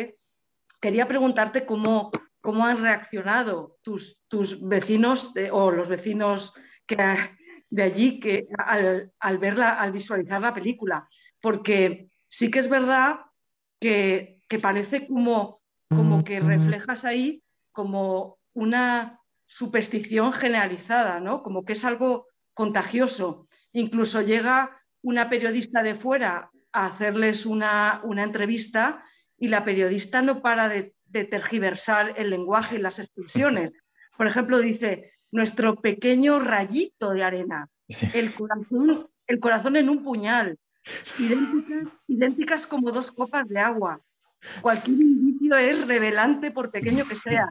quería preguntarte cómo, han reaccionado tus, vecinos o los vecinos de allí que, al, verla, al visualizar la película, porque sí que es verdad que, parece como, como que reflejas ahí como una superstición generalizada, ¿no? Como que es algo contagioso. Incluso llega una periodista de fuera a hacerles una, una entrevista y la periodista no para de, tergiversar el lenguaje y las expresiones. Por ejemplo, dice, nuestro pequeño rayito de arena, el, corazón, en un puñal, idénticas, como dos copas de agua. Cualquier indicio es revelante por pequeño que sea.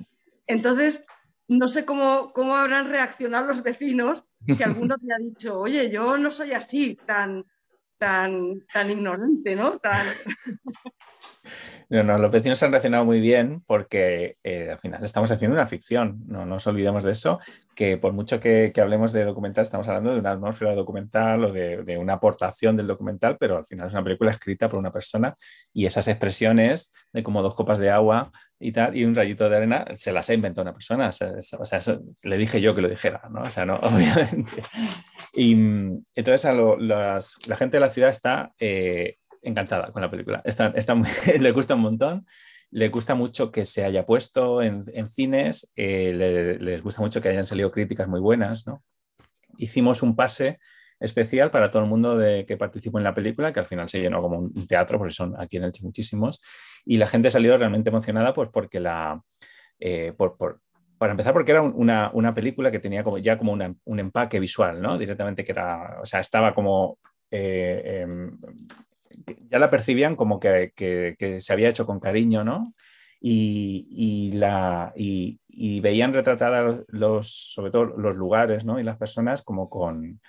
Entonces, no sé cómo, cómo habrán reaccionado los vecinos, si alguno te ha dicho, oye, yo no soy así, tan, tan, tan ignorante, ¿no? Tan... No, no, los vecinos han reaccionado muy bien porque eh, al final estamos haciendo una ficción, no nos olvidamos olvidemos de eso, que por mucho que, hablemos de documental, estamos hablando de una atmósfera documental o de, una aportación del documental, pero al final es una película escrita por una persona y esas expresiones de como dos copas de agua y tal, y un rayito de arena, se las ha inventado una persona. O sea, le dije yo que lo dijera, ¿no? O sea, no, obviamente. Y entonces a la gente de la ciudad está eh, encantada con la película, está, está le gusta un montón le gusta mucho que se haya puesto en, cines, eh, les gusta mucho que hayan salido críticas muy buenas, ¿no? Hicimos un pase especial para todo el mundo de, que participó en la película, que al final se llenó como un teatro, porque son aquí en Elche muchísimos, y la gente salió realmente emocionada, pues porque la... Eh, para empezar, porque era una, película que tenía como ya como un empaque visual, ¿no? Directamente que era, sea, estaba como eh, em, ya la percibían como que, se había hecho con cariño, ¿no? Y, y, veían retratadas sobre todo los lugares ¿no? y las personas como con,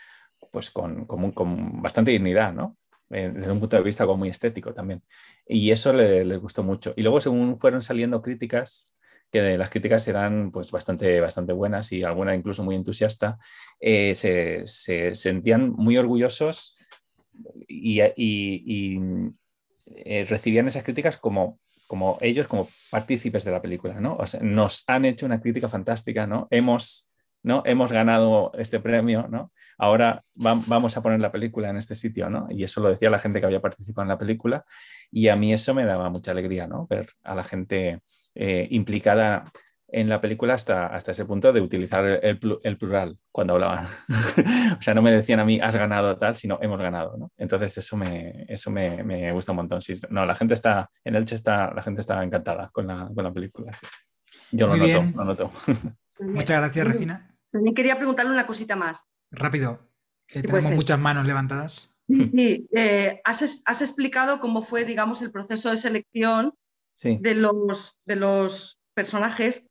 pues bastante dignidad, ¿no? Eh, desde un punto de vista como muy estético también. Y eso le, les gustó mucho. Y luego, según fueron saliendo críticas, que las críticas eran pues, bastante, bastante buenas y alguna incluso muy entusiasta, eh, se sentían muy orgullosos y, eh, recibían esas críticas como, como ellos, como partícipes de la película, ¿no? O sea, nos han hecho una crítica fantástica, ¿no? Hemos, ¿no? Hemos ganado este premio, ¿no? Ahora vamos a poner la película en este sitio, ¿no? Y eso lo decía la gente que había participado en la película y a mí eso me daba mucha alegría, ¿no? Ver a la gente eh, implicada en la película hasta, hasta ese punto de utilizar el, plural cuando hablaban. o sea, no me decían a mí has ganado tal, sino hemos ganado. Entonces eso, me, eso me, gusta un montón. no, la gente está, en Elche está, la gente está encantada con la, con película. Yo lo noto, Muchas gracias, Regina. También quería preguntarle una cosita más. Rápido, tenemos pues, eh, muchas manos levantadas. Sí, eh, has, explicado cómo fue, digamos, el proceso de selección de, los, de los personajes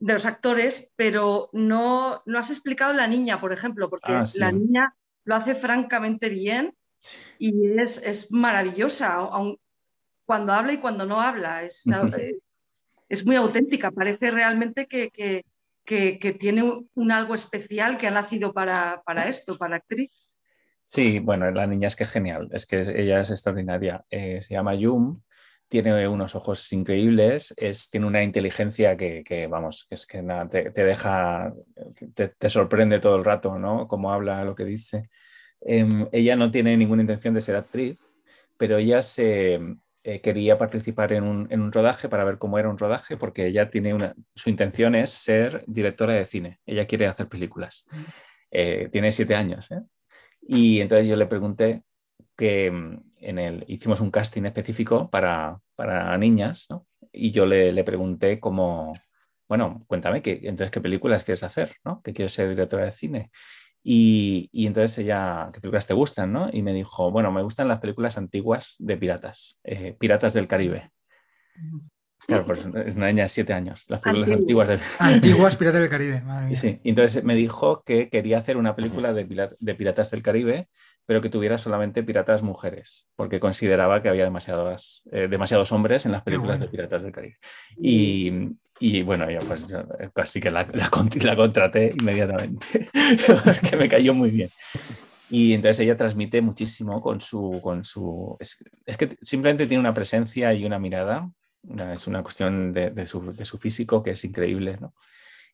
de los actores, pero no, no has explicado la niña, por ejemplo, porque ah, la niña lo hace francamente bien y es, es maravillosa, aun, cuando habla y cuando no habla. Es, es muy auténtica, parece realmente que, que, tiene un, algo especial que ha nacido para, para esto, para actriz. Sí, bueno, la niña es que genial, es que ella es extraordinaria. Eh, se llama Yum tiene unos ojos increíbles, es, tiene una inteligencia que, vamos, que es que te, deja, te, sorprende todo el rato, ¿no? Cómo habla, lo que dice. Em, ella no tiene ninguna intención de ser actriz, pero ella se eh, quería participar en un, rodaje para ver cómo era un rodaje, porque ella tiene una, su intención es ser directora de cine, ella quiere hacer películas. Mm. Eh, tiene siete años, ¿eh? Y entonces yo le pregunté que, el, hicimos un casting específico para, para niñas, Y yo le, pregunté cómo, bueno, cuéntame, entonces, ¿qué películas quieres hacer? ¿no? ¿Qué quieres ser directora de cine? Y, entonces ella, ¿qué películas te gustan? ¿no? Y me dijo, bueno, me gustan las películas antiguas de piratas, eh, Piratas del Caribe. Claro, pues es una niña de siete años, las películas antiguas. De... Antiguas Piratas del Caribe, sí, entonces me dijo que quería hacer una película de, Piratas del Caribe, pero que tuviera solamente piratas mujeres, porque consideraba que había demasiados, eh, demasiados hombres en las películas de Piratas del Caribe. Y, bueno, yo pues casi que la, contraté inmediatamente, es que me cayó muy bien. Y entonces ella transmite muchísimo con su... Con su es que simplemente tiene una presencia y una mirada es una cuestión de, su, físico que es increíble, ¿no?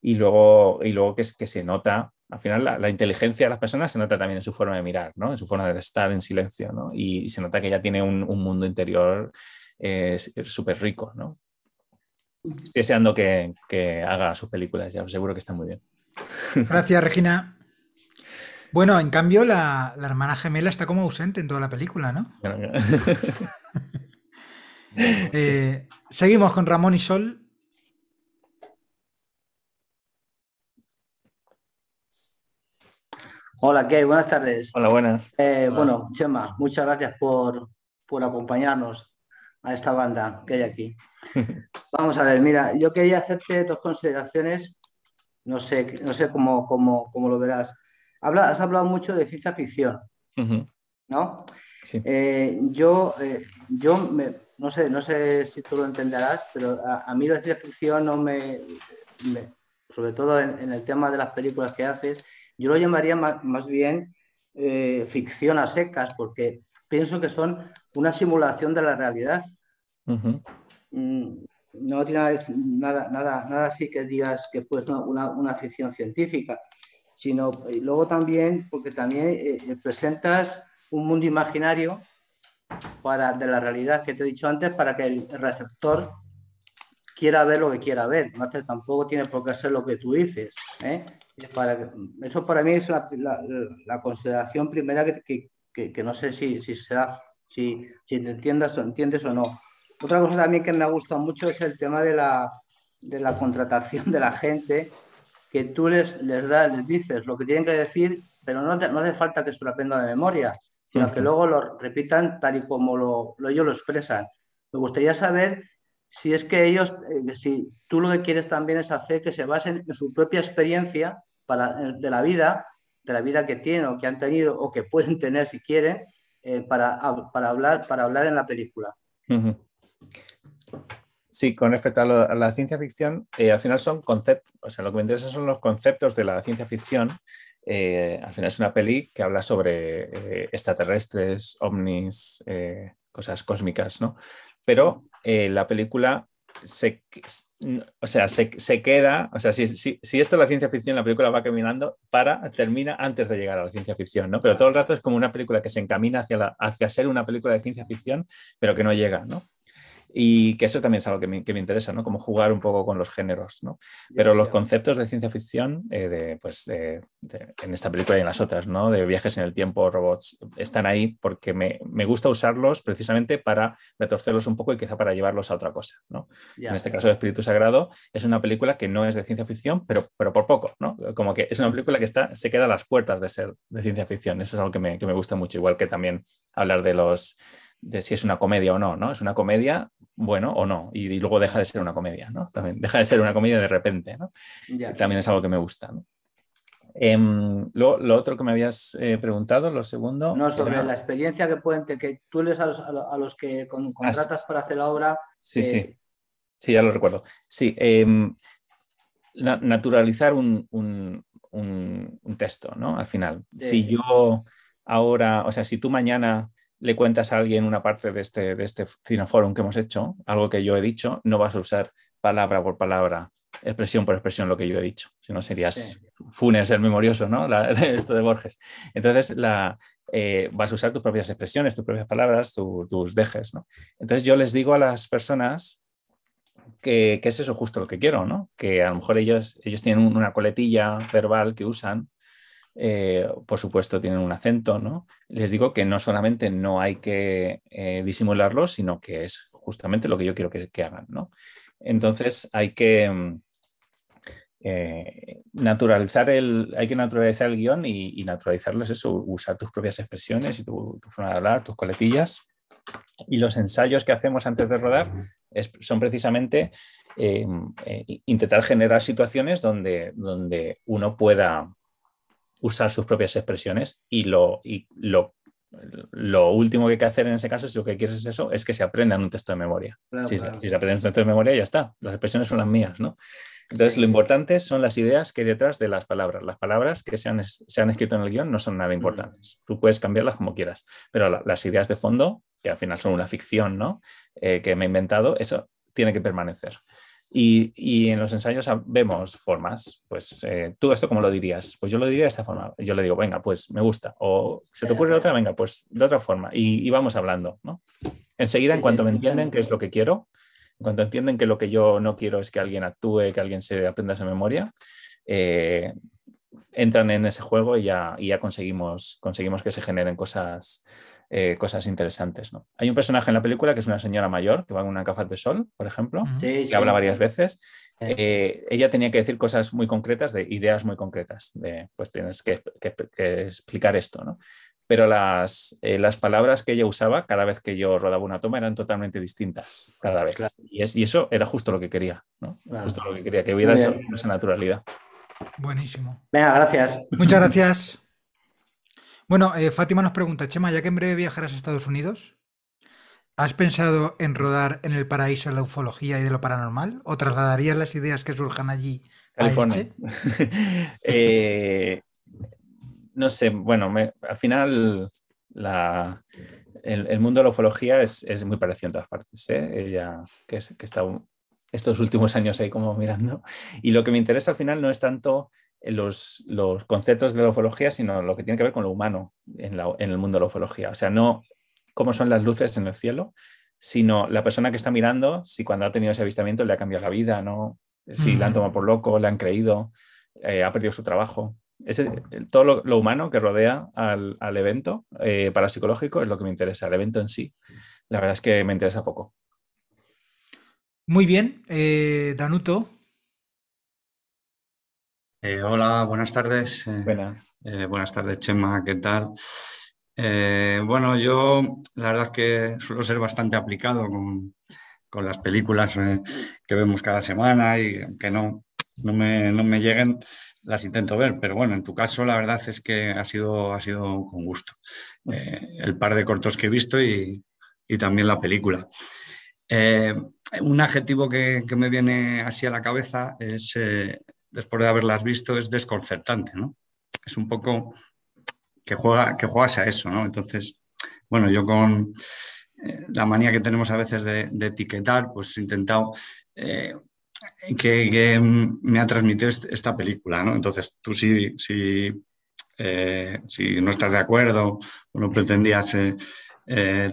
Y luego, y luego que, que se nota, al final la, inteligencia de las personas se nota también en su forma de mirar, En su forma de estar en silencio, ¿no? Y, se nota que ella tiene un, mundo interior eh, súper rico, ¿no? Estoy deseando que, haga sus películas, ya seguro que está muy bien. Gracias, Regina. Bueno, en cambio, la, la, hermana gemela está como ausente en toda la película, ¿no? Eh, seguimos con Ramón y Sol. Hola, ¿qué? Buenas tardes. Hola, buenas. Eh, bueno, Chema, muchas gracias por, acompañarnos a esta banda que hay aquí. Vamos a ver, mira, yo quería hacerte dos consideraciones, no sé, no sé cómo, lo verás. has hablado mucho de ciencia ficción, ¿no? Sí. Eh, yo, yo me, no sé, no sé si tú lo entenderás, pero a, mí la ciencia ficción no me, sobre todo en, el tema de las películas que haces, yo lo llamaría más, bien eh, ficción a secas, porque pienso que son una simulación de la realidad. Mm, no tiene nada, nada, nada así que digas que pues una, ficción científica, sino luego también porque también eh, eh, presentas un mundo imaginario de la realidad que te he dicho antes para que el receptor quiera ver lo que quiera ver. No tampoco tiene por qué hacer lo que tú dices. ¿eh? Para eso para mí es la, consideración primera que, no sé si, si será, si, si entiendas o entiendes o no. Otra cosa también que me ha gustado mucho es el tema de la, de la contratación de la gente, que tú les, les, da, les dices lo que tienen que decir, pero no, no hace falta que se lo pena de memoria, sino que luego lo repitan tal y como lo, ellos lo expresan. Me gustaría saber si es que ellos, eh, si tú lo que quieres también es hacer que se basen en su propia experiencia eh, de la vida, de la vida que tienen o que han tenido o que pueden tener si quieren, eh, para, hablar, para hablar en la película. Sí, con respecto a, la ciencia ficción, al final son conceptos, o sea, lo que me interesa son los conceptos de la ciencia ficción eh, al final es una peli que habla sobre eh, extraterrestres, ovnis, eh, cosas cósmicas, ¿no? Pero la película se, o sea, se, queda, o sea, si, esto es la ciencia ficción, la película va caminando para, termina antes de llegar a la ciencia ficción, ¿no? Pero todo el rato es como una película que se encamina hacia, hacia ser una película de ciencia ficción, pero que no llega, ¿no? Y que eso también es algo que me, interesa, ¿no? Como jugar un poco con los géneros, ¿no? Pero los conceptos de ciencia ficción, eh, pues, en esta película y en las otras, ¿no? De viajes en el tiempo, robots, están ahí porque me, gusta usarlos precisamente para retorcerlos un poco y quizá para llevarlos a otra cosa, ¿no? En este caso, Espíritu Sagrado es una película que no es de ciencia ficción, pero, pero por poco, ¿no? Como que es una película que está, se queda a las puertas de ser de ciencia ficción. Eso es algo que me, que me gusta mucho, igual que también hablar de los de si es una comedia o no, ¿no? Es una comedia, bueno o no, y, luego deja de ser una comedia, ¿no? También deja de ser una comedia de repente, ¿no? También es algo que me gusta, ¿no? Em, lo, otro que me habías eh, preguntado, lo segundo. No, sobre la experiencia que pueden que tú les a los, que contratas para hacer la obra. Sí, sí. Eh, sí, ya lo recuerdo. Sí. Em, naturalizar un, texto, ¿no? Al final. Si yo ahora, o sea, si tú mañana le cuentas a alguien una parte de este, de este cineforum que hemos hecho, algo que yo he dicho, no vas a usar palabra por palabra, expresión por expresión lo que yo he dicho, si no serías funes el memorioso, ¿no? esto de Borges. Entonces, la, eh, vas a usar tus propias expresiones, tus propias palabras, tus dejes, ¿no? Entonces, yo les digo a las personas que, es eso justo lo que quiero, ¿no? Que a lo mejor ellos, ellos tienen una coletilla verbal que usan eh, por supuesto tienen un acento, ¿no? Les digo que no solamente no hay que eh, disimularlo, sino que es justamente lo que yo quiero que, hagan, ¿no? Entonces hay que mm, eh, naturalizar el, hay que naturalizar el guión y, naturalizarles eso, usar tus propias expresiones y tu, forma de hablar, tus coletillas. Y los ensayos que hacemos antes de rodar son precisamente eh, intentar generar situaciones donde, donde uno pueda usar sus propias expresiones y lo, y lo, lo último que hay que hacer en ese caso, si lo que quieres es eso, es que se aprendan un texto de memoria. si, se aprenden un texto de memoria, ya está. Las expresiones son las mías, ¿no? Entonces, lo importante son las ideas que hay detrás de las palabras. Las palabras que se han, escrito en el guión no son nada mm. importantes. Tú puedes cambiarlas como quieras, pero las ideas de fondo, que al final son una ficción, ¿no? Eh, que me he inventado, eso tiene que permanecer. Y, en los ensayos vemos formas, pues eh, tú esto cómo lo dirías, pues yo lo diría de esta forma, yo le digo, venga, pues me gusta, o se te ocurre otra, venga, pues de otra forma, y, vamos hablando, ¿no? Enseguida, en cuanto me entienden qué es lo que quiero, en cuanto entienden que lo que yo no quiero es que alguien actúe, que alguien se aprenda esa memoria, eh, entran en ese juego y ya, conseguimos, conseguimos que se generen cosas, eh, cosas interesantes. Hay un personaje en la película que es una señora mayor que va en una gafas de sol, por ejemplo, que habla varias veces. Eh, ella tenía que decir cosas muy concretas, de ideas muy concretas, de pues tienes que, explicar esto, Pero eh, las, palabras que ella usaba cada vez que yo rodaba una toma eran totalmente distintas cada vez. Y, eso era justo lo que quería, Justo lo que quería, que hubiera esa, esa naturalidad. Buenísimo. Venga, gracias. Muchas gracias. Bueno, eh, Fátima nos pregunta, Chema, ya que en breve viajarás a Estados Unidos, ¿has pensado en rodar en el paraíso de la ufología y de lo paranormal? ¿O trasladarías las ideas que surjan allí eh, no sé, bueno, al final el, mundo de la ufología es, muy parecido en todas partes. ¿eh? Ella, que, está estos últimos años ahí como mirando. Y lo que me interesa al final no es tanto los, conceptos de la ufología, sino lo que tiene que ver con lo humano en, el mundo de la ufología. O sea, no cómo son las luces en el cielo, sino la persona que está mirando, si cuando ha tenido ese avistamiento le ha cambiado la vida, ¿no? si la han tomado por loco, le han creído, eh, ha perdido su trabajo. todo lo, humano que rodea al, evento eh, parapsicológico es lo que me interesa, el evento en sí. La verdad es que me interesa poco. Muy bien, eh, Danuto, eh, hola, buenas tardes. Eh, eh, buenas. tardes, Chema, ¿qué tal? bueno, yo la verdad que suelo ser bastante aplicado con, las películas que vemos cada semana y que no, no, me, lleguen, las intento ver, pero bueno, en tu caso la verdad es que ha sido, ha sido con gusto. el par de cortos que he visto y, también la película. un adjetivo que, me viene así a la cabeza es después de haberlas visto es desconcertante, ¿no? Es un poco que, juega, que juegas a eso, ¿no? Entonces, bueno, yo con eh, la manía que tenemos a veces de, etiquetar, pues he intentado eh, que, mm, me ha transmitido esta película, ¿no? Entonces, tú si, si, eh, si no estás de acuerdo o no pretendías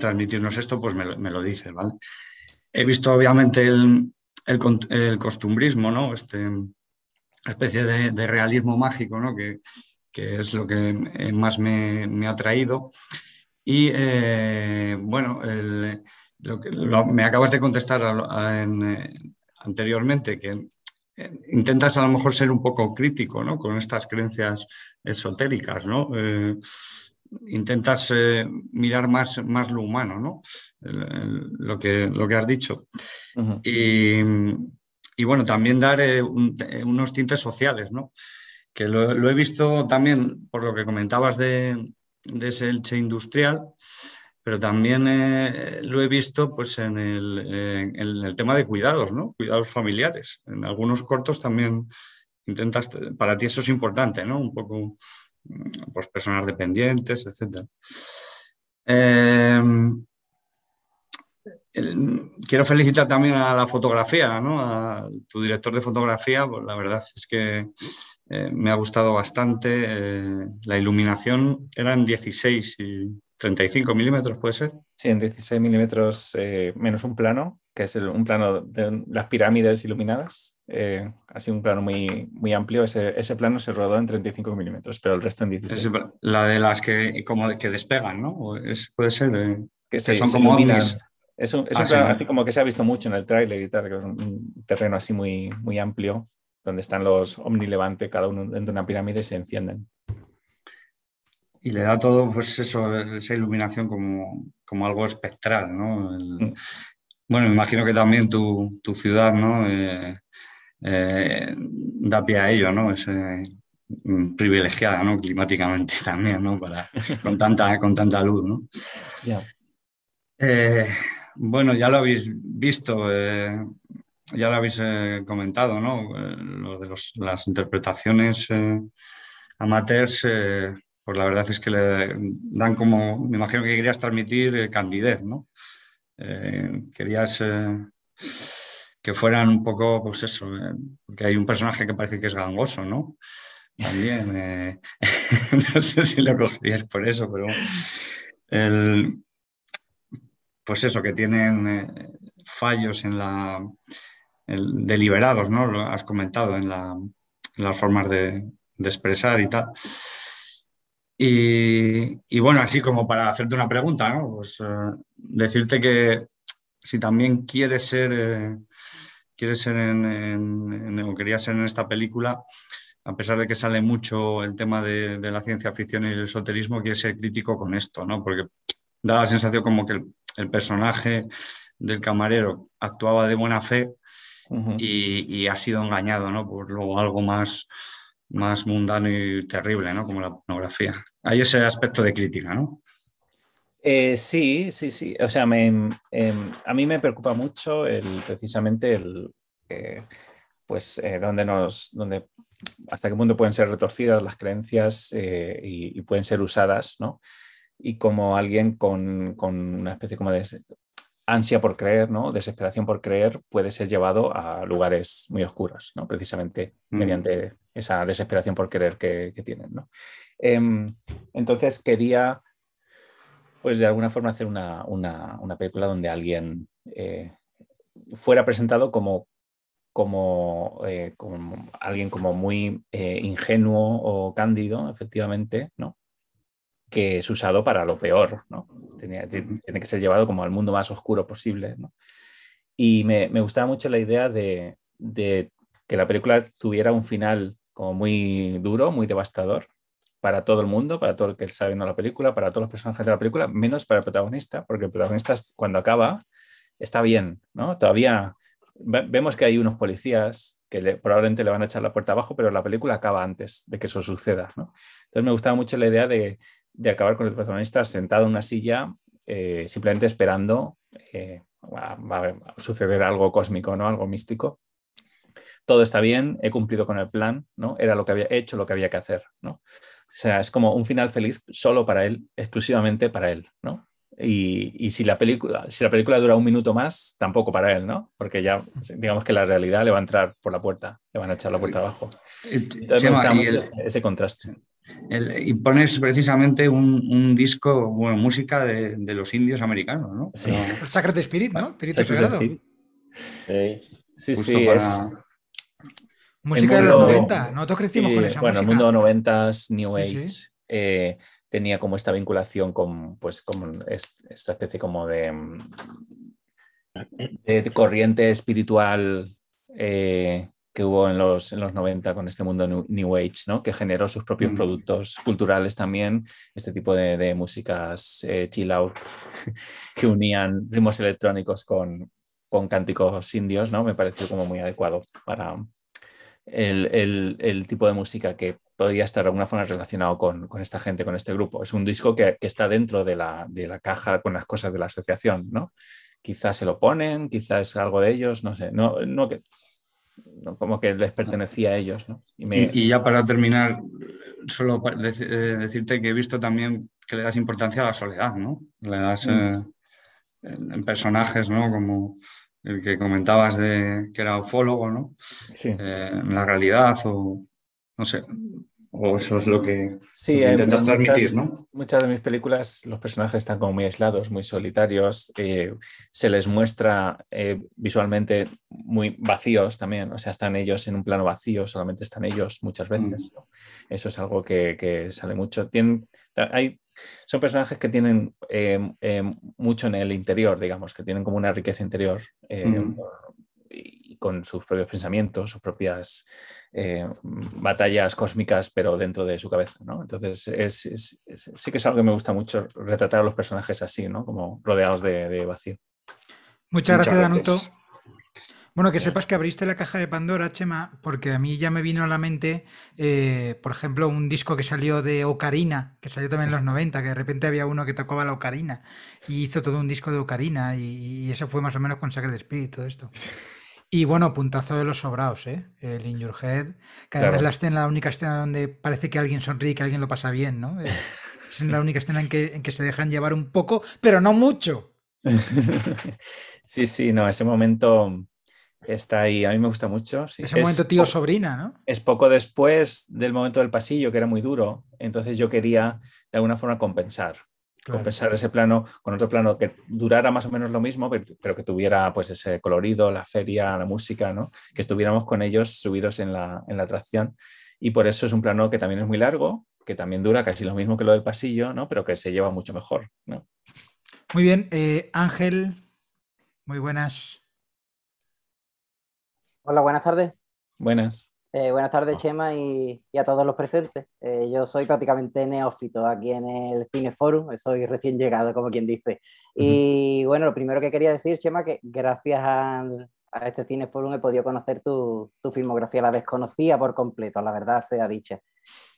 transmitirnos esto, pues me, lo dices, ¿vale? He visto obviamente el, el costumbrismo, ¿no? Este, especie de, realismo mágico, ¿no? que, es lo que eh, más me, ha traído. Y eh, bueno, lo me acabas de contestar eh, anteriormente que intentas a lo mejor ser un poco crítico ¿no? con estas creencias esotéricas, ¿no? intentas mirar más, más lo humano, ¿no? lo, que, lo que has dicho. Y y bueno, también dar eh, eh, unos tintes sociales, ¿no? Que lo, he visto también por lo que comentabas de, de ese Elche industrial, pero también eh, lo he visto pues en el, tema de cuidados, ¿no? Cuidados familiares. En algunos cortos también intentas, para ti eso es importante, ¿no? Un poco, mm, pues personas dependientes, etc quiero felicitar también a la fotografía, ¿no? a tu director de fotografía, pues la verdad es que eh, me ha gustado bastante. Eh, la iluminación eran 16 y 35 milímetros, ¿puede ser? Sí, en 16 milímetros eh, menos un plano, que es el, un plano de las pirámides iluminadas. ha sido un plano muy, muy amplio. Ese, plano se rodó en 35 milímetros, pero el resto en 16. la de las que, como que despegan, ¿no? puede ser. que, son como Ah, es un, como que se ha visto mucho en el tráiler, que es un, terreno así muy, muy amplio, donde están los omnilevantes, cada uno dentro de una pirámide se encienden. Y le da todo, pues esa iluminación como, algo espectral, ¿no? Mm. Bueno, me imagino que también tu, ciudad, ¿no? Eh, eh, da pie a ello, ¿no? Es mm, privilegiada, ¿no? Climáticamente también, ¿no? con, tanta, con tanta luz, ¿no? Eh, bueno, ya lo habéis visto, eh, ya lo habéis eh, comentado, ¿no? Eh, lo de las interpretaciones amateurs, pues la verdad es que le dan como, me imagino que querías transmitir candidez, ¿no? querías que fueran un poco, pues eso, porque hay un personaje que parece que es gangoso, ¿no? También, no sé si lo cogerías por eso, pero... El, pues eso, que tienen eh, fallos en la deliberados, ¿no? Lo has comentado en, las formas de, expresar y tal. Y, bueno, así como para hacerte una pregunta, ¿no? Pues eh, decirte que si también quieres ser, eh, ser en, o querías ser en esta película, a pesar de que sale mucho el tema de, la ciencia ficción y el esoterismo, quieres ser crítico con esto, ¿no? Porque da la sensación como que el el personaje del camarero actuaba de buena fe y, ha sido engañado ¿no? por algo más, más mundano y terrible, ¿no? como la pornografía. Hay ese aspecto de crítica, ¿no? Eh, sí, sí, sí. O sea, em, em, a mí me preocupa mucho el, precisamente el, eh, pues, eh, donde nos, donde, hasta qué punto pueden ser retorcidas las creencias y, y, pueden ser usadas, ¿no? y como alguien con, una especie como de ansia por creer, ¿no? desesperación por creer, puede ser llevado a lugares muy oscuros, ¿no? precisamente mm. mediante esa desesperación por creer que, tienen. ¿no? Em, entonces quería, pues de alguna forma, hacer una, película donde alguien eh, fuera presentado como, como, eh, como, alguien como muy eh, ingenuo o cándido, efectivamente, ¿no? que es usado para lo peor, ¿no? tiene que ser llevado como al mundo más oscuro posible, ¿no? Y me, gustaba mucho la idea de, que la película tuviera un final como muy duro, muy devastador para todo el mundo, para todo el que está viendo la película, para todos los personajes de la película, menos para el protagonista, porque el protagonista cuando acaba está bien, ¿no? Todavía vemos que hay unos policías que probablemente le van a echar la puerta abajo, pero la película acaba antes de que eso suceda, ¿no? Entonces me gustaba mucho la idea de, de acabar con el protagonista sentado en una silla, eh, simplemente esperando eh, va, a suceder algo cósmico, ¿no? Algo místico. Todo está bien, he cumplido con el plan, ¿no? Era lo que había hecho, lo que había que hacer, ¿no? O sea, es como un final feliz solo para él, exclusivamente para él, Y, si, la película, si la película dura un minuto más, tampoco para él, ¿no? Porque ya, digamos que la realidad le va a entrar por la puerta, le van a echar la puerta eh, abajo. ese contraste y pones precisamente un, disco, bueno, música de, los indios americanos, ¿no? Sí. Sacred Spirit, ¿no? Espíritu Sagrado. Sí, sí, sí es... Música de los 90, nosotros crecimos con esa bueno, música. Bueno, el mundo 90 New Age eh, tenía como esta vinculación con, pues, con esta especie como de, corriente espiritual eh, que hubo en los, en 90 con este mundo New, Age, ¿no? que generó sus propios mm. productos culturales también, este tipo de, músicas eh, chill out que unían ritmos electrónicos con, con cánticos indios, ¿no? me pareció como muy adecuado para el, tipo de música que podría estar de alguna forma relacionado con, esta gente, con este grupo. Es un disco que, está dentro de la, caja con las cosas de la asociación, ¿no? Quizás se lo ponen, quizás es algo de ellos, no sé. No, no, como que les pertenecía a ellos. ¿no? Y, ya para terminar, solo eh, decirte que he visto también que le das importancia a la soledad, ¿no? Le das mm. eh, en personajes, ¿no? Como el que comentabas de que era ufólogo, ¿no? Sí. Eh, en la realidad o no sé, o eso es lo que intentas transmitir, ¿no? Muchas de mis películas, los personajes están como muy aislados, muy solitarios, eh, se les muestra eh, visualmente muy vacíos también, o sea, están ellos en un plano vacío, solamente están ellos muchas mm. veces. Eso es algo que, sale mucho. hay, son personajes que tienen eh, mucho en el interior, digamos, que tienen como una riqueza interior mm. y con sus propios pensamientos, sus propias eh, batallas cósmicas, pero dentro de su cabeza, Entonces, es, sí que es algo que me gusta mucho, retratar a los personajes así, ¿no? Como rodeados de, vacío. Muchas, gracias, Danuto. Bueno, que sepas que abriste la caja de Pandora, Chema, porque a mí ya me vino a la mente, eh, por ejemplo, un disco que salió de Ocarina, que salió también en los 90, que de repente había uno que tocaba la Ocarina y hizo todo un disco de Ocarina y, y eso fue más o menos con Sacred Spirit, todo esto. Y bueno, puntazo de los sobrados, ¿eh? El In Head. Que además la escena, la única escena donde parece que alguien sonríe, que alguien lo pasa bien, ¿no? Es la única escena en que, en que se dejan llevar un poco, pero no mucho. sí, sí, no, ese momento está ahí. A mí me gusta mucho. Ese momento tío-sobrina, ¿no? Es poco después del momento del pasillo, que era muy duro. Entonces yo quería, de alguna forma, compensar. Compensar ese plano con otro plano que durara más o menos lo mismo, pero que tuviera pues ese colorido, la feria, la música, ¿no? Que estuviéramos con ellos subidos en la, atracción. Y por eso es un plano que también es muy largo, que también dura casi lo mismo que lo del pasillo, ¿no? Pero que se lleva mucho mejor, ¿no? Muy bien, eh, Ángel, muy buenas. Hola, buenas tardes. Buenas. Eh, buenas tardes, ah. Chema, y, a todos los presentes. Eh, yo soy prácticamente neófito aquí en el Cineforum, soy recién llegado, como quien dice. Y bueno, lo primero que quería decir, Chema, que gracias a, a este Cineforum he podido conocer tu, filmografía, la desconocía por completo, la verdad sea dicha.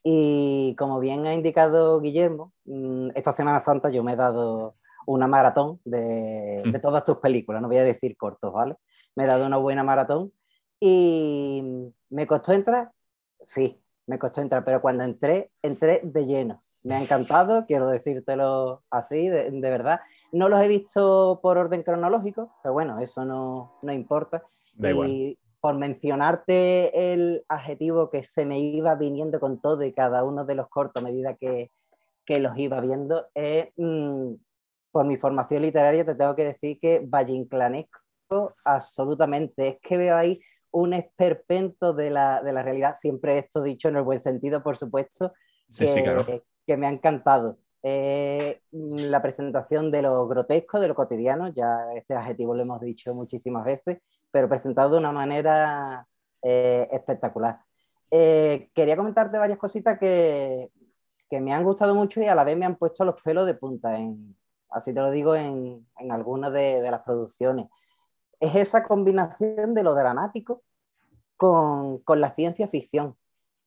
Y como bien ha indicado Guillermo, mm, esta Semana Santa yo me he dado una maratón de, mm. de todas tus películas, no voy a decir cortos, ¿vale? Me he dado una buena maratón y me costó entrar, sí, me costó entrar, pero cuando entré, entré de lleno. Me ha encantado, quiero decírtelo así, de, verdad. No los he visto por orden cronológico, pero bueno, eso no, no importa. y por mencionarte el adjetivo que se me iba viniendo con todo y cada uno de los cortos a medida que, los iba viendo, mm, por mi formación literaria te tengo que decir que vallinclanesco absolutamente. Es que veo ahí un esperpento de la, de realidad, siempre esto dicho en el buen sentido, por supuesto, que, me ha encantado. Eh, la presentación de lo grotesco, de lo cotidiano, ya este adjetivo lo hemos dicho muchísimas veces, pero presentado de una manera eh, espectacular. Eh, quería comentarte varias cositas que, me han gustado mucho y a la vez me han puesto los pelos de punta, en, así te lo digo, en, en algunas de, de las producciones es esa combinación de lo dramático con, la ciencia ficción.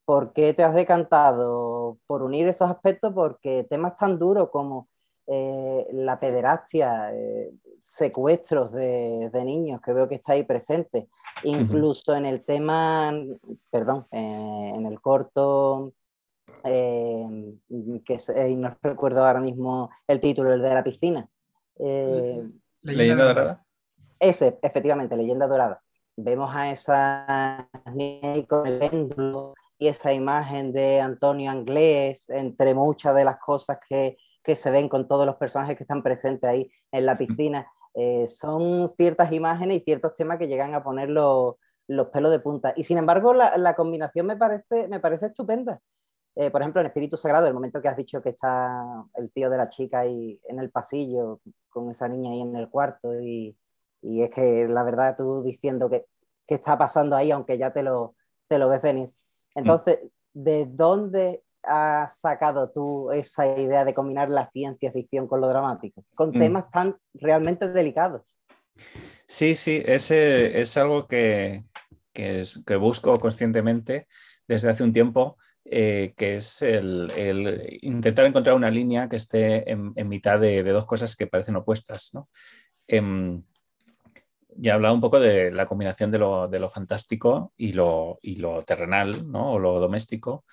¿Por qué te has decantado por unir esos aspectos? Porque temas tan duros como eh, la pederastia, eh, secuestros de, niños, que veo que está ahí presente, incluso en el tema, perdón, eh, en el corto, que no recuerdo ahora mismo el título, el de la piscina. La Leyenda de ese, efectivamente, leyenda dorada. Vemos a esa niña con el péndulo y esa imagen de Antonio Anglés, entre muchas de las cosas que, se ven con todos los personajes que están presentes ahí en la piscina. Eh, son ciertas imágenes y ciertos temas que llegan a poner los, pelos de punta. Y sin embargo, la, combinación me parece, me parece estupenda. Eh, por ejemplo, en Espíritu Sagrado, el momento que has dicho que está el tío de la chica ahí en el pasillo, con esa niña ahí en el cuarto y, y es que la verdad tú diciendo que, está pasando ahí, aunque ya te lo, te lo ves venir. Mm. Entonces, ¿de dónde has sacado tú esa idea de combinar la ciencia ficción con lo dramático? Con mm. temas tan realmente delicados. Sí, sí, ese es algo que, que, es, que busco conscientemente desde hace un tiempo. Eh, que es el, intentar encontrar una línea que esté en, mitad de, dos cosas que parecen opuestas. ¿no? Em, ya he hablado un poco de la combinación de lo, de lo fantástico y lo, y lo terrenal, ¿no? O lo doméstico.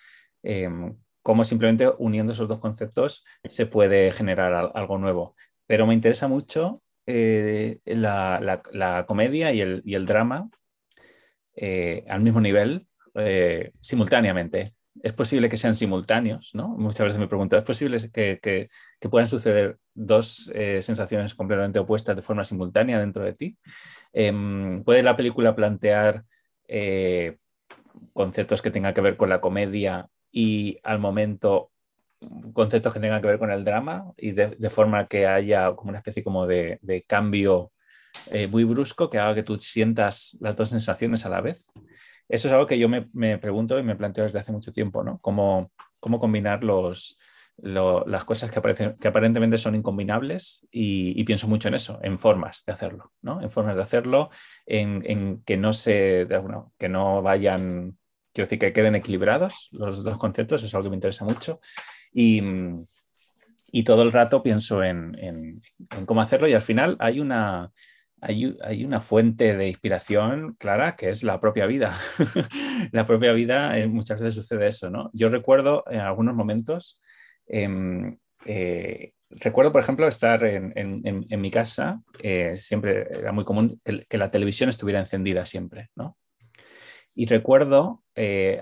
Em, cómo simplemente uniendo esos dos conceptos se puede generar algo nuevo. Pero me interesa mucho eh, la, la, comedia y el, drama eh, al mismo nivel, eh, simultáneamente es posible que sean simultáneos, ¿no? Muchas veces me pregunto, ¿es posible que, que, puedan suceder dos eh, sensaciones completamente opuestas de forma simultánea dentro de ti? Em, ¿Puede la película plantear eh, conceptos que tengan que ver con la comedia y al momento conceptos que tengan que ver con el drama y de, forma que haya como una especie como de, de cambio eh, muy brusco que haga que tú sientas las dos sensaciones a la vez? Eso es algo que yo me, pregunto y me planteo desde hace mucho tiempo, ¿no? Cómo, cómo combinar las cosas que, que, aparentemente son incombinables y, pienso mucho en eso, en formas de hacerlo, ¿no? En formas de hacerlo, en, que no se, que no vayan, quiero decir, que queden equilibrados los dos conceptos, es algo que me interesa mucho. Y, todo el rato pienso en, cómo hacerlo y al final hay una, hay, una fuente de inspiración clara que es la propia vida. la propia vida eh, muchas veces sucede eso, ¿no? Yo recuerdo en algunos momentos, em, eh, recuerdo por ejemplo estar en, mi casa, eh, siempre era muy común que, la televisión estuviera encendida siempre, ¿no? Y recuerdo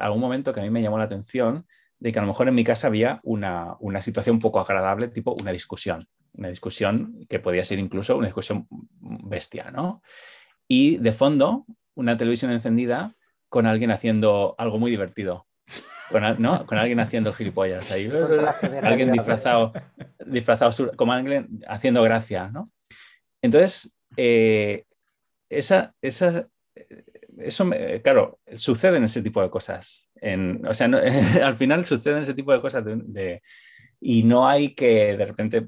algún momento que a mí me llamó la atención de que a lo mejor en mi casa había una, una situación poco agradable, tipo una discusión, una discusión que podía ser incluso una discusión bestia, ¿no? Y de fondo, una televisión encendida con alguien haciendo algo muy divertido. Con, ¿no? con alguien haciendo gilipollas ahí. alguien disfrazado, disfrazado como alguien haciendo gracia, ¿no? Entonces, eh, esa, eh, eso, claro, suceden ese tipo de cosas. En, o sea, al final suceden ese tipo de cosas y no hay que de repente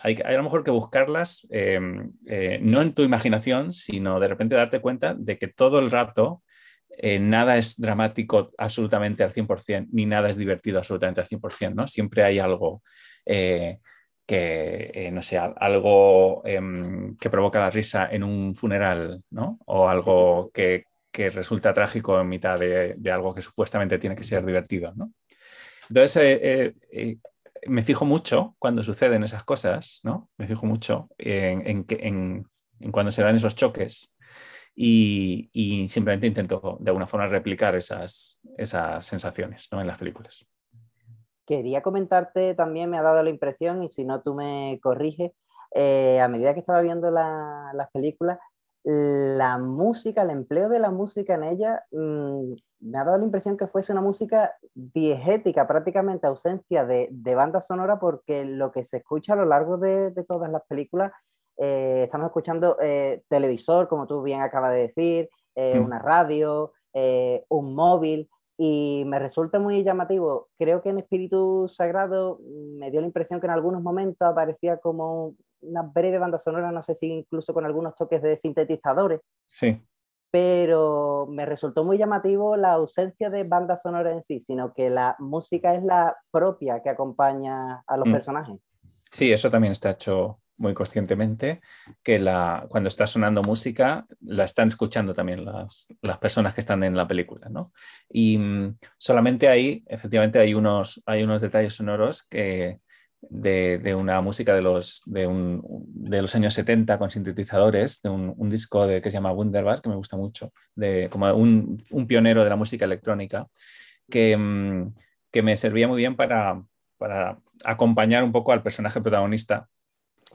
hay, a lo mejor que buscarlas em, eh, no en tu imaginación, sino de repente darte cuenta de que todo el rato eh, nada es dramático absolutamente al 100%, ni nada es divertido absolutamente al 100%, ¿no? Siempre hay algo eh, que, no sé, algo em, que provoca la risa en un funeral, O algo que, resulta trágico en mitad de, algo que supuestamente tiene que ser divertido, ¿no? Entonces, me fijo mucho cuando suceden esas cosas, ¿no? Me fijo mucho en, cuando se dan esos choques y, simplemente intento de alguna forma replicar esas, esas sensaciones ¿no? en las películas. Quería comentarte también, me ha dado la impresión, y si no tú me corriges, eh, a medida que estaba viendo la, las películas, la música, el empleo de la música en ella, mm, me ha dado la impresión que fuese una música diegética, prácticamente ausencia de, banda sonora, porque lo que se escucha a lo largo de, todas las películas, eh, estamos escuchando eh, televisor, como tú bien acaba de decir, eh, mm. una radio, un móvil, y me resulta muy llamativo. Creo que en Espíritu Sagrado mm, me dio la impresión que en algunos momentos aparecía como una breve banda sonora, no sé si incluso con algunos toques de sintetizadores. Sí. Pero me resultó muy llamativo la ausencia de banda sonora en sí, sino que la música es la propia que acompaña a los mm. personajes. Sí, eso también está hecho muy conscientemente, que la, cuando está sonando música, la están escuchando también las, personas que están en la película, ¿no? Y mm, solamente ahí, efectivamente, hay unos, hay unos detalles sonoros que, de, una música de los, años 70 con sintetizadores, de un, disco que se llama Wunderbar, que me gusta mucho, de, como un, pionero de la música electrónica, que, mm, me servía muy bien para, acompañar un poco al personaje protagonista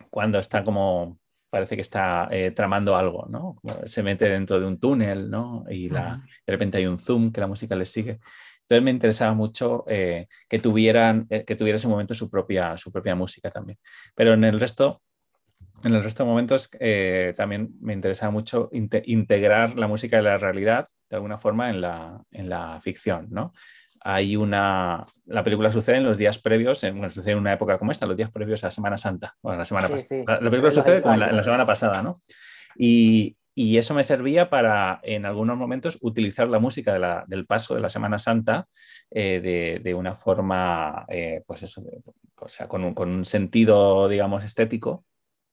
cuando está como parece que está eh, tramando algo, ¿no? se mete dentro de un túnel, Y de repente hay un zoom que la música le sigue. Entonces me interesaba mucho eh, que, tuvieran, eh, que tuviera ese momento su propia, su propia música también. Pero en el resto, en el resto de momentos eh, también me interesaba mucho integrar la música de la realidad de alguna forma en la, en la ficción, ¿no? Hay una... La película sucede en los días previos, en, sucede en una época como esta, los días previos a Semana Santa, la semana Santa. La, película sucede en la semana pasada, ¿no? Y, y eso me servía para, en algunos momentos, utilizar la música del paso de la Semana Santa eh, de, una forma, eh, pues eso, o sea, con un, con un, sentido, digamos, estético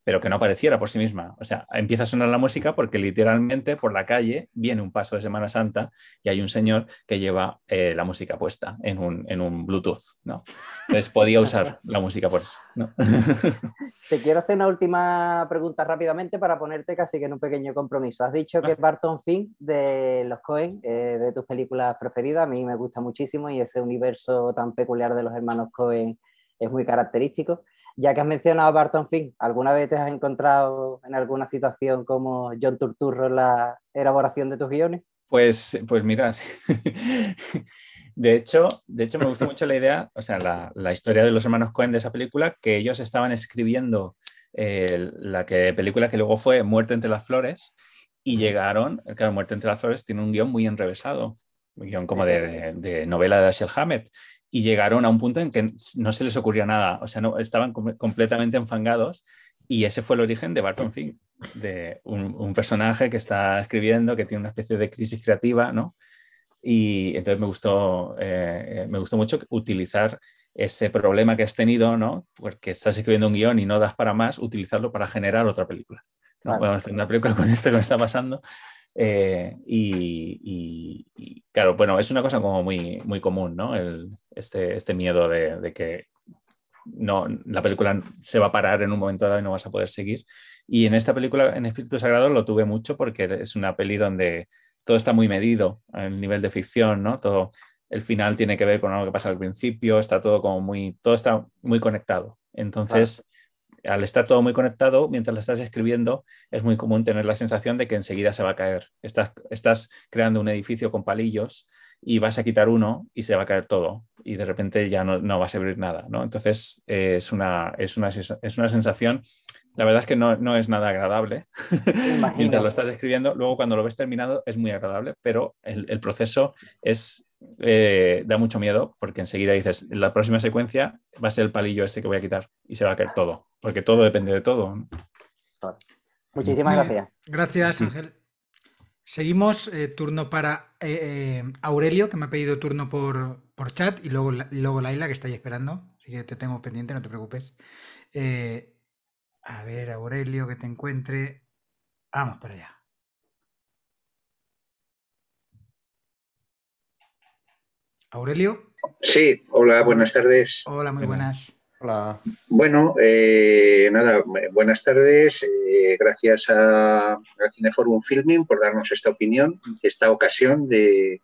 pero que no apareciera por sí misma. O sea, empieza a sonar la música porque literalmente por la calle viene un paso de Semana Santa y hay un señor que lleva eh, la música puesta en un, Bluetooth, ¿no? Entonces podía usar la música por eso, Te quiero hacer una última pregunta rápidamente para ponerte casi que en un pequeño compromiso. Has dicho que Barton Fink de los Cohen, eh, de tus películas preferidas, a mí me gusta muchísimo y ese universo tan peculiar de los hermanos Cohen es muy característico. Ya que has mencionado Barton Fink, ¿alguna vez te has encontrado en alguna situación como John Turturro en la elaboración de tus guiones? Pues, pues mira, de hecho, de hecho me gusta mucho la idea, o sea, la, historia de los hermanos Cohen de esa película, que ellos estaban escribiendo eh, la película que luego fue Muerte entre las flores y llegaron, claro, Muerte entre las flores tiene un guión muy enrevesado, un guión como de, novela de Ashley Hammett, y llegaron a un punto en que no se les ocurría nada, o sea, no, estaban completamente enfangados y ese fue el origen de Barton Fink, de un, personaje que está escribiendo, que tiene una especie de crisis creativa, ¿no? Y entonces me gustó, eh, me gustó mucho utilizar ese problema que has tenido, ¿no? Porque estás escribiendo un guión y no das para más, utilizarlo para generar otra película. Podemos hacer una película con esto que me está pasando. Eh, y, claro, bueno, es una cosa como muy, muy común, ¿no? El, este, este, miedo de, que no, la película se va a parar en un momento dado y no vas a poder seguir. Y en esta película, en Espíritu Sagrado, lo tuve mucho porque es una peli donde todo está muy medido, el nivel de ficción, ¿no? Todo, el final tiene que ver con algo que pasa al principio, está todo como muy, todo está muy conectado. Entonces, al estar todo muy conectado, mientras la estás escribiendo, es muy común tener la sensación de que enseguida se va a caer. estás creando un edificio con palillos y vas a quitar uno y se va a caer todo y de repente ya no, no vas a abrir nada, ¿no? Entonces eh, es, una, es, una, sensación, la verdad es que no, es nada agradable mientras lo estás escribiendo, luego cuando lo ves terminado es muy agradable, pero el, proceso es, eh, da mucho miedo porque enseguida dices, la próxima secuencia va a ser el palillo este que voy a quitar y se va a caer todo, porque todo depende de todo. Muchísimas gracias. Gracias, Ángel. Seguimos, eh, turno para eh, eh, Aurelio, que me ha pedido turno por, chat, y luego, Laila, que está ahí esperando, así que te tengo pendiente, no te preocupes. a ver, Aurelio, que te encuentre. Vamos para allá. Aurelio. Sí, hola. buenas tardes. Hola, muy buenas. Bueno, eh, nada, buenas tardes. Eh, gracias a, Cineforum Filming por darnos esta opinión, esta ocasión de,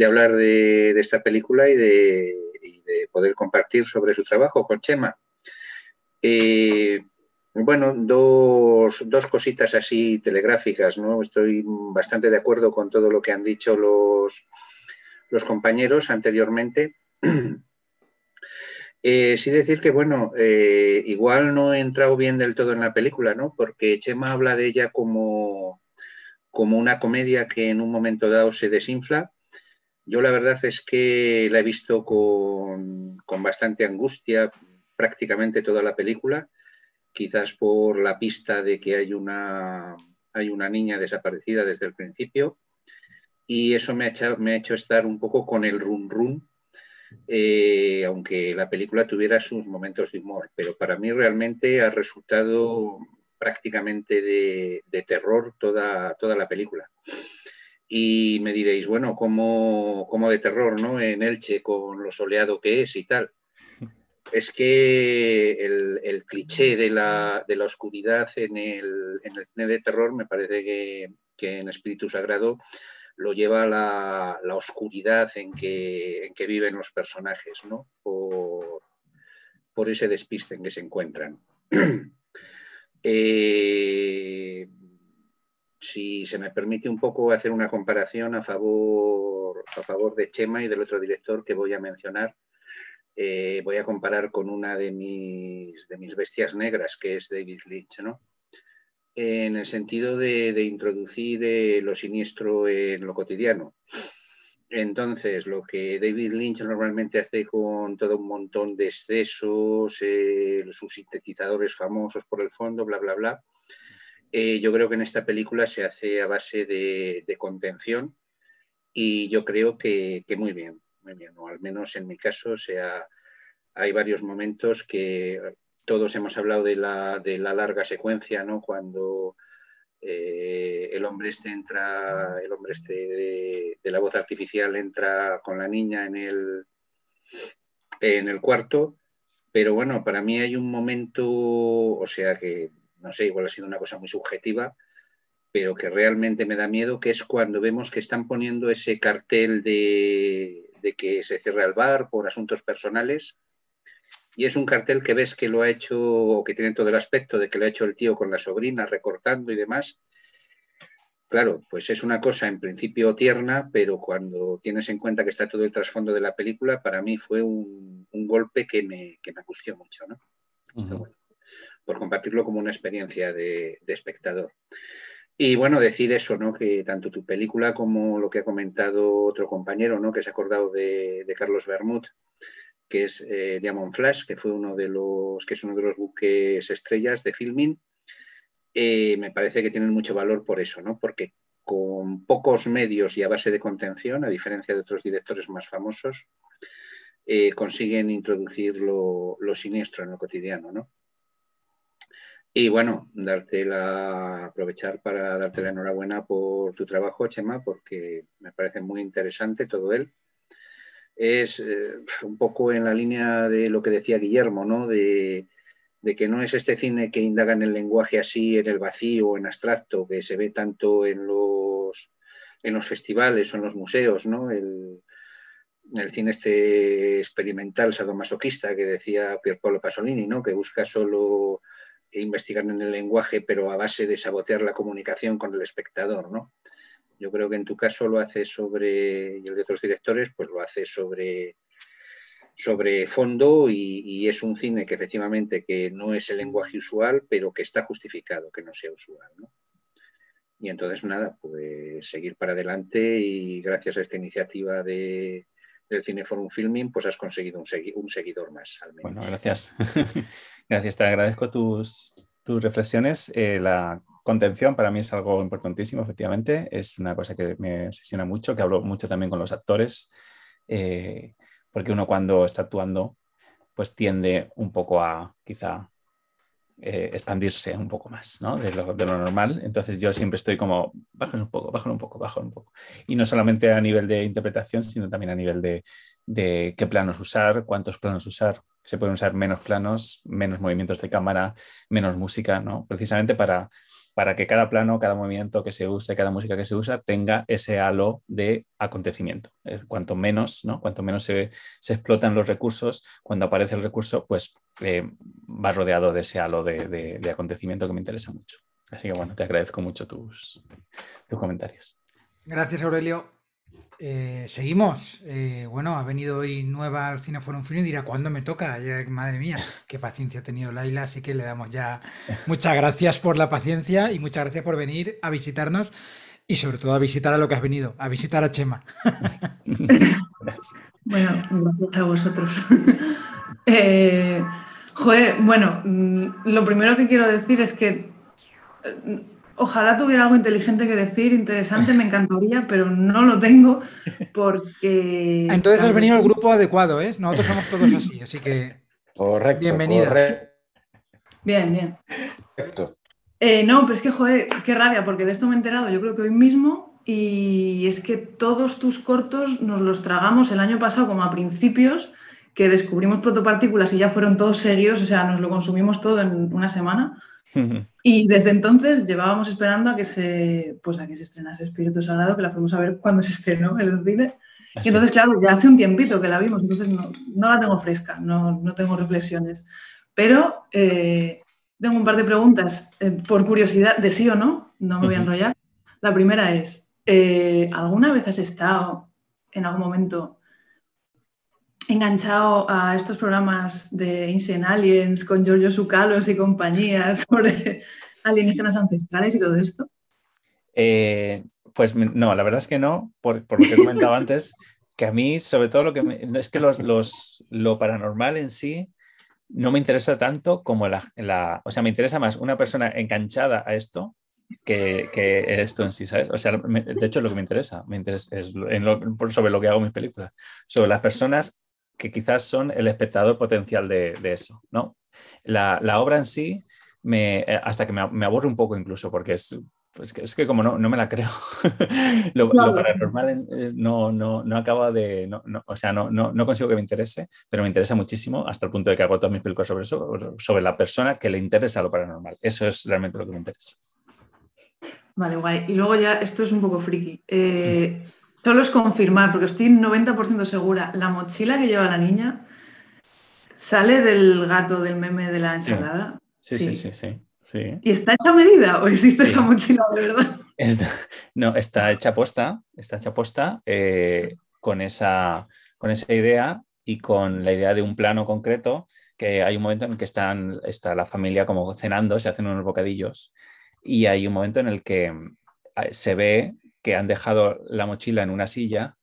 hablar de, esta película y de, poder compartir sobre su trabajo con Chema. Eh, bueno, dos, cositas así telegráficas, ¿no? Estoy bastante de acuerdo con todo lo que han dicho los, los compañeros anteriormente. Eh, sí decir que, bueno, eh, igual no he entrado bien del todo en la película, ¿no? Porque Chema habla de ella como, como una comedia que en un momento dado se desinfla. Yo la verdad es que la he visto con, bastante angustia prácticamente toda la película, quizás por la pista de que hay una, hay una niña desaparecida desde el principio y eso me ha, hecho, me ha hecho estar un poco con el run run eh, aunque la película tuviera sus momentos de humor, pero para mí realmente ha resultado prácticamente de, terror toda, toda la película. Y me diréis, bueno, ¿cómo, ¿cómo, de terror, no? En Elche, con lo soleado que es y tal. Es que el, el cliché de la, de la, oscuridad en el, en el cine de terror me parece que, que en Espíritu Sagrado lo lleva la, la oscuridad en que, viven los personajes, ¿no? Por, ese despiste en que se encuentran. Eh, si se me permite un poco hacer una comparación a favor, de Chema y del otro director que voy a mencionar, eh, voy a comparar con una de mis, de mis bestias negras, que es David Lynch, ¿no? en el sentido de, introducir eh, lo siniestro en lo cotidiano. Entonces, lo que David Lynch normalmente hace con todo un montón de excesos, eh, sus sintetizadores famosos por el fondo, bla, bla, bla, eh, yo creo que en esta película se hace a base de, contención y yo creo que, muy bien, muy bien, o al menos en mi caso, sea, hay varios momentos que todos hemos hablado de la, larga secuencia, ¿no? Cuando eh, el hombre este entra, el hombre este de, la voz artificial entra con la niña en el, cuarto, pero bueno, para mí hay un momento, o sea que, no sé, igual ha sido una cosa muy subjetiva, pero que realmente me da miedo, que es cuando vemos que están poniendo ese cartel de, que se cierra el bar por asuntos personales y es un cartel que ves que lo ha hecho, o que tiene todo el aspecto de que lo ha hecho el tío con la sobrina, recortando y demás. Claro, pues es una cosa en principio tierna, pero cuando tienes en cuenta que está todo el trasfondo de la película, para mí fue un, golpe que me, que mucho, ¿no? por compartirlo como una experiencia de, espectador. Y bueno, decir eso, ¿no? Que tanto tu película como lo que ha comentado otro compañero, ¿no? Que se ha acordado de, de Carlos Bermud, que es eh, Diamond Flash, que fue uno de los que es uno de los buques estrellas de filming, eh, me parece que tienen mucho valor por eso, ¿no? Porque con pocos medios y a base de contención, a diferencia de otros directores más famosos, eh, consiguen introducir lo, siniestro en lo cotidiano, Y bueno, darte la, aprovechar para darte la enhorabuena por tu trabajo, Chema, porque me parece muy interesante todo él es eh, un poco en la línea de lo que decía Guillermo, ¿no? De, que no es este cine que indaga en el lenguaje así, en el vacío, en abstracto, que se ve tanto en los, en los festivales o en los museos, ¿no? El, cine este experimental sadomasoquista que decía Pierpaolo Pasolini, ¿no? que busca solo investigar en el lenguaje, pero a base de sabotear la comunicación con el espectador. ¿no? Yo creo que en tu caso lo hace sobre, y el de otros directores, pues lo hace sobre, sobre fondo y, es un cine que efectivamente que no es el lenguaje usual, pero que está justificado que no sea usual. Y entonces nada, pues seguir para adelante y gracias a esta iniciativa de, del Cineforum Filming, pues has conseguido un, seguidor más, al menos. Bueno, gracias. gracias, te agradezco tus, reflexiones. Eh, Contención para mí es algo importantísimo, efectivamente. Es una cosa que me obsesiona mucho, que hablo mucho también con los actores, eh, porque uno cuando está actuando, pues tiende un poco a quizá eh, expandirse un poco más de, lo, normal. Entonces yo siempre estoy como, bajen un poco, bajen un poco, bajen un poco. Y no solamente a nivel de interpretación, sino también a nivel de, qué planos usar, cuántos planos usar. Se pueden usar menos planos, menos movimientos de cámara, menos música, ¿no? Precisamente para para que cada plano, cada movimiento que se use, cada música que se usa tenga ese halo de acontecimiento. Eh, cuanto menos, ¿no? Cuanto menos se, se explotan los recursos, cuando aparece el recurso, pues eh, va rodeado de ese halo de, de, acontecimiento que me interesa mucho. Así que bueno, te agradezco mucho tus, tus comentarios. Gracias, Aurelio. Eh, seguimos. Eh, bueno, ha venido hoy nueva al Cineforum Film y dirá, ¿cuándo me toca? madre mía, qué paciencia ha tenido Laila, así que le damos ya muchas gracias por la paciencia y muchas gracias por venir a visitarnos y sobre todo a visitar a lo que has venido, a visitar a Chema. bueno, gracias a vosotros. Eh, joder, bueno, mm, lo primero que quiero decir es que Ojalá tuviera algo inteligente que decir, interesante, me encantaría, pero no lo tengo porque... Entonces has venido al grupo adecuado, ¿eh? Nosotros somos todos así, así que... Correcto. Bienvenida. Bien, bien. Correcto. Eh, no, pero es que, joder, qué rabia, porque de esto me he enterado yo creo que hoy mismo y es que todos tus cortos nos los tragamos el año pasado como a principios, que descubrimos protopartículas y ya fueron todos seguidos, o sea, nos lo consumimos todo en una semana. Y desde entonces llevábamos esperando a que se, pues a que se estrenase Espíritu Sagrado, que la fuimos a ver cuando se estrenó el cine. Ah, y entonces, claro, ya hace un tiempito que la vimos, entonces no, la tengo fresca, no, tengo reflexiones. Pero eh, tengo un par de preguntas, eh, por curiosidad, de sí o no, no me voy a enrollar. La primera es, eh, ¿alguna vez has estado en algún momento enganchado a estos programas de Ancient Aliens con Giorgio Sucalos y compañías sobre alienígenas ancestrales y todo esto? Eh, pues no, la verdad es que no, por, lo que comentaba antes, que a mí sobre todo lo que es que los, lo paranormal en sí no me interesa tanto como la, la, o sea, me interesa más una persona enganchada a esto que, esto en sí, ¿sabes? O sea, de hecho es lo que me interesa, me interesa sobre lo que hago en mis películas, sobre las personas que quizás son el espectador potencial de, eso, ¿no? La, obra en sí, me, eh, hasta que me, me aburre un poco incluso, porque es, que, pues, es que como no, no me la creo, lo, paranormal eh, no, no, acaba de, no, o sea, no, no, consigo que me interese, pero me interesa muchísimo hasta el punto de que hago todos mis películas sobre eso, sobre la persona que le interesa lo paranormal. Eso es realmente lo que me interesa. Vale, guay. Y luego ya, esto es un poco friki. Eh, mm. Solo es confirmar, porque estoy 90% segura. La mochila que lleva la niña sale del gato del meme de la ensalada. Sí, sí, sí, sí. sí, ¿Y está hecha a medida o existe esa mochila de verdad? no, está hecha puesta, está hecha puesta eh, con, esa, con esa idea y con la idea de un plano concreto que hay un momento en el que están, está la familia como cenando, se hacen unos bocadillos y hay un momento en el que eh, se ve que han dejado la mochila en una silla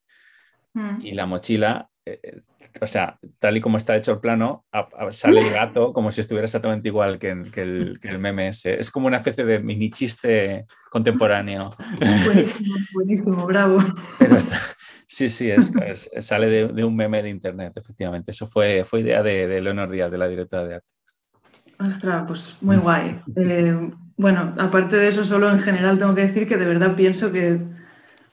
mm. y la mochila, eh, eh, o sea, tal y como está hecho el plano, sale el gato como si estuviera exactamente igual que, el, meme ese. Es como una especie de mini chiste contemporáneo. Buenísimo, buenísimo bravo. sí, sí, sale de, un meme de internet, efectivamente. Eso fue, fue idea de, Leonor Díaz, de la directora de arte. Ostras, pues muy guay. Eh, bueno, aparte de eso, solo en general tengo que decir que de verdad pienso que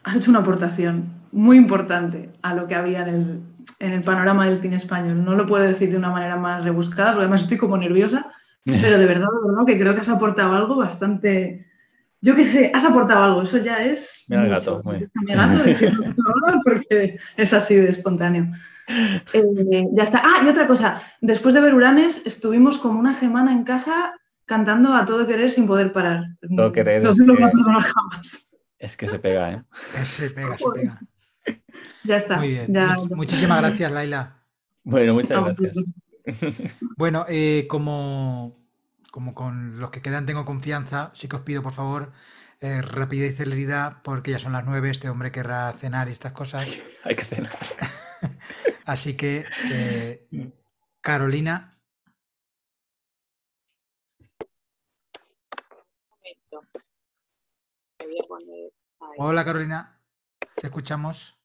has hecho una aportación muy importante a lo que había en el, panorama del cine español. No lo puedo decir de una manera más rebuscada, porque además estoy como nerviosa, pero de verdad, que creo que has aportado algo bastante. Yo qué sé, has aportado algo, eso ya es. Me gato, muy Mi gato diciendo porque es así de espontáneo. Eh, ya está. Ah, y otra cosa, después de ver Uranes estuvimos como una semana en casa cantando a todo querer sin poder parar. Todo querer. No se lo va a jamás. Es que se pega, ¿eh? Se pega, se pega. Ya está. Muy bien. muchísimas gracias, Laila. Bueno, muchas gracias. Bueno, eh, como, como con los que quedan tengo confianza, sí que os pido, por favor, eh, rapidez y celeridad, porque ya son las nueve, este hombre querrá cenar y estas cosas. Hay, que cenar. Así que, eh, Carolina, Hola Carolina, te escuchamos.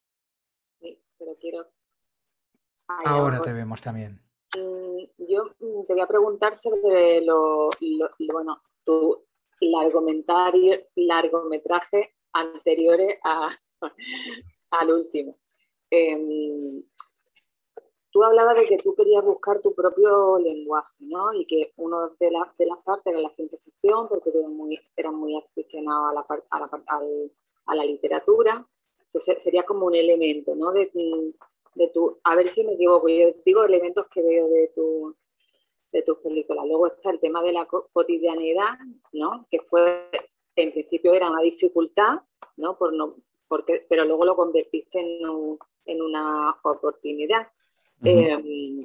Sí, pero quiero. Ahora te vemos también. Mm, yo mm, te voy a preguntar sobre lo, bueno, tu largometraje anteriores al último. Em, tú hablabas de que tú querías buscar tu propio lenguaje, ¿no? Y que uno de, de las partes era la ciencia ficción, porque eras muy, muy aficionado a la, al, a la literatura, sería como un elemento, ¿no? De, de tu, a ver si me equivoco, yo digo elementos que veo de, tu, de tus películas. Luego está el tema de la cotidianidad, ¿no? Que fue, en principio era una dificultad, ¿no? Por no porque, pero luego lo convertiste en, una oportunidad. Eh,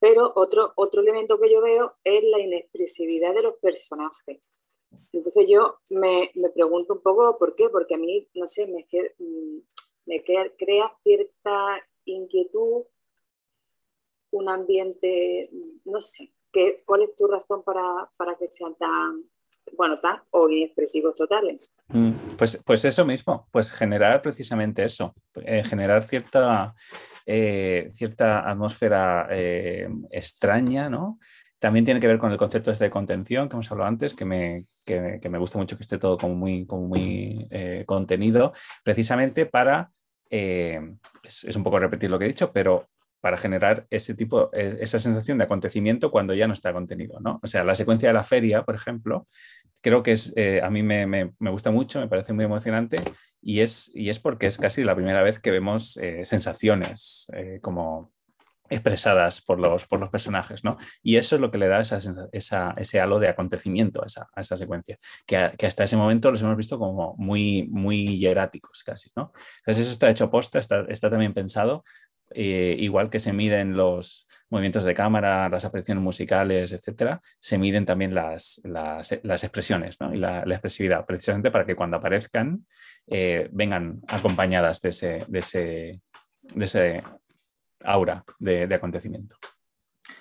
pero otro, otro elemento que yo veo es la inexpresividad de los personajes. Entonces yo me, me, pregunto un poco por qué, porque a mí, no sé, me, me crea, cierta inquietud, un ambiente, no sé, ¿cuál es tu razón para, para que sean tan, bueno, tan o inexpresivos totales? Mm, pues, pues eso mismo, pues generar precisamente eso, eh, generar cierta, eh, cierta atmósfera eh, extraña, ¿no? También tiene que ver con el concepto este de contención que hemos hablado antes, que me, me gusta mucho que esté todo como muy, muy eh, contenido, precisamente para, eh, es, un poco repetir lo que he dicho, pero para generar ese tipo, e, esa sensación de acontecimiento cuando ya no está contenido, ¿no? O sea, la secuencia de la feria, por ejemplo, creo que es, eh, a mí me, gusta mucho, me parece muy emocionante y es, y es porque es casi la primera vez que vemos sensaciones como expresadas por los, por los personajes, ¿no? Y eso es lo que le da esa, ese halo de acontecimiento a esa, esa secuencia, que, hasta ese momento los hemos visto como muy, muy hieráticos casi, ¿no? Entonces eso está hecho a posta, está, también pensado, eh, igual que se miden los movimientos de cámara, las apreciaciones musicales, etcétera, se miden también las, las, las expresiones ¿no? y la, expresividad, precisamente para que cuando aparezcan eh, vengan acompañadas de ese, de ese de ese aura de, acontecimiento.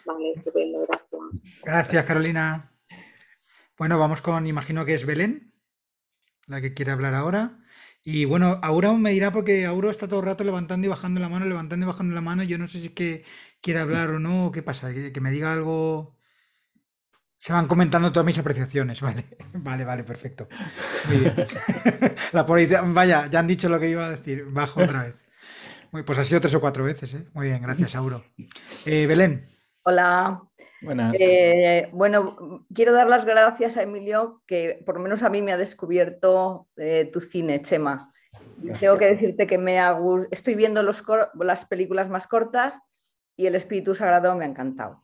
Vale, estupendo, gracias. Gracias, Carolina. Bueno, vamos con, imagino que es Belén, la que quiere hablar ahora. Y bueno, Aura me dirá porque Aura está todo el rato levantando y bajando la mano, levantando y bajando la mano. Yo no sé si es que quiere hablar o no, qué pasa, que, me diga algo. Se van comentando todas mis apreciaciones, vale. Vale, vale, perfecto. la policía, vaya, ya han dicho lo que iba a decir. Bajo otra vez. Muy, pues ha sido tres o cuatro veces, ¿eh? Muy bien, gracias, Auro. Eh, Belén. Hola. Buenas. Eh, bueno, quiero dar las gracias a Emilio, que por lo menos a mí me ha descubierto eh, tu cine, Chema. Tengo que decirte que me ha estoy viendo las películas más cortas y El Espíritu Sagrado me ha encantado.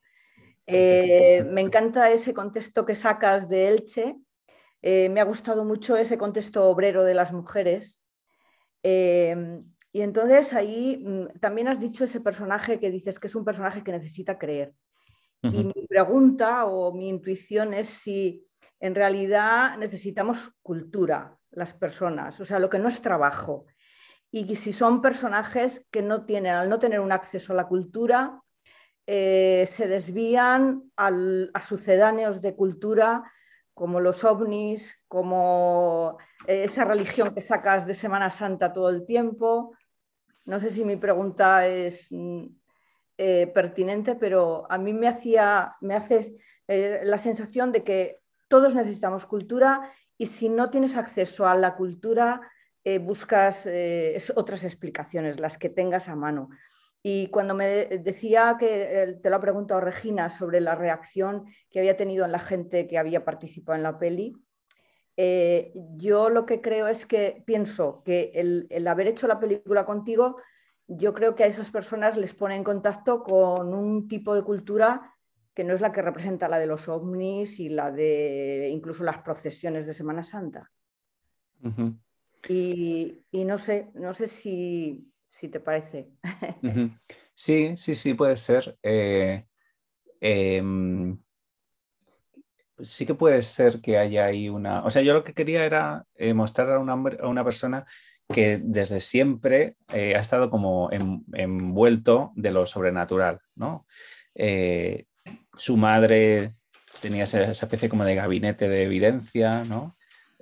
me encanta ese contexto que sacas de Elche. me ha gustado mucho ese contexto obrero de las mujeres. Y entonces ahí mm, también has dicho ese personaje que dices que es un personaje que necesita creer. Y mi pregunta o mi intuición es si en realidad necesitamos cultura, las personas, o sea, lo que no es trabajo. Y si son personajes que no tienen, al no tener un acceso a la cultura, eh, se desvían a sucedáneos de cultura como los ovnis, como eh, esa religión que sacas de Semana Santa todo el tiempo, no sé si mi pregunta es mm, eh, pertinente, pero a mí me hacía, me hace eh, la sensación de que todos necesitamos cultura y si no tienes acceso a la cultura, eh, buscas otras explicaciones, las que tengas a mano. Y cuando me decía que te lo ha preguntado Regina sobre la reacción que había tenido en la gente que había participado en la peli, eh, yo lo que creo es que pienso que el, haber hecho la película contigo, yo creo que a esas personas les pone en contacto con un tipo de cultura que no es la que representa la de los ovnis y la de incluso las procesiones de Semana Santa. y, no sé, no sé si, te parece. Sí, sí, sí, puede ser. Eh, em, pues sí que puede ser que haya ahí una... O sea, yo lo que quería era eh, mostrar a una, persona que desde siempre eh, ha estado como envuelto de lo sobrenatural, ¿no? Eh, su madre tenía esa, especie como de gabinete de evidencia, ¿no?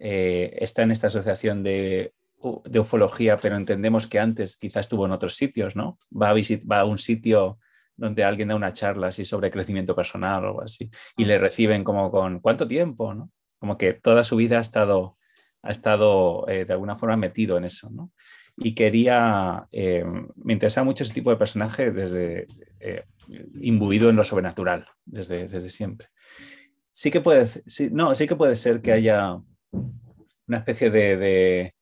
está en esta asociación de, ufología, pero entendemos que antes quizás estuvo en otros sitios, ¿no? Va a, va a un sitio donde alguien da una charla así sobre crecimiento personal o algo así, y le reciben como con cuánto tiempo, ¿no? Como que toda su vida ha estado, ha estado eh, de alguna forma metido en eso, ¿no? Y quería, eh, me interesa mucho ese tipo de personaje desde, eh, imbuido en lo sobrenatural, desde, desde siempre. Sí que puede, sí, no, sí que puede ser que haya una especie de, de,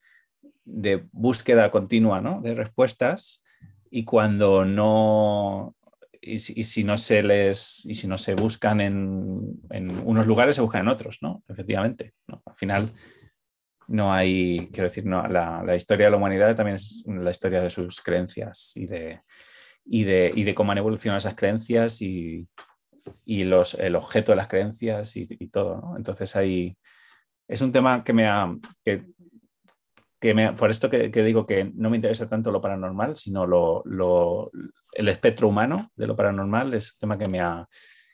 de búsqueda continua, ¿no? De respuestas, y cuando no, y, si no se les y si no se buscan en, unos lugares se buscan en otros no efectivamente al final no hay quiero decir no la, la, historia de la humanidad también es la historia de sus creencias y de de, cómo han evolucionado esas creencias y, los, el objeto de las creencias y, todo. ¿no? Entonces ahí es un tema que me ha, por esto que, digo que no me interesa tanto lo paranormal, sino el espectro humano de lo paranormal es un tema que me ha,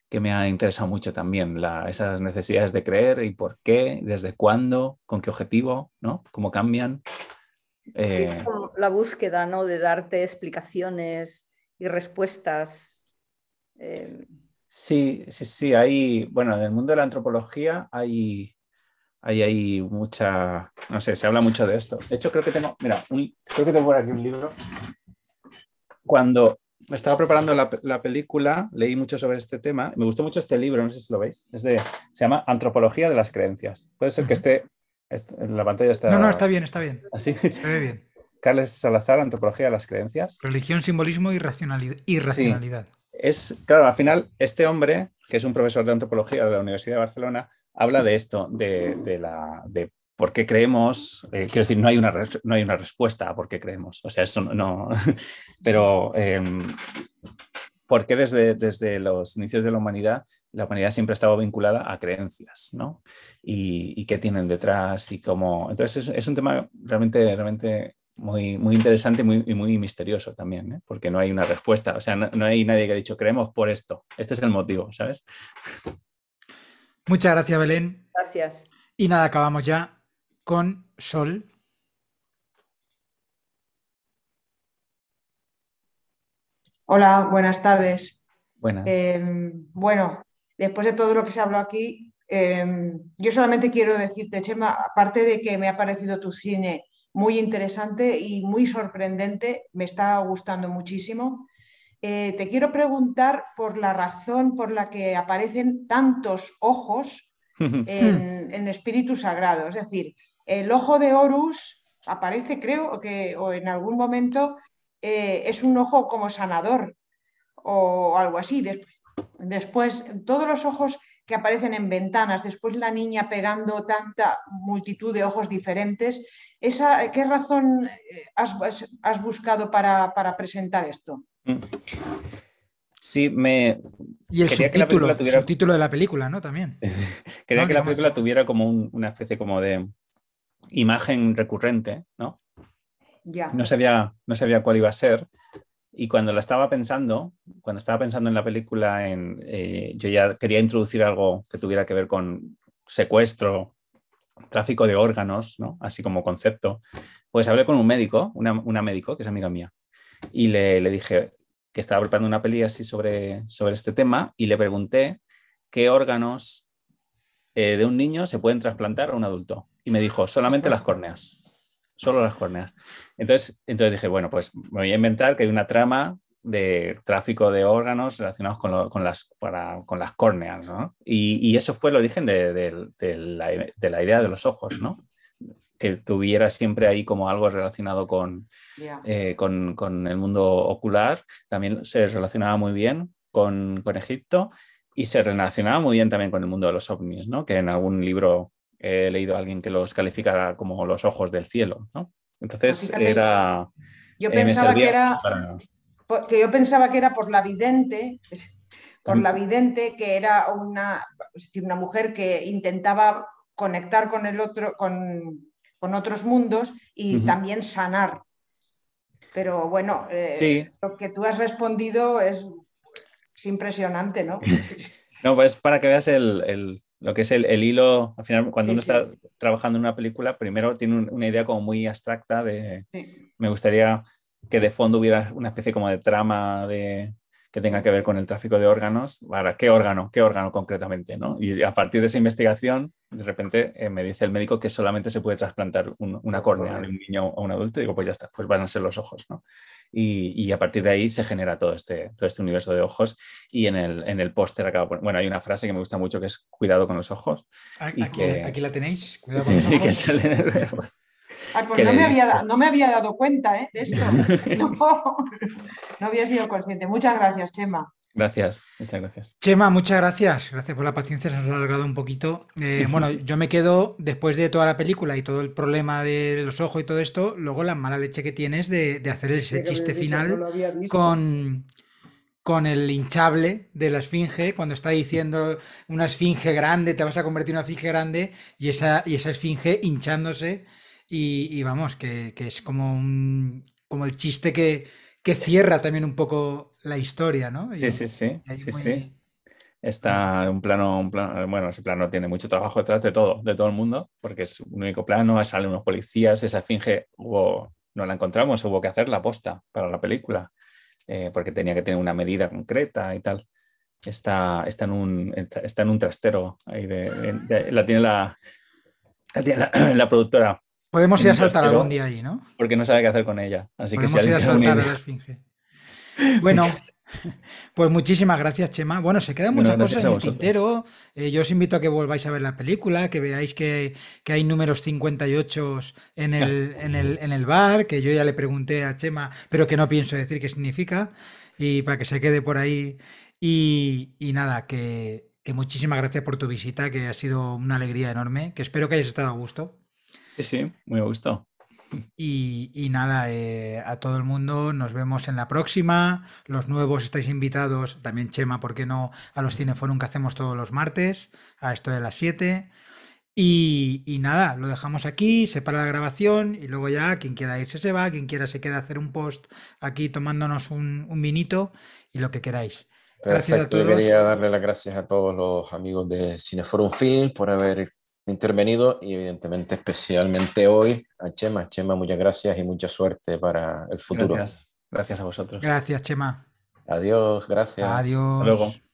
que me ha interesado mucho también, esas necesidades de creer y por qué, desde cuándo, con qué objetivo, ¿no? cómo cambian. Eh, la búsqueda ¿no? de darte explicaciones y respuestas. Eh. Sí, sí, sí. Hay, bueno, en el mundo de la antropología hay Ahí hay mucha, no sé, se habla mucho de esto. De hecho, creo que tengo, mira, creo que tengo por aquí un libro. Cuando me estaba preparando la, película, leí mucho sobre este tema. Me gustó mucho este libro, no sé si lo veis. Es se llama Antropología de las Creencias. Puede ser que esté, en la pantalla está... No, no, está bien, está bien. Así. ¿Ah, se ve bien. Carles Salazar, Antropología de las Creencias. Religión, simbolismo y racionalidad. Es, claro, al final, este hombre, que es un profesor de antropología de la Universidad de Barcelona, habla de esto, de, la, de por qué creemos, eh, quiero decir, no hay, una no hay una respuesta a por qué creemos, o sea, eso no, pero em, por qué desde, desde los inicios de la humanidad la humanidad siempre ha estado vinculada a creencias, ¿no? Y, qué tienen detrás y cómo... Entonces es, un tema realmente, realmente muy, muy interesante y muy, muy misterioso también, ¿eh? porque no hay una respuesta, o sea, no, no hay nadie que ha dicho creemos por esto, este es el motivo, ¿sabes? Muchas gracias, Belén. Gracias. Y nada, acabamos ya con Sol. Hola, buenas tardes. Buenas. Em, bueno, después de todo lo que se habló aquí, em, yo solamente quiero decirte, Chema, aparte de que me ha parecido tu cine muy interesante y muy sorprendente, me está gustando muchísimo. Eh, te quiero preguntar por la razón por la que aparecen tantos ojos en, Espíritu Sagrado. Es decir, el ojo de Horus aparece, creo, que, o en algún momento eh, es un ojo como sanador o algo así. Después, después, todos los ojos que aparecen en ventanas, después la niña pegando tanta multitud de ojos diferentes. ¿Qué razón eh, has, buscado para presentar esto? Sí, me. Y el quería subtítulo, de la película, ¿no? También. quería que la película tuviera como una especie como de imagen recurrente, ¿no? Ya. No sabía, no sabía cuál iba a ser. Y cuando la estaba pensando, cuando estaba pensando en la película, en, eh, yo ya quería introducir algo que tuviera que ver con secuestro, tráfico de órganos, ¿no? Así como concepto. Pues hablé con un médico, una, una médico que es amiga mía, y le, dije que estaba preparando una peli así sobre, sobre este tema y le pregunté qué órganos eh, de un niño se pueden trasplantar a un adulto. Y me dijo, solamente las córneas, solo las córneas. Entonces, entonces dije, bueno, pues me voy a inventar que hay una trama de tráfico de órganos relacionados con, las, con las córneas, ¿no? Y, eso fue el origen de, la, de, la, idea de los ojos, ¿no? que tuviera siempre ahí como algo relacionado eh, con, con, el mundo ocular. También se relacionaba muy bien con, Egipto y se relacionaba muy bien también con el mundo de los ovnis, ¿no? que en algún libro he leído a alguien que los calificara como los ojos del cielo. Entonces era... Yo eh, pensaba que era... yo pensaba que era por la vidente, por la vidente, que era una, una mujer que intentaba conectar con el otro, con, con otros mundos y también sanar. Pero bueno, eh, lo que tú has respondido es, impresionante, ¿no? no, pues para que veas el, el lo que es el, el, hilo, al final, cuando uno está trabajando en una película, primero tiene una idea como muy abstracta de, me gustaría que de fondo hubiera una especie como de trama de, que tenga que ver con el tráfico de órganos, ¿para qué órgano? ¿Qué órgano concretamente? Y a partir de esa investigación, de repente eh, me dice el médico que solamente se puede trasplantar una córnea de un niño o un adulto, y digo, pues ya está, pues van a ser los ojos. ¿no? Y, a partir de ahí se genera todo este, todo este universo de ojos. Y en el, en el póster acaba Bueno, hay una frase que me gusta mucho que es cuidado con los ojos. Aquí, y que... aquí la tenéis, cuidado con los ojos. Sí, que en el... Pues no, me había dado cuenta ¿eh? de esto. No, había sido consciente. Muchas gracias, Chema. Gracias, muchas gracias. Chema, muchas gracias. Gracias por la paciencia, se ha alargado un poquito. Eh, bueno, yo me quedo, después de toda la película y todo el problema de los ojos y todo esto, luego la mala leche que tienes de, hacer ese chiste final con, con el hinchable de la esfinge, cuando está diciendo una esfinge grande, te vas a convertir en una esfinge grande, y esa, y esa esfinge hinchándose y, vamos, que, es como como el chiste que, cierra también un poco la historia, ¿no? Sí, sí, sí. Está un plano, un plano, bueno, ese plano tiene mucho trabajo detrás de todo, de todo el mundo, porque es un único plano, salen unos policías, esa finge hubo, no la encontramos, hubo que hacer la posta para la película, eh, porque tenía que tener una medida concreta y tal. Está, está, en, un, está en un trastero, la tiene tiene la, la productora Podemos ir a saltar algún día allí, ¿no? Porque no sabe qué hacer con ella. Así que si ir a saltar a la esfinge. Bueno, pues muchísimas gracias, Chema. Bueno, se quedan muchas cosas en el tintero. Eh, yo os invito a que volváis a ver la película, que veáis que, hay números 58 en el, en, el, bar, que yo ya le pregunté a Chema, pero que no pienso decir qué significa, y para que se quede por ahí. Y, nada, que, que muchísimas gracias por tu visita, que ha sido una alegría enorme, que espero que hayas estado a gusto. Sí, sí, muy a Y, nada, eh, a todo el mundo, nos vemos en la próxima. Los nuevos estáis invitados, también Chema, ¿por qué no? A los Cineforum que hacemos todos los martes, a esto de las 7. Y, nada, lo dejamos aquí, se para la grabación y luego ya quien quiera irse se va, quien quiera se queda a hacer un post aquí tomándonos un, vinito y lo que queráis. Gracias a todos. Yo quería darle las gracias a todos los amigos de Cineforum Film por haber intervenido y evidentemente especialmente hoy a Chema. Chema, muchas gracias y mucha suerte para el futuro. Gracias, gracias a vosotros. Gracias, Chema. Adiós, gracias. Adiós. Hasta luego.